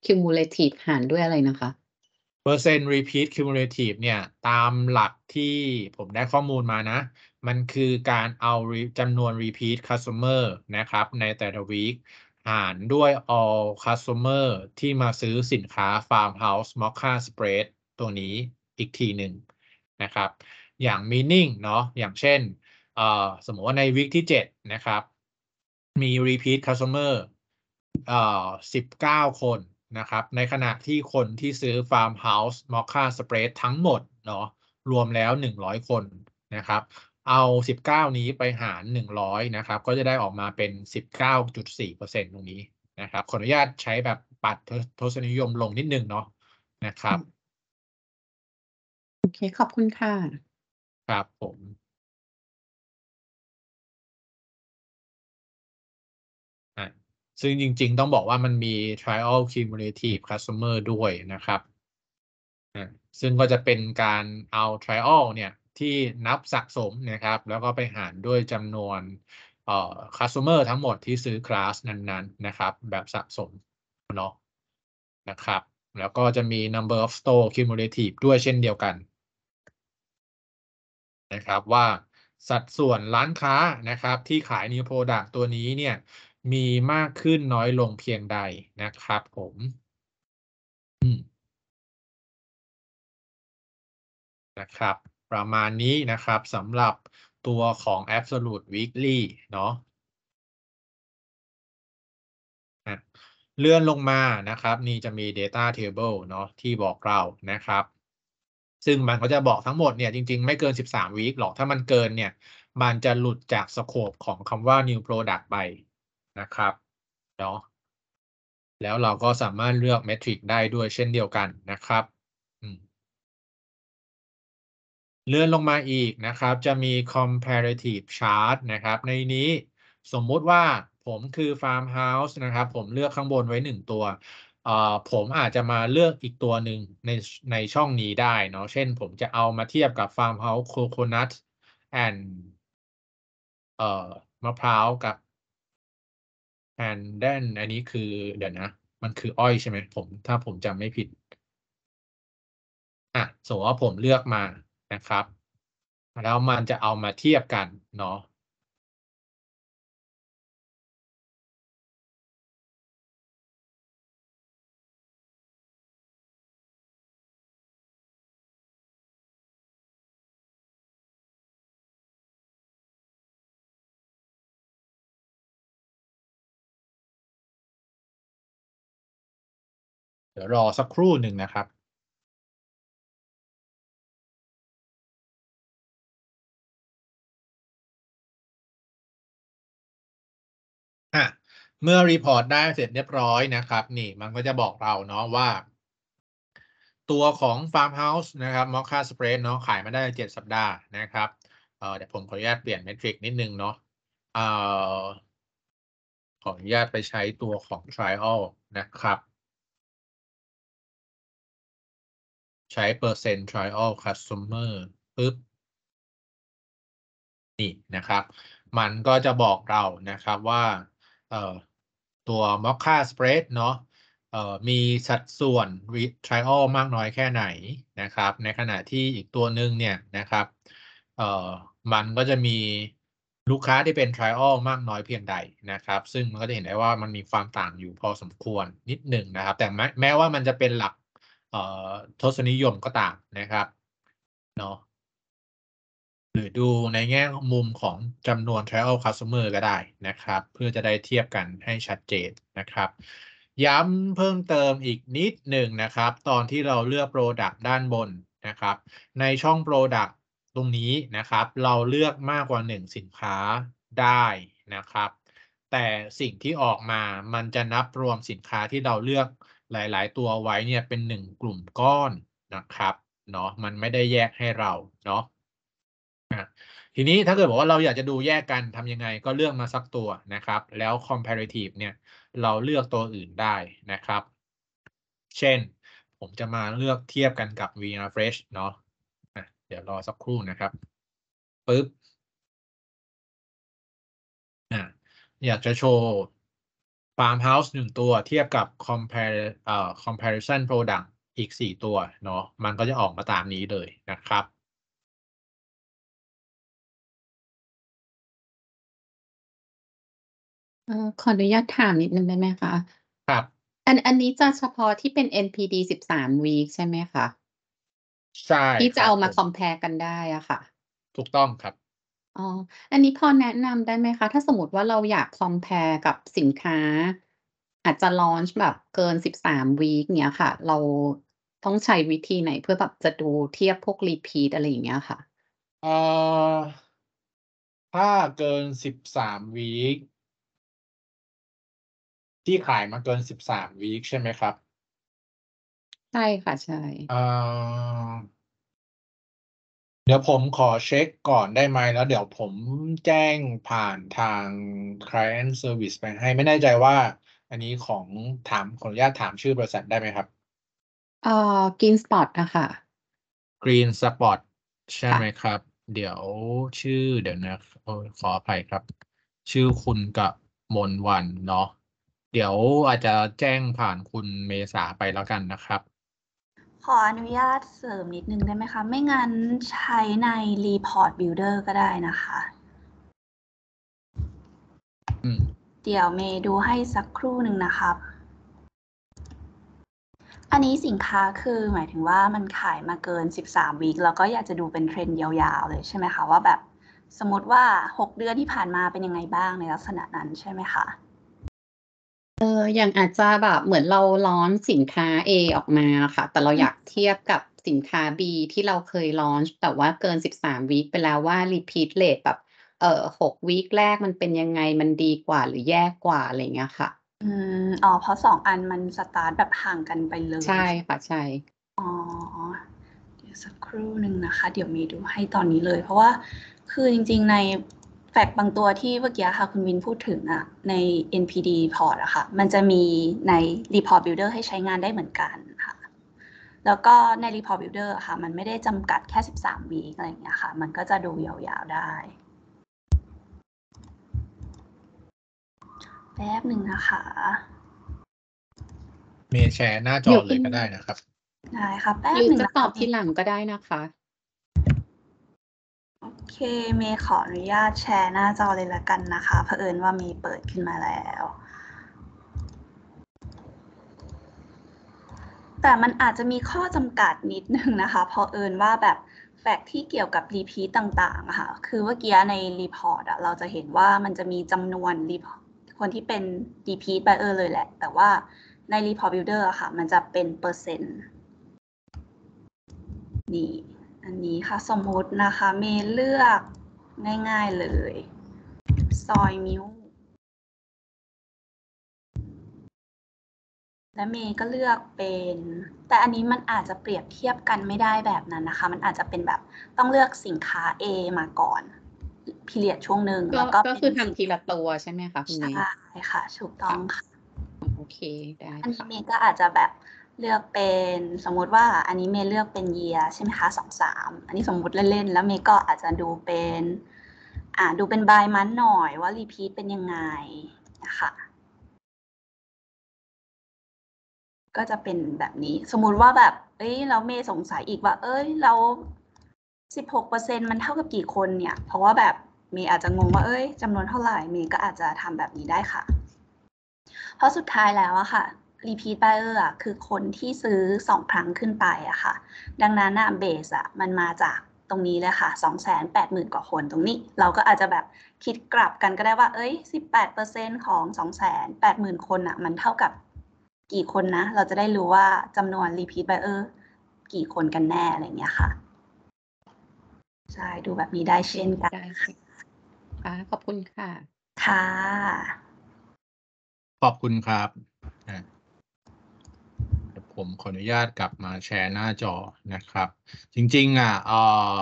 cumulative หารด้วยอะไรนะคะเปอร์เซ็นต์ repeat cumulative เนี่ยตามหลักที่ผมได้ข้อมูลมานะ มันคือการเอาจำนวน repeat customer นะครับในแต่ละ week หารด้วย all customer ที่มาซื้อสินค้า farmhouse mocha spread ตัวนี้อีกทีหนึ่งนะครับอย่าง meaning เนาะอย่างเช่นสมมติว่าในวิกที่ 7 นะครับ มี repeat customer สิบเคนนะครับ ในขณะที่คนที่ซื้อ farmhouse mocha spread ทั้งหมดเนาะรวมแล้ว 100 คนนะครับ เอา 19 นี้ไปหาร 100 นะครับ ก็จะได้ออกมาเป็น 19.4%ตรงนี้นะครับขออนุญาตใช้แบบปัดทศนิยมลงนิดนึงเนาะนะครับ โอเค ขอบคุณค่ะครับผมอาซึ่งจริง ๆ ต้องบอกว่ามันมี trial cumulative customer ด้วยนะครับอาซึ่งก็จะเป็นการเอา trial เนี่ยที่นับสะสมนะครับ แล้วก็ไปหารด้วยจำนวนเอ่อ customer ทั้งหมดที่ซื้อคลาสนั้น ๆ นะครับ แบบสะสมเนาะนะครับ แล้วก็จะมี number of store cumulative ด้วยเช่นเดียวกันนะครับ ว่าสัดส่วนร้านค้านะครับ ที่ขาย New Product ตัวนี้เนี่ย มีมากขึ้นน้อยลงเพียงใดนะครับ ผม นะครับ ประมาณนี้นะครับสำหรับตัวของ absolute weekly เนาะเลื่อนลงมานะครับ นี่จะมี data table เนาะที่บอกเรานะครับซึ่งมันเขาจะบอกทั้งหมดเนี่ยจริง ๆ ไม่เกิน 13 วีคหรอก ถ้ามันเกิน เนี่ยมันจะหลุดจากสโคปของคำว่า new product ไปนะครับเนาะแล้วเราก็สามารถเลือกเมทริกได้ด้วยเช่นเดียวกันนะครับเลื่อนลงมาอีกนะครับ จะมี comparative chart นะครับ ในนี้ สมมุติว่าผมคือ farmhouse นะครับ ผมเลือกข้างบนไว้1ตัวผมอาจจะมาเลือกอีกตัวหนึ่งในในช่องนี้ได้เนาะเช่นผมจะเอามาเทียบกับฟาร์มเฮาส์โคโคนัทแอนเอ่อมะพร้าวกับแอนเดนอันนี้คือเดี๋ยวนะ มันคืออ้อยใช่ไหมผม ถ้าผมจำไม่ผิดอ่ะสมมติว่าผมเลือกมานะครับ แล้วมันจะเอามาเทียบกัน เนาะเดี๋ยวรอสักครู่หนึ่งนะครับอะเมื่อรีพอร์ตได้เสร็จเรียบร้อยนะครับ นี่ มันก็จะบอกเราเนาะว่า ตัวของ Farmhouse นะครับมอคค่าสเปรดเนาะขายมาได้7สัปดาห์นะครับเเดี๋ยวผมขออนุญาตเปลี่ยนเมทริกนิดนึงเนาะขออนุญาตไปใช้ตัวของ Trial นะครับใช้เปอร percent trial customer ปึ๊บ นี่นะครับ มันก็จะบอกเรานะครับว่าตัว m o c ค a spread เนาะมีสัดส่วน trial มากน้อยแค่ไหน นะครับ ในขณะที่อีกตัวหนึ่งเนี่ยนะครับมันก็จะมีลูกค้าที่เป็น trial มากน้อยเพียงใดนะครับ ซึ่งมันก็จะเห็นได้ว่ามันมีความต่างอยู่พอสมควรนิดหนึ่งนะครับ แต่แม้ว่ามันจะเป็นหลักทศนิยมก็ตามนะครับเนาะหรือดูในแง่มุมของจำนวน trial customer ก็ได้นะครับ เพื่อจะได้เทียบกันให้ชัดเจนนะครับ ย้ำเพิ่มเติมอีกนิดหนึ่งนะครับ ตอนที่เราเลือก Product ด้านบนนะครับ ในช่อง Product ตรงนี้นะครับ เราเลือกมากกว่า1สินค้าได้นะครับแต่สิ่งที่ออกมามันจะนับรวมสินค้าที่เราเลือกหลายๆ ตัวไว้เนี่ยเป็นหนึ่งกลุ่มก้อนนะครับเนาะมันไม่ได้แยกให้เราเนาะทีนี้ถ้าเกิดบอกว่าเราอยากจะดูแยกกันทำยังไงก็เลือกมาสักตัวนะครับ แล้ว comparative เนี่ยเราเลือกตัวอื่นได้นะครับ เช่นผมจะมาเลือกเทียบกันกับ VR Fresh เนาะเดี๋ยวรอสักครู่นะครับ ปึ๊บอยากจะโชว์ฟาร์มเฮาส์หนึ่งตัวเทียบกับคอมเพล e เอ่อคอมเพลชันโปรดักต์อีกสี่ตัวเนาะมันก็จะออกมาตามนี้เลยนะครับเออขออนุญาตถามนิดนึงได้ไหมคะ ครับอันอันนี้จะเฉพาะที่เป็น NPD สิบสาม week ใช่ไหมคะ ใช่ที่จะเอามาคอมเพลกันได้อะค่ะ ถูกต้องครับอ๋ออันนี้พอแนะนำได้ไหมคะ ถ้าสมมติว่าเราอยาก compare กับสินค้า อาจจะลอนช์แบบเกิน 13วีคเนี้ยค่ะ เราต้องใช้วิธีไหนเพื่อแบบจะดูเทียบพวก repeat อะไรอย่างเงี้ยค่ะ เอ่อ ถ้าเกิน 13วีคที่ขายมาเกิน 13วีคใช่ไหมครับ ใช่ค่ะใช่เอ่อเดี๋ยวผมขอเช็คก่อนได้ไหมแล้วเดี๋ยวผมแจ้งผ่านทาง client service ไปให้ไม่แน่ใจว่า อันนี้ของถามขออนุญาตถามชื่อบริษัทได้ไหมครับเอ่อ e e n s p o t นะคะ Green Spot ใช่ไหมครับ เดี๋ยวชื่อเดี๋ยวนะอขออภัยครับ ชื่อคุณกับมนวันเนาะ เดี๋ยวอาจจะแจ้งผ่านคุณเมษาไปแล้วกันนะครับขออนุญาตเสริมนิดนึงได้ไหมคะ ไม่งั้นใช้ใน Report Builder ก็ได้นะคะ เดี๋ยวเมย์ดูให้สักครู่หนึ่งนะครับ อันนี้สินค้าคือหมายถึงว่ามันขายมาเกิน 13 วีคแล้วก็อยากจะดูเป็นเทรนด์ยาวๆเลยใช่ไหมคะ ว่าแบบสมมติว่า 6 เดือนที่ผ่านมาเป็นยังไงบ้างในลักษณะนั้นใช่ไหมคะเอออย่างอาจจะแบบเหมือนเราล้อนสินค้า A ออกมาค่ะ แต่เราอยากเทียบกับสินค้า B ที่เราเคยล้อนแต่ว่าเกิน 13 วีคไปแล้วว่ารีพีทเลทแบบ เออหกวีคแรกมันเป็นยังไง มันดีกว่าหรือแย่กว่าอะไรเงี้ยค่ะ อืม อ๋อ เพราะสองอันมันสตาร์ทแบบห่างกันไปเลย ใช่ค่ะ ใช่ อ๋อ เดี๋ยวสักครู่หนึ่งนะคะ เดี๋ยวมีดูให้ตอนนี้เลยเพราะว่า คือจริง ๆในแฟกต์บางตัวที่เมื่อกี้ค่ะคุณวินพูดถึงอะใน NPD port อะค่ะ มันจะมีใน report builder ให้ใช้งานได้เหมือนกันค่ะแล้วก็ใน report builder ค่ะมันไม่ได้จำกัดแค่13วีคอะไรอย่างเงี้ยค่ะ มันก็จะดูยาวๆ ได้ แป๊บหนึ่งนะคะ มีแชร์หน้าจอเลยก็ได้นะครับ ได้ค่ะแป๊บหนึ่งจะตอบทีหลังก็ได้นะคะโอเคเมย์ขออนุญาตแชร์หน้าจอเลยละกันนะคะเผอิญว่ามีเปิดขึ้นมาแล้ว แต่มันอาจจะมีข้อจำกัดนิดนึงนะคะเพราะเอิญว่าแบบแฟกที่เกี่ยวกับรีพีตต่างๆค่ะคือเมื่อกี้ในรีพอร์ตเราจะเห็นว่ามันจะมีจำนวนรีพคนที่เป็นรีพีทไปเออเลยแหละ แต่ว่าในรีพอร์ตบิลเดอร์ค่ะ มันจะเป็นเปอร์เซ็นต์นี่อันนี้ค่ะ สมมตินะคะเมย์เลือกง่ายๆเลย ซอยมิวและเมย์ก็เลือกเป็น แต่อันนี้มันอาจจะเปรียบเทียบกันไม่ได้แบบนั้นนะคะ มันอาจจะเป็นแบบต้องเลือกสินค้า A มาก่อนพิเรียดช่วงหนึ่งแล้วก็ก็คือทำทีละตัวใช่ไหมคะคุณเมย์ใช่ค่ะถูกต้องค่ะโอเคได้อันนี้เมย์ก็อาจจะแบบเลือกเป็นสมมุติว่าอันนี้เมย์เลือกเป็นเยียใช่ไหมคะสองสามอันนี้สมมุติเล่นๆแล้วเมย์ก็อาจจะดูเป็นอ่าดูเป็นบายมันหน่อยว่ารีพีทเป็นยังไงนะคะ ก็จะเป็นแบบนี้สมมุติว่าแบบเอ้ยเราเมย์สงสัยอีกว่าเอ้ย เราสิบหกเปอร์เซ็นมันเท่ากับกี่คนเนี่ย เพราะว่าแบบเมย์อาจจะงงว่าเอ้ยจำนวนเท่าไหร่เมย์ก็อาจจะทำแบบนี้ได้ค่ะ เพราะสุดท้ายแล้วอะค่ะรีพีทไบเออร์อ่ะคือคนที่ซื้อสองครั้งขึ้นไปอะค่ะ ดังนั้นเบสอ่ะมันมาจากตรงนี้เลยค่ะ 2 8 0 0 0 0 กว่าคนตรงนี้ เราก็อาจจะแบบคิดกลับกันก็ได้ว่า เอ้ย18%ของ 2 8 0 0 0 0 คนอ่ะ มันเท่ากับกี่คนนะ เราจะได้รู้ว่าจำนวนรีพีทไบเออร์กี่คนกันแน่ อะไรเงี้ยค่ะ ใช่ ดูแบบนี้ได้เช่นกันค่ะขอบคุณค่ะ ค่ะ ขอบคุณครับผมขออนุญาตกลับมาแชร์หน้าจอนะครับ จริง ๆ อ่ะเอ่อ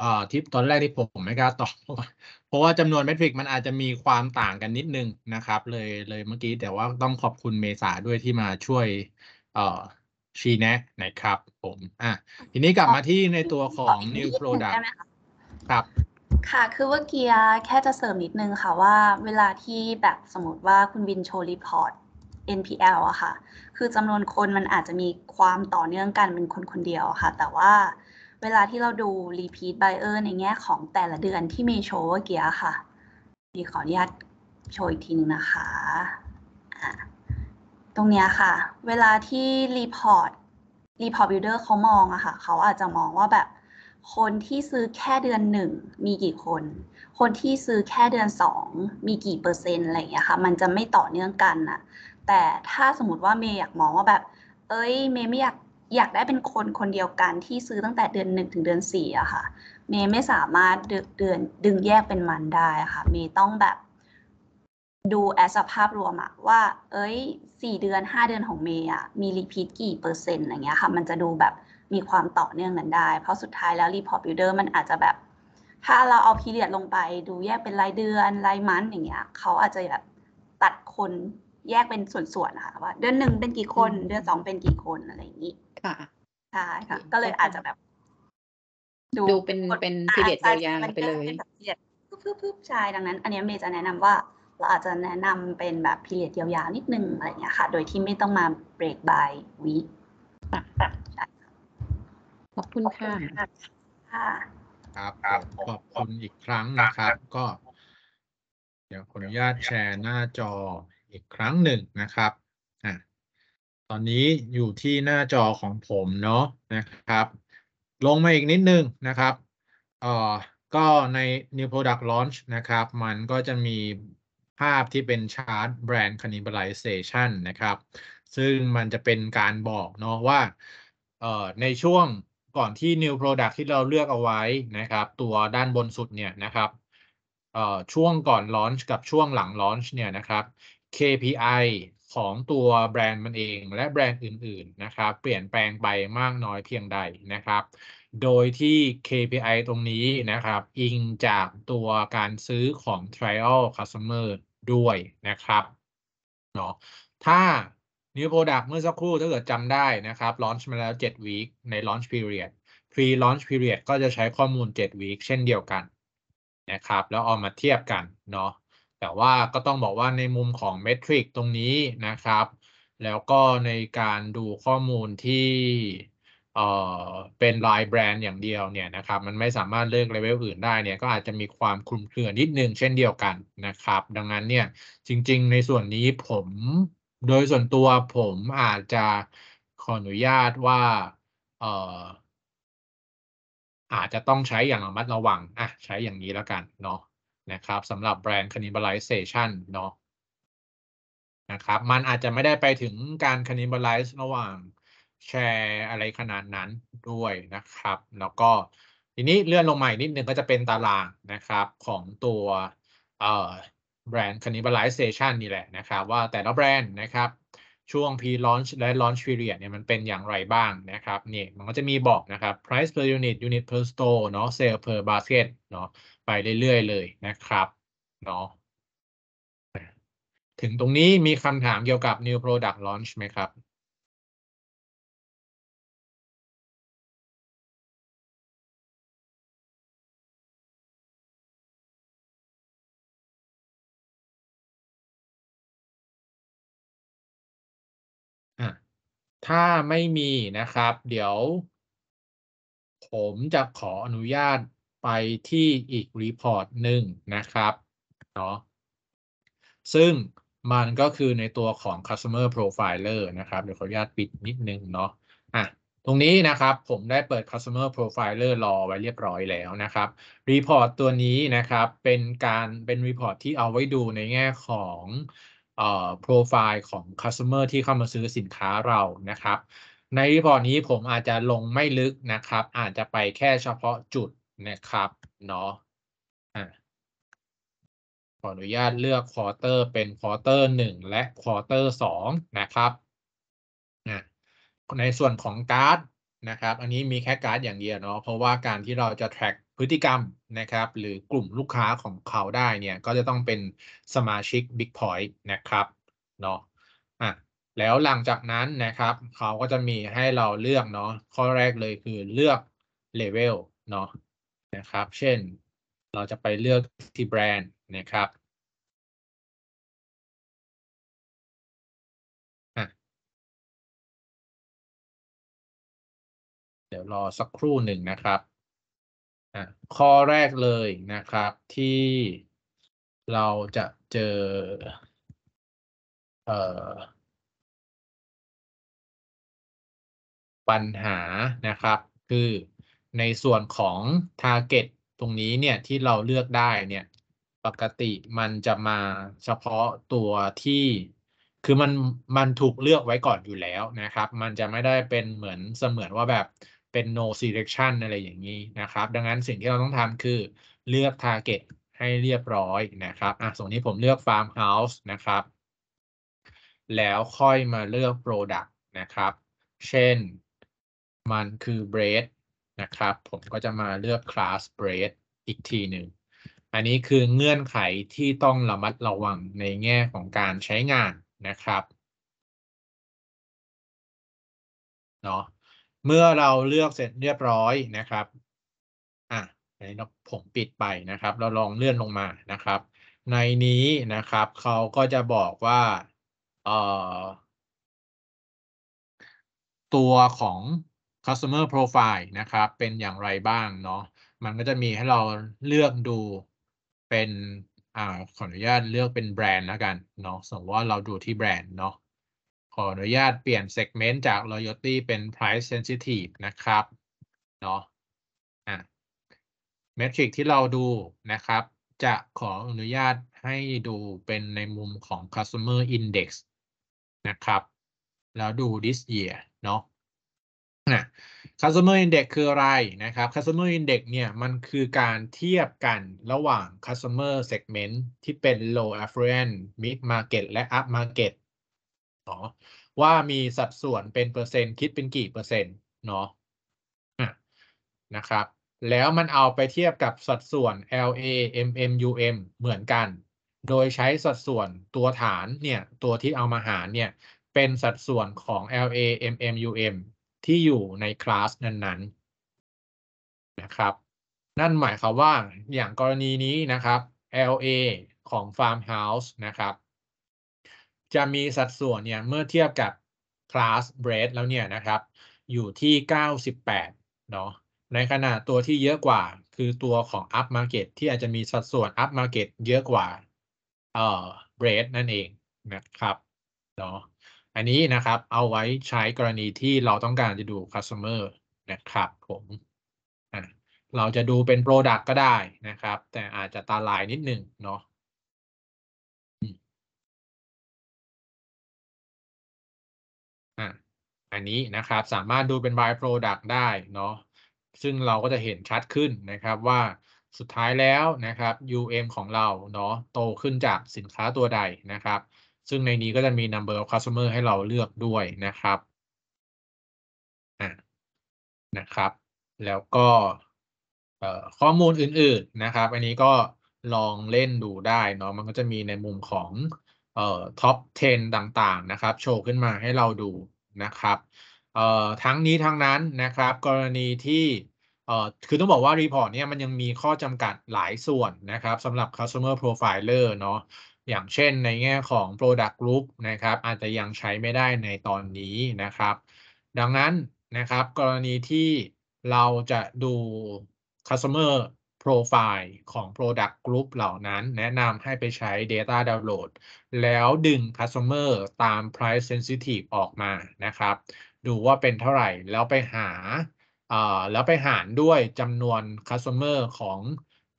เออทิปตอนแรกที่ผมไม่กล้าตอบเพราะว่าจำนวนเมทริกมันอาจจะมีความต่างกันนิดนึงนะครับ เลยเลยเมื่อกี้แต่ว่าต้องขอบคุณเมษาด้วยที่มาช่วย เอ่อ ชี้แนะนะครับผม อ่ะ ทีนี้กลับมาที่ในตัวของ new product ครับ ค่ะคือเมื่อกี้แค่จะเสริมนิดนึงค่ะว่าเวลาที่แบบสมมติว่าคุณบินโชว์รีพอร์ต NPL อะค่ะ คือจำนวนคนมันอาจจะมีความต่อเนื่องกันเป็นคนคนเดียวค่ะ แต่ว่าเวลาที่เราดู repeat buyer ในแง่ของแต่ละเดือนที่มีโชว์เ่กียค่ะมีขออนุญาตโชว์อีกทีนึงนะคะะตรงนี้ค่ะ เวลาที่ report report builder เขามองอะค่ะเขาอาจจะมองว่าแบบ คนที่ซื้อแค่เดือนหนึ่งมีกี่คน คนที่ซื้อแค่เดือนสองมีกี่เปอร์เซ็นต์อะไรอย่างเงี้ยค่ะ มันจะไม่ต่อเนื่องกันอะแต่ถ้าสมมติว่าเมย์อยากมองว่าแบบ เอ้ย เมย์ไม่อยากอยากได้เป็นคนคนเดียวกันที่ซื้อตั้งแต่เดือนหนึ่งถึงเดือนสี่อะค่ะ เมย์ไม่สามารถเดือนดึงแยกเป็นมันได้ค่ะ เมย์ต้องแบบดูแอสภาพรวมอะว่า เอ้ยสี่เดือนห้าเดือนของเมย์อะมีรีพีทกี่เปอร์เซ็นต์อย่างเงี้ยค่ะ มันจะดูแบบมีความต่อเนื่องกันได้ เพราะสุดท้ายแล้ว รีพอร์ตบิลเดอร์มันอาจจะแบบถ้าเราเอาพีเรียดลงไป ดูแยกเป็นรายเดือนรายมันอย่างเงี้ยเขาอาจจะแบบตัดคนแยกเป็นส่วนๆนะคะว่าเดือนหนึ่งเป็นกี่คนเดือนสองเป็นกี่คนอะไรอย่างนี้ ค่ะใช่ค่ะ ก็เลยอาจจะแบบ ดูเป็นเป็นพิเรียยาวๆไปเลยพิเพึใช่ดังนั้น อันนี้เมย์จะแนะนำว่า เราอาจจะแนะนำเป็นแบบพิเรียดยาวๆนิดนึงอะไรอย่างเงี้ยค่ะ โดยที่ไม่ต้องมาเบรกบายวีขอบคุณค่ะค่ะครับขอบคุณอีกครั้งนะครับก็ เดี๋ยวขออนุญาตแชร์หน้าจออีกครั้งหนึ่งนะครับอตอนนี้อยู่ที่หน้าจอของผมเนาะนะครับ ลงมาอีกนิดนึงนะครับเอ่อก็ใน New Product Launch นะครับ มันก็จะมีภาพที่เป็นชาร์ตแบรนด Cannibalization นะครับ ซึ่งมันจะเป็นการบอกเนาะว่าเอ่อในช่วงก่อนที่ New Product ที่เราเลือกเอาไว้นะครับ ตัวด้านบนสุดเนี่ยนะครับ ช่วงก่อน Launch กับช่วงหลัง Launch เนี่ยนะครับ KPI ของตัวแบรนด์มันเอง และแบรนด์อื่น ๆ นะครับ เปลี่ยนแปลงไปมากน้อยเพียงใดนะครับ โดยที่ KPI ตรงนี้นะครับ อิงจากตัวการซื้อของ trial customer ด้วยนะครับเนาะ ถ้า new product เมื่อสักครู่ถ้าเกิดจำได้นะครับ launch มาแล้ว 7 week ใน launch period pre launch period ก็จะใช้ข้อมูล 7 week เช่นเดียวกัน นะครับ แล้วเอามาเทียบกันเนาะแต่ว่าก็ต้องบอกว่าในมุมของเมทริกตรงนี้นะครับ แล้วก็ในการดูข้อมูลที่เอ่อเป็นลายแบรนด์อย่างเดียวเนี่ยนะครับ มันไม่สามารถเลือกเลเวลอื่นได้เนี่ย ก็อาจจะมีความคลุมเครือนิดนึงเช่นเดียวกันนะครับ ดังนั้นเนี่ยจริงๆในส่วนนี้ผมโดยส่วนตัวผมอาจจะขออนุญาตว่าเอ่ออาจจะต้องใช้อย่างระมัดระวัง อ่ะ ใช้อย่างนี้แล้วกันเนาะนะครับสำหรับแบรนด์ cannibalization เนาะนะครับมันอาจจะไม่ได้ไปถึงการ cannibalize ระหว่าง แชร์อะไรขนาดนั้นด้วยนะครับ แล้วก็ ทีนี้เลื่อนลงมาอีกนิดนึงก็จะเป็นตารางนะครับของตัวแบรนด์ cannibalization นี่แหละนะครับ ว่าแต่ละแบรนด์นะครับ ช่วง pre-launch และ launch period เนี่ยมันเป็นอย่างไรบ้างนะครับ นี่มันก็จะมีบอกนะครับ price per unit unit per store เนาะ sale per basket เนาะไปเรื่อยๆเลยนะครับเนาะถึงตรงนี้มีคำถามเกี่ยวกับ new product launch ไหมครับถ้าไม่มีนะครับเดี๋ยว ผมจะขออนุญาตไปที่อีกรีพอร์ตหนึ่งนะครับเนาะซึ่งมันก็คือในตัวของ customer profiler นะครับ เดี๋ยวขออนุญาตปิดนิดนึงเนาะอ่ะตรงนี้นะครับผมได้เปิด customer profiler รอไว้เรียบร้อยแล้วนะครับรีพอร์ตตัวนี้นะครับเป็นการเป็นรีพอร์ตที่เอาไว้ดูในแง่ของเอ่อโปรไฟล์ของ customer ที่เข้ามาซื้อสินค้าเรานะครับ ในรีพอร์ตนี้ผมอาจจะลงไม่ลึกนะครับ อาจจะไปแค่เฉพาะจุดนะครับเนาะขออนุญาตเลือกควอเตอร์เป็นควอเตอร์หนึ่งและควอเตอร์สองนะครับ ในส่วนของการ์ดนะครับ อันนี้มีแค่การ์ดอย่างเดียวเนาะเพราะว่าการที่เราจะ track พฤติกรรมนะครับ หรือกลุ่มลูกค้าของเขาได้เนี่ย ก็จะต้องเป็นสมาชิก Big Point นะครับเนาะอ่ะแล้วหลังจากนั้นนะครับ เขาก็จะมีให้เราเลือกเนาะข้อแรกเลยคือเลือกเลเวลเนาะนะครับ เช่นเราจะไปเลือกที่แบรนด์นะครับเดี๋ยวรอสักครู่หนึ่งนะครับข้อแรกเลยนะครับ ที่เราจะเจอเออปัญหานะครับคือในส่วนของ Target ตรงนี้เนี่ยที่เราเลือกได้เนี่ย ปกติมันจะมาเฉพาะตัวที่คือมันมันถูกเลือกไว้ก่อนอยู่แล้วนะครับ มันจะไม่ได้เป็นเหมือนเสมือนว่าแบบเป็น no selection อะไรอย่างนี้นะครับ ดังนั้นสิ่งที่เราต้องทำคือเลือก target ให้เรียบร้อยนะครับอ่ะส่วนนี้ผมเลือก farmhouse นะครับ แล้วค่อยมาเลือก product นะครับ เช่น มันคือ bread นะครับผมก็จะมาเลือก class b r e a d อีกทีหนึ่ง อันนี้คือเงื่อนไขที่ต้องระมัดระวังในแง่ของการใช้งานนะครับเนาะเมื่อเราเลือกเสร็จเรียบร้อยนะครับ อ่ะอันนี้ผมปิดไปนะครับ เราลองเลื่อนลงมานะครับ ในนี้นะครับ เขาก็จะบอกว่าเอ่อตัวของ customer profile นะครับ เป็นอย่างไรบ้างเนาะ มันก็จะมีให้เราเลือกดูเป็นอ่าขออนุญาตเลือกเป็นแบรนด์แล้วกัน เนาะ สมมติว่าเราดูที่แบรนด์เนาะขออนุญาตเปลี่ยน segment จาก loyalty เป็น price sensitive นะครับเนาะ อ่ะเมทริกที่เราดูนะครับจะขออนุญาตให้ดูเป็นในมุมของ customer index นะครับแล้วดู this year เนาะนะ customer index คืออะไรนะครับ customer index เนี่ยมันคือการเทียบกันระหว่าง customer segment ที่เป็น low affluent mid market และ up market เนาะว่ามีสัดส่วนเป็นเปอร์เซ็นต์คิดเป็นกี่เปอร์เซ็นต์เนาะนะครับแล้วมันเอาไปเทียบกับสัดส่วน LA MMUM เหมือนกัน โดยใช้สัดส่วนตัวฐานเนี่ยตัวที่เอามาหารเนี่ยเป็นสัดส่วนของ LA MMUM ที่อยู่ในคลาสนั้นๆ นะครับ นั่นหมายความว่า อย่างกรณีนี้นะครับ LA ของ Farmhouse นะครับ จะมีสัดส่วนเนี่ยเมื่อเทียบกับ Class Bread แล้วเนี่ยนะครับ อยู่ที่ 98เนาะ ในขณะตัวที่เยอะกว่าคือตัวของ Up Market ที่อาจจะมีสัดส่วน Up Market เยอะกว่าเอ่อ Bread นั่นเองนะครับเนาะอันนี้นะครับ เอาไว้ใช้กรณีที่เราต้องการจะดู customer นะครับผม เราจะดูเป็น product ก็ได้นะครับ แต่อาจจะตาลายนิดนึงเนาะอันนี้นะครับสามารถดูเป็น by product ได้เนาะซึ่งเราก็จะเห็นชัดขึ้นนะครับ ว่าสุดท้ายแล้วนะครับ UM ของเราเนาะโตขึ้นจากสินค้าตัวใดนะครับซึ่งในนี้ก็จะมี number of customer ให้เราเลือกด้วยนะครับะนะครับ แล้วก็ข้อมูลอื่นๆนะครับ อันนี้ก็ลองเล่นดูได้เนาะ มันก็จะมีในมุมของออท็อป10 ต่างๆ นะครับ โชว์ขึ้นมาให้เราดูนะครับ ทั้งนี้ทั้งนั้นนะครับ กรณีที่เออคือต้องบอกว่ารีพอร์ตเนี่ยมันยังมีข้อจำกัดหลายส่วนนะครับ สำหรับ customer profiler เนาะอย่างเช่นในแง่ของ Product Group นะครับ อาจจะยังใช้ไม่ได้ในตอนนี้นะครับ ดังนั้นนะครับ กรณีที่เราจะดู Customer Profile ของ Product Group เหล่านั้นแนะนำให้ไปใช้ Data Download แล้วดึง Customer ตาม Price Sensitive ออกมานะครับ ดูว่าเป็นเท่าไหร่แล้วไปหาแล้วไปหารด้วยจำนวน Customer ของ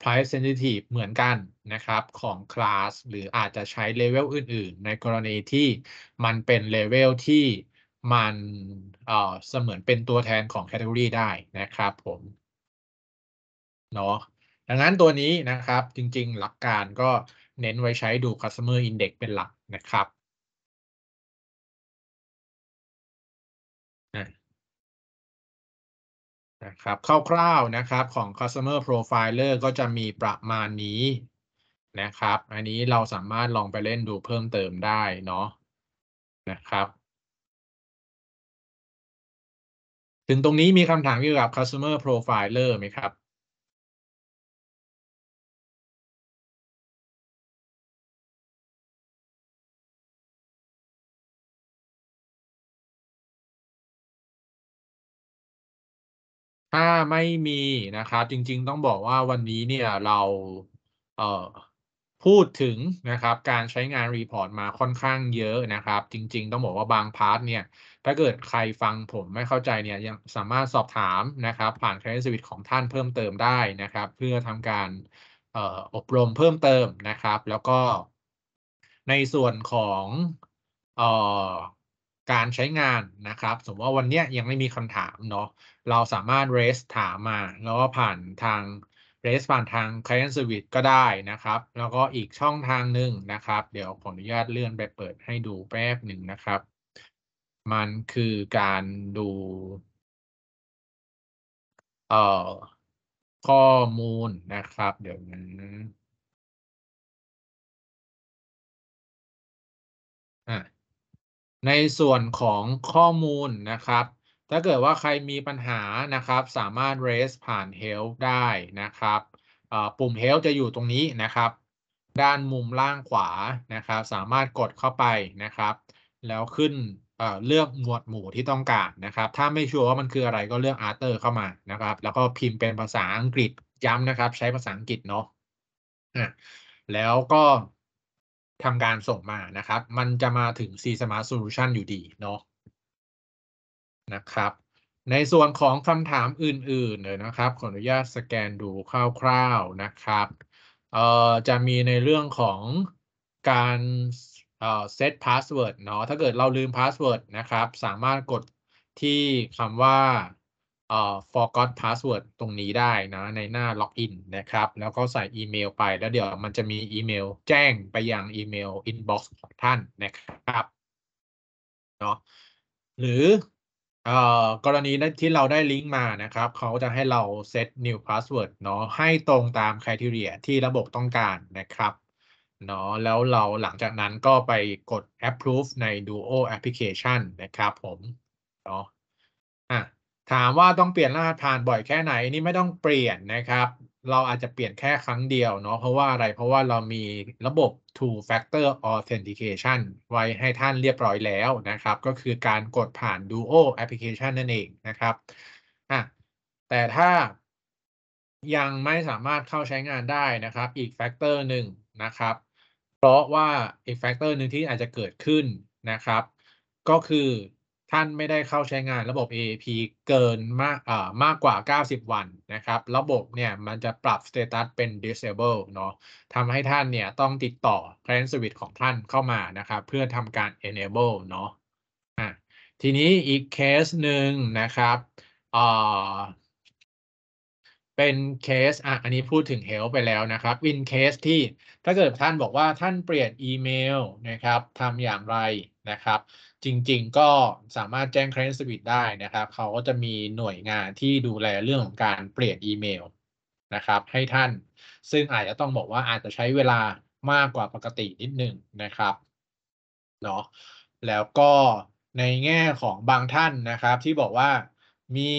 Price Sensitive เหมือนกันนะครับของคลาสหรืออาจจะใช้เลเวลอื่นๆ ในกรณีที่มันเป็นเลเวลที่มันเเสมือนเป็นตัวแทนของแคตตาล็อกได้นะครับผมเนาะดังนั้นตัวนี้นะครับจริง ๆหลักการก็เน้นไว้ใช้ดู customer index เป็นหลักนะครับนะครับคร่าวๆนะครับ ของ customer profiler ก็จะมีประมาณนี้นะครับอันนี้เราสามารถลองไปเล่นดูเพิ่มเติมได้เนาะนะครับ ถึงตรงนี้มีคำถามเกี่ยวกับ customer profiler ไหมครับ ถ้าไม่มีนะครับจริงๆต้องบอกว่าวันนี้เนี่ยเราเอ่อพูดถึงนะครับการใช้งานรีพอร์ตมาค่อนข้างเยอะนะครับ จริงๆ ต้องบอกว่าบางพาร์ทเนี่ย ถ้าเกิดใครฟังผมไม่เข้าใจเนี่ยยังสามารถสอบถามนะครับ ผ่านแค e d i t ิ u ของท่านเพิ่มเติมได้นะครับ เพื่อทำการอบรมเพิ่มเติมนะครับ แล้วก็ในส่วนของออการใช้งานนะครับ สมมติว่าวันนี้ยังไม่มีคำถามเนาะเราสามารถเรสถามมาแล้วก็ผ่านทางเรสผ่านทาง Client Service ก็ได้นะครับ แล้วก็อีกช่องทางหนึ่งนะครับ เดี๋ยวขออนุญาตเลื่อนไปเปิดให้ดูแป๊บหนึ่งนะครับ มันคือการดู เอ่อ ข้อมูลนะครับ เดี๋ยวนั้นในส่วนของข้อมูลนะครับถ้าเกิดว่าใครมีปัญหานะครับ สามารถ raise ผ่าน help ได้นะครับปุ่ม help จะอยู่ตรงนี้นะครับ ด้านมุมล่างขวานะครับ สามารถกดเข้าไปนะครับ แล้วขึ้นเลือกหมวดหมู่ที่ต้องการนะครับถ้าไม่ชัวร์ว่ามันคืออะไรก็เลือก Arter เข้ามานะครับ แล้วก็พิมพ์เป็นภาษาอังกฤษย้ำนะครับ ใช้ภาษาอังกฤษเนาะแล้วก็ทำการส่งมานะครับ มันจะมาถึง C Smart Solution อยู่ดีเนาะนะครับในส่วนของคำถามอื่นๆเลยนะครับขออนุญาตสแกนดูคร่าว ๆนะครับเอ่อจะมีในเรื่องของการเอ่อ set p a s s w o เนาะถ้าเกิดเราลืมพาสเวิร์ดนะครับ สามารถกดที่คำว่าเอ่อ forgot password ตรงนี้ได้นะในหน้าล็อกอินนะครับ แล้วก็ใส่อีเมลไปแล้วเดี๋ยวมันจะมีอีเมลแจ้งไปยังอีเมลอินบ็อกซ์ของท่านนะครับเนาะหรือเอ่อกรณีที่เราได้ลิงก์มานะครับ เขาจะให้เราเซต new password เนาะให้ตรงตามคุณทีเรียที่ระบบต้องการนะครับเนาะแล้วเราหลังจากนั้นก็ไปกด approve ใน duo application นะครับผมเนาะอ่ะถามว่าต้องเปลี่ยนรหัสผ่านบ่อยแค่ไหนนี่ไม่ต้องเปลี่ยนนะครับ เราอาจจะเปลี่ยนแค่ครั้งเดียวเนาะเพราะว่าอะไร เพราะว่าเรามีระบบ two factor authentication ไว้ให้ท่านเรียบร้อยแล้วนะครับ ก็คือการกดผ่าน Duo application นั่นเองนะครับอ่ะแต่ถ้ายังไม่สามารถเข้าใช้งานได้นะครับ อีกแฟกเตอร์หนึ่งนะครับ เพราะว่าอีกแฟกเตอร์หนึ่งที่อาจจะเกิดขึ้นนะครับ ก็คือท่านไม่ได้เข้าใช้งานระบบ AAP เกินมากอ่อมากกว่า 90 วันนะครับ ระบบเนี่ยมันจะปรับสเตตัสเป็น disable เนาะทำให้ท่านเนี่ยต้องติดต่อ client service ของท่านเข้ามานะครับ เพื่อทำการ enable เนาะอ่ะทีนี้อีกเคสหนึ่งนะครับอ่อเป็นเคสอ่ะอันนี้พูดถึง help ไปแล้วนะครับ in case ที่ถ้าเกิดท่านบอกว่าท่านเปลี่ยนอีเมลนะครับทำอย่างไรนะครับจริงๆ ก็สามารถแจ้งเครนสวิตได้นะครับ เขาก็จะมีหน่วยงานที่ดูแลเรื่องของการเปลี่ยนอีเมลนะครับ ให้ท่านซึ่งอาจจะต้องบอกว่าอาจจะใช้เวลามากกว่าปกตินิดหนึ่งนะครับเนาะแล้วก็ในแง่ของบางท่านนะครับที่บอกว่ามี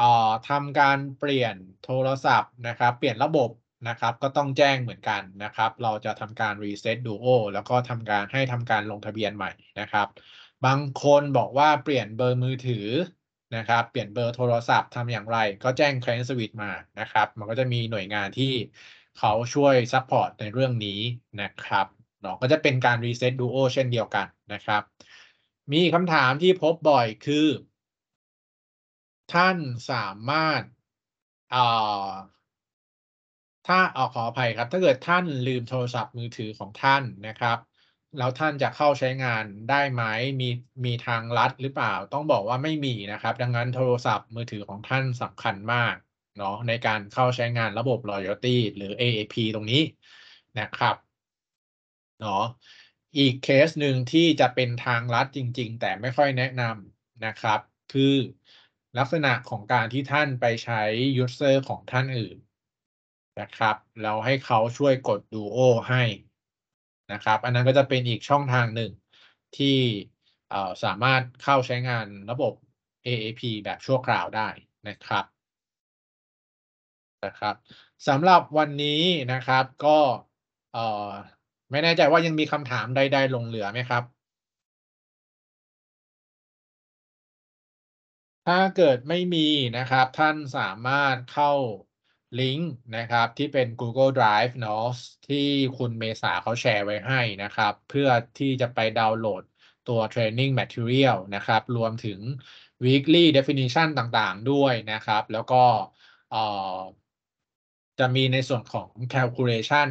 ออ่ทำการเปลี่ยนโทรศัพท์นะครับ เปลี่ยนระบบนะครับก็ต้องแจ้งเหมือนกันนะครับ เราจะทำการรีเซ็ตดูโอแล้วก็ทำการให้ทำการลงทะเบียนใหม่นะครับ บางคนบอกว่าเปลี่ยนเบอร์มือถือนะครับ เปลี่ยนเบอร์โทรศัพท์ทำอย่างไร ก็แจ้ง c ค i นสวิตมานะครับมันก็จะมีหน่วยงานที่เขาช่วยซัพพอร์ตในเรื่องนี้นะครับเนาะก็จะเป็นการรีเซ็ตดูโอเช่นเดียวกันนะครับ มีคำถามที่พบบ่อยคือ ท่านสามารถถ้าเอาขออภัยครับ ถ้าเกิดท่านลืมโทรศัพท์มือถือของท่านนะครับ แล้วท่านจะเข้าใช้งานได้ไหมมีมีทางลัด หรือเปล่า ต้องบอกว่าไม่มีนะครับ ดังนั้นโทรศัพท์มือถือของท่านสำคัญมากเนาะในการเข้าใช้งานระบบ loyalty หรือ AAP ตรงนี้นะครับเนาะอีกเคสหนึ่งที่จะเป็นทางลัดจริงๆแต่ไม่ค่อยแนะนำนะครับ คือลักษณะของการที่ท่านไปใช้ user ของท่านอื่นะครับแล้วให้เขาช่วยกดดูโอให้นะครับ อันนั้นก็จะเป็นอีกช่องทางหนึ่งที่สามารถเข้าใช้งานระบบ AAP แบบชั่วคราวได้นะครับนะครับสำหรับวันนี้นะครับก็ไม่แน่ใจว่ายังมีคำถามใด ๆ ลงเหลือไหมครับ ถ้าเกิดไม่มีนะครับ ท่านสามารถเข้าลิงก์นะครับที่เป็น Google Drive เนาะที่คุณเมษาเขาแชร์ไว้ให้นะครับ เพื่อที่จะไปดาวน์โหลดตัว Training Material นะครับ รวมถึง Weekly Definition ต่างๆ ด้วยนะครับ แล้วก็จะมีในส่วนของ Calculation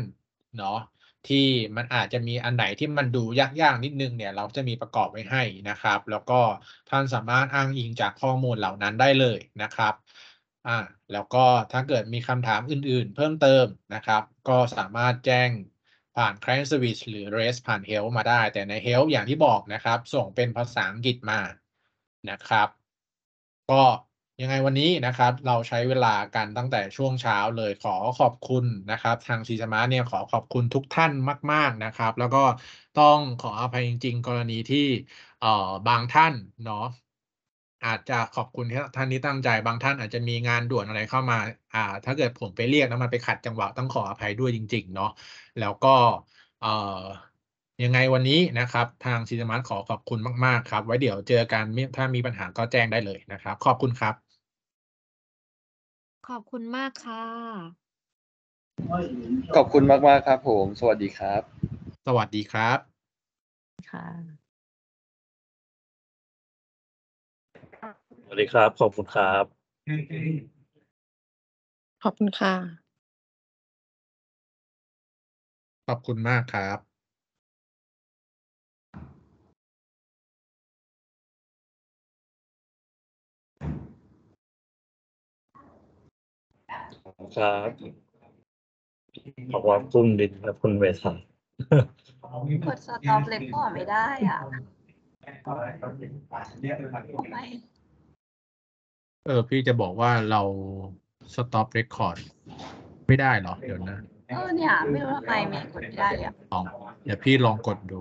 เนาะที่มันอาจจะมีอันไหนที่มันดูยากๆ นิดนึงเนี่ย เราจะมีประกอบไว้ให้นะครับ แล้วก็ท่านสามารถอ้างอิงจากข้อมูลเหล่านั้นได้เลยนะครับอ่าแล้วก็ถ้าเกิดมีคำถามอื่น ๆ เพิ่มเติมนะครับ ก็สามารถแจ้งผ่าน Client Service หรือ r รส s ผ่าน Help มาได้ แต่ใน Help อย่างที่บอกนะครับ ส่งเป็นภาษาอังกฤษมานะครับ ก็ยังไงวันนี้นะครับ เราใช้เวลากันตั้งแต่ช่วงเช้าเลยขอขอบคุณนะครับ ทางซีสมาร์เนี่ยขอขอบคุณทุกท่านมากๆนะครับ แล้วก็ต้องขออภัยจริงๆกรณีที่เอ่อบางท่านเนาะอาจจะขอบคุณที่ท่านที่ตั้งใจบางท่านอาจจะมีงานด่วนอะไรเข้ามา อ่า ถ้าเกิดผมไปเรียกแล้วมันไปขัดจังหวะต้องขออภัยด้วยจริง ๆ เนาะแล้วก็เอ่อยังไงวันนี้นะครับ ทางซีจมาร์ทขอขอบคุณมากๆครับ ไว้เดี๋ยวเจอกันถ้ามีปัญหาก็แจ้งได้เลยนะครับขอบคุณครับ ขอบคุณมากค่ะขอบคุณมากๆครับ ผม สวัสดีครับ สวัสดีครับค่ะวัสดีครับ ขอบคุณครับ ขอบคุณค่ะ ขอบคุณมากครับ ครับ ขอบความุ้มดินครับคุณเวสันกดสต็อปเล็กก็ไม่ได้อ่ะไมเออพี่จะบอกว่าเราสต็อปเรคคอร์ดไม่ได้เหรอ เดี๋ยวนะ เออเนี่ย ไม่รู้ทำไมไม่กดไม่ได้เลยอะอเดี๋ยวพี่ลองกดดู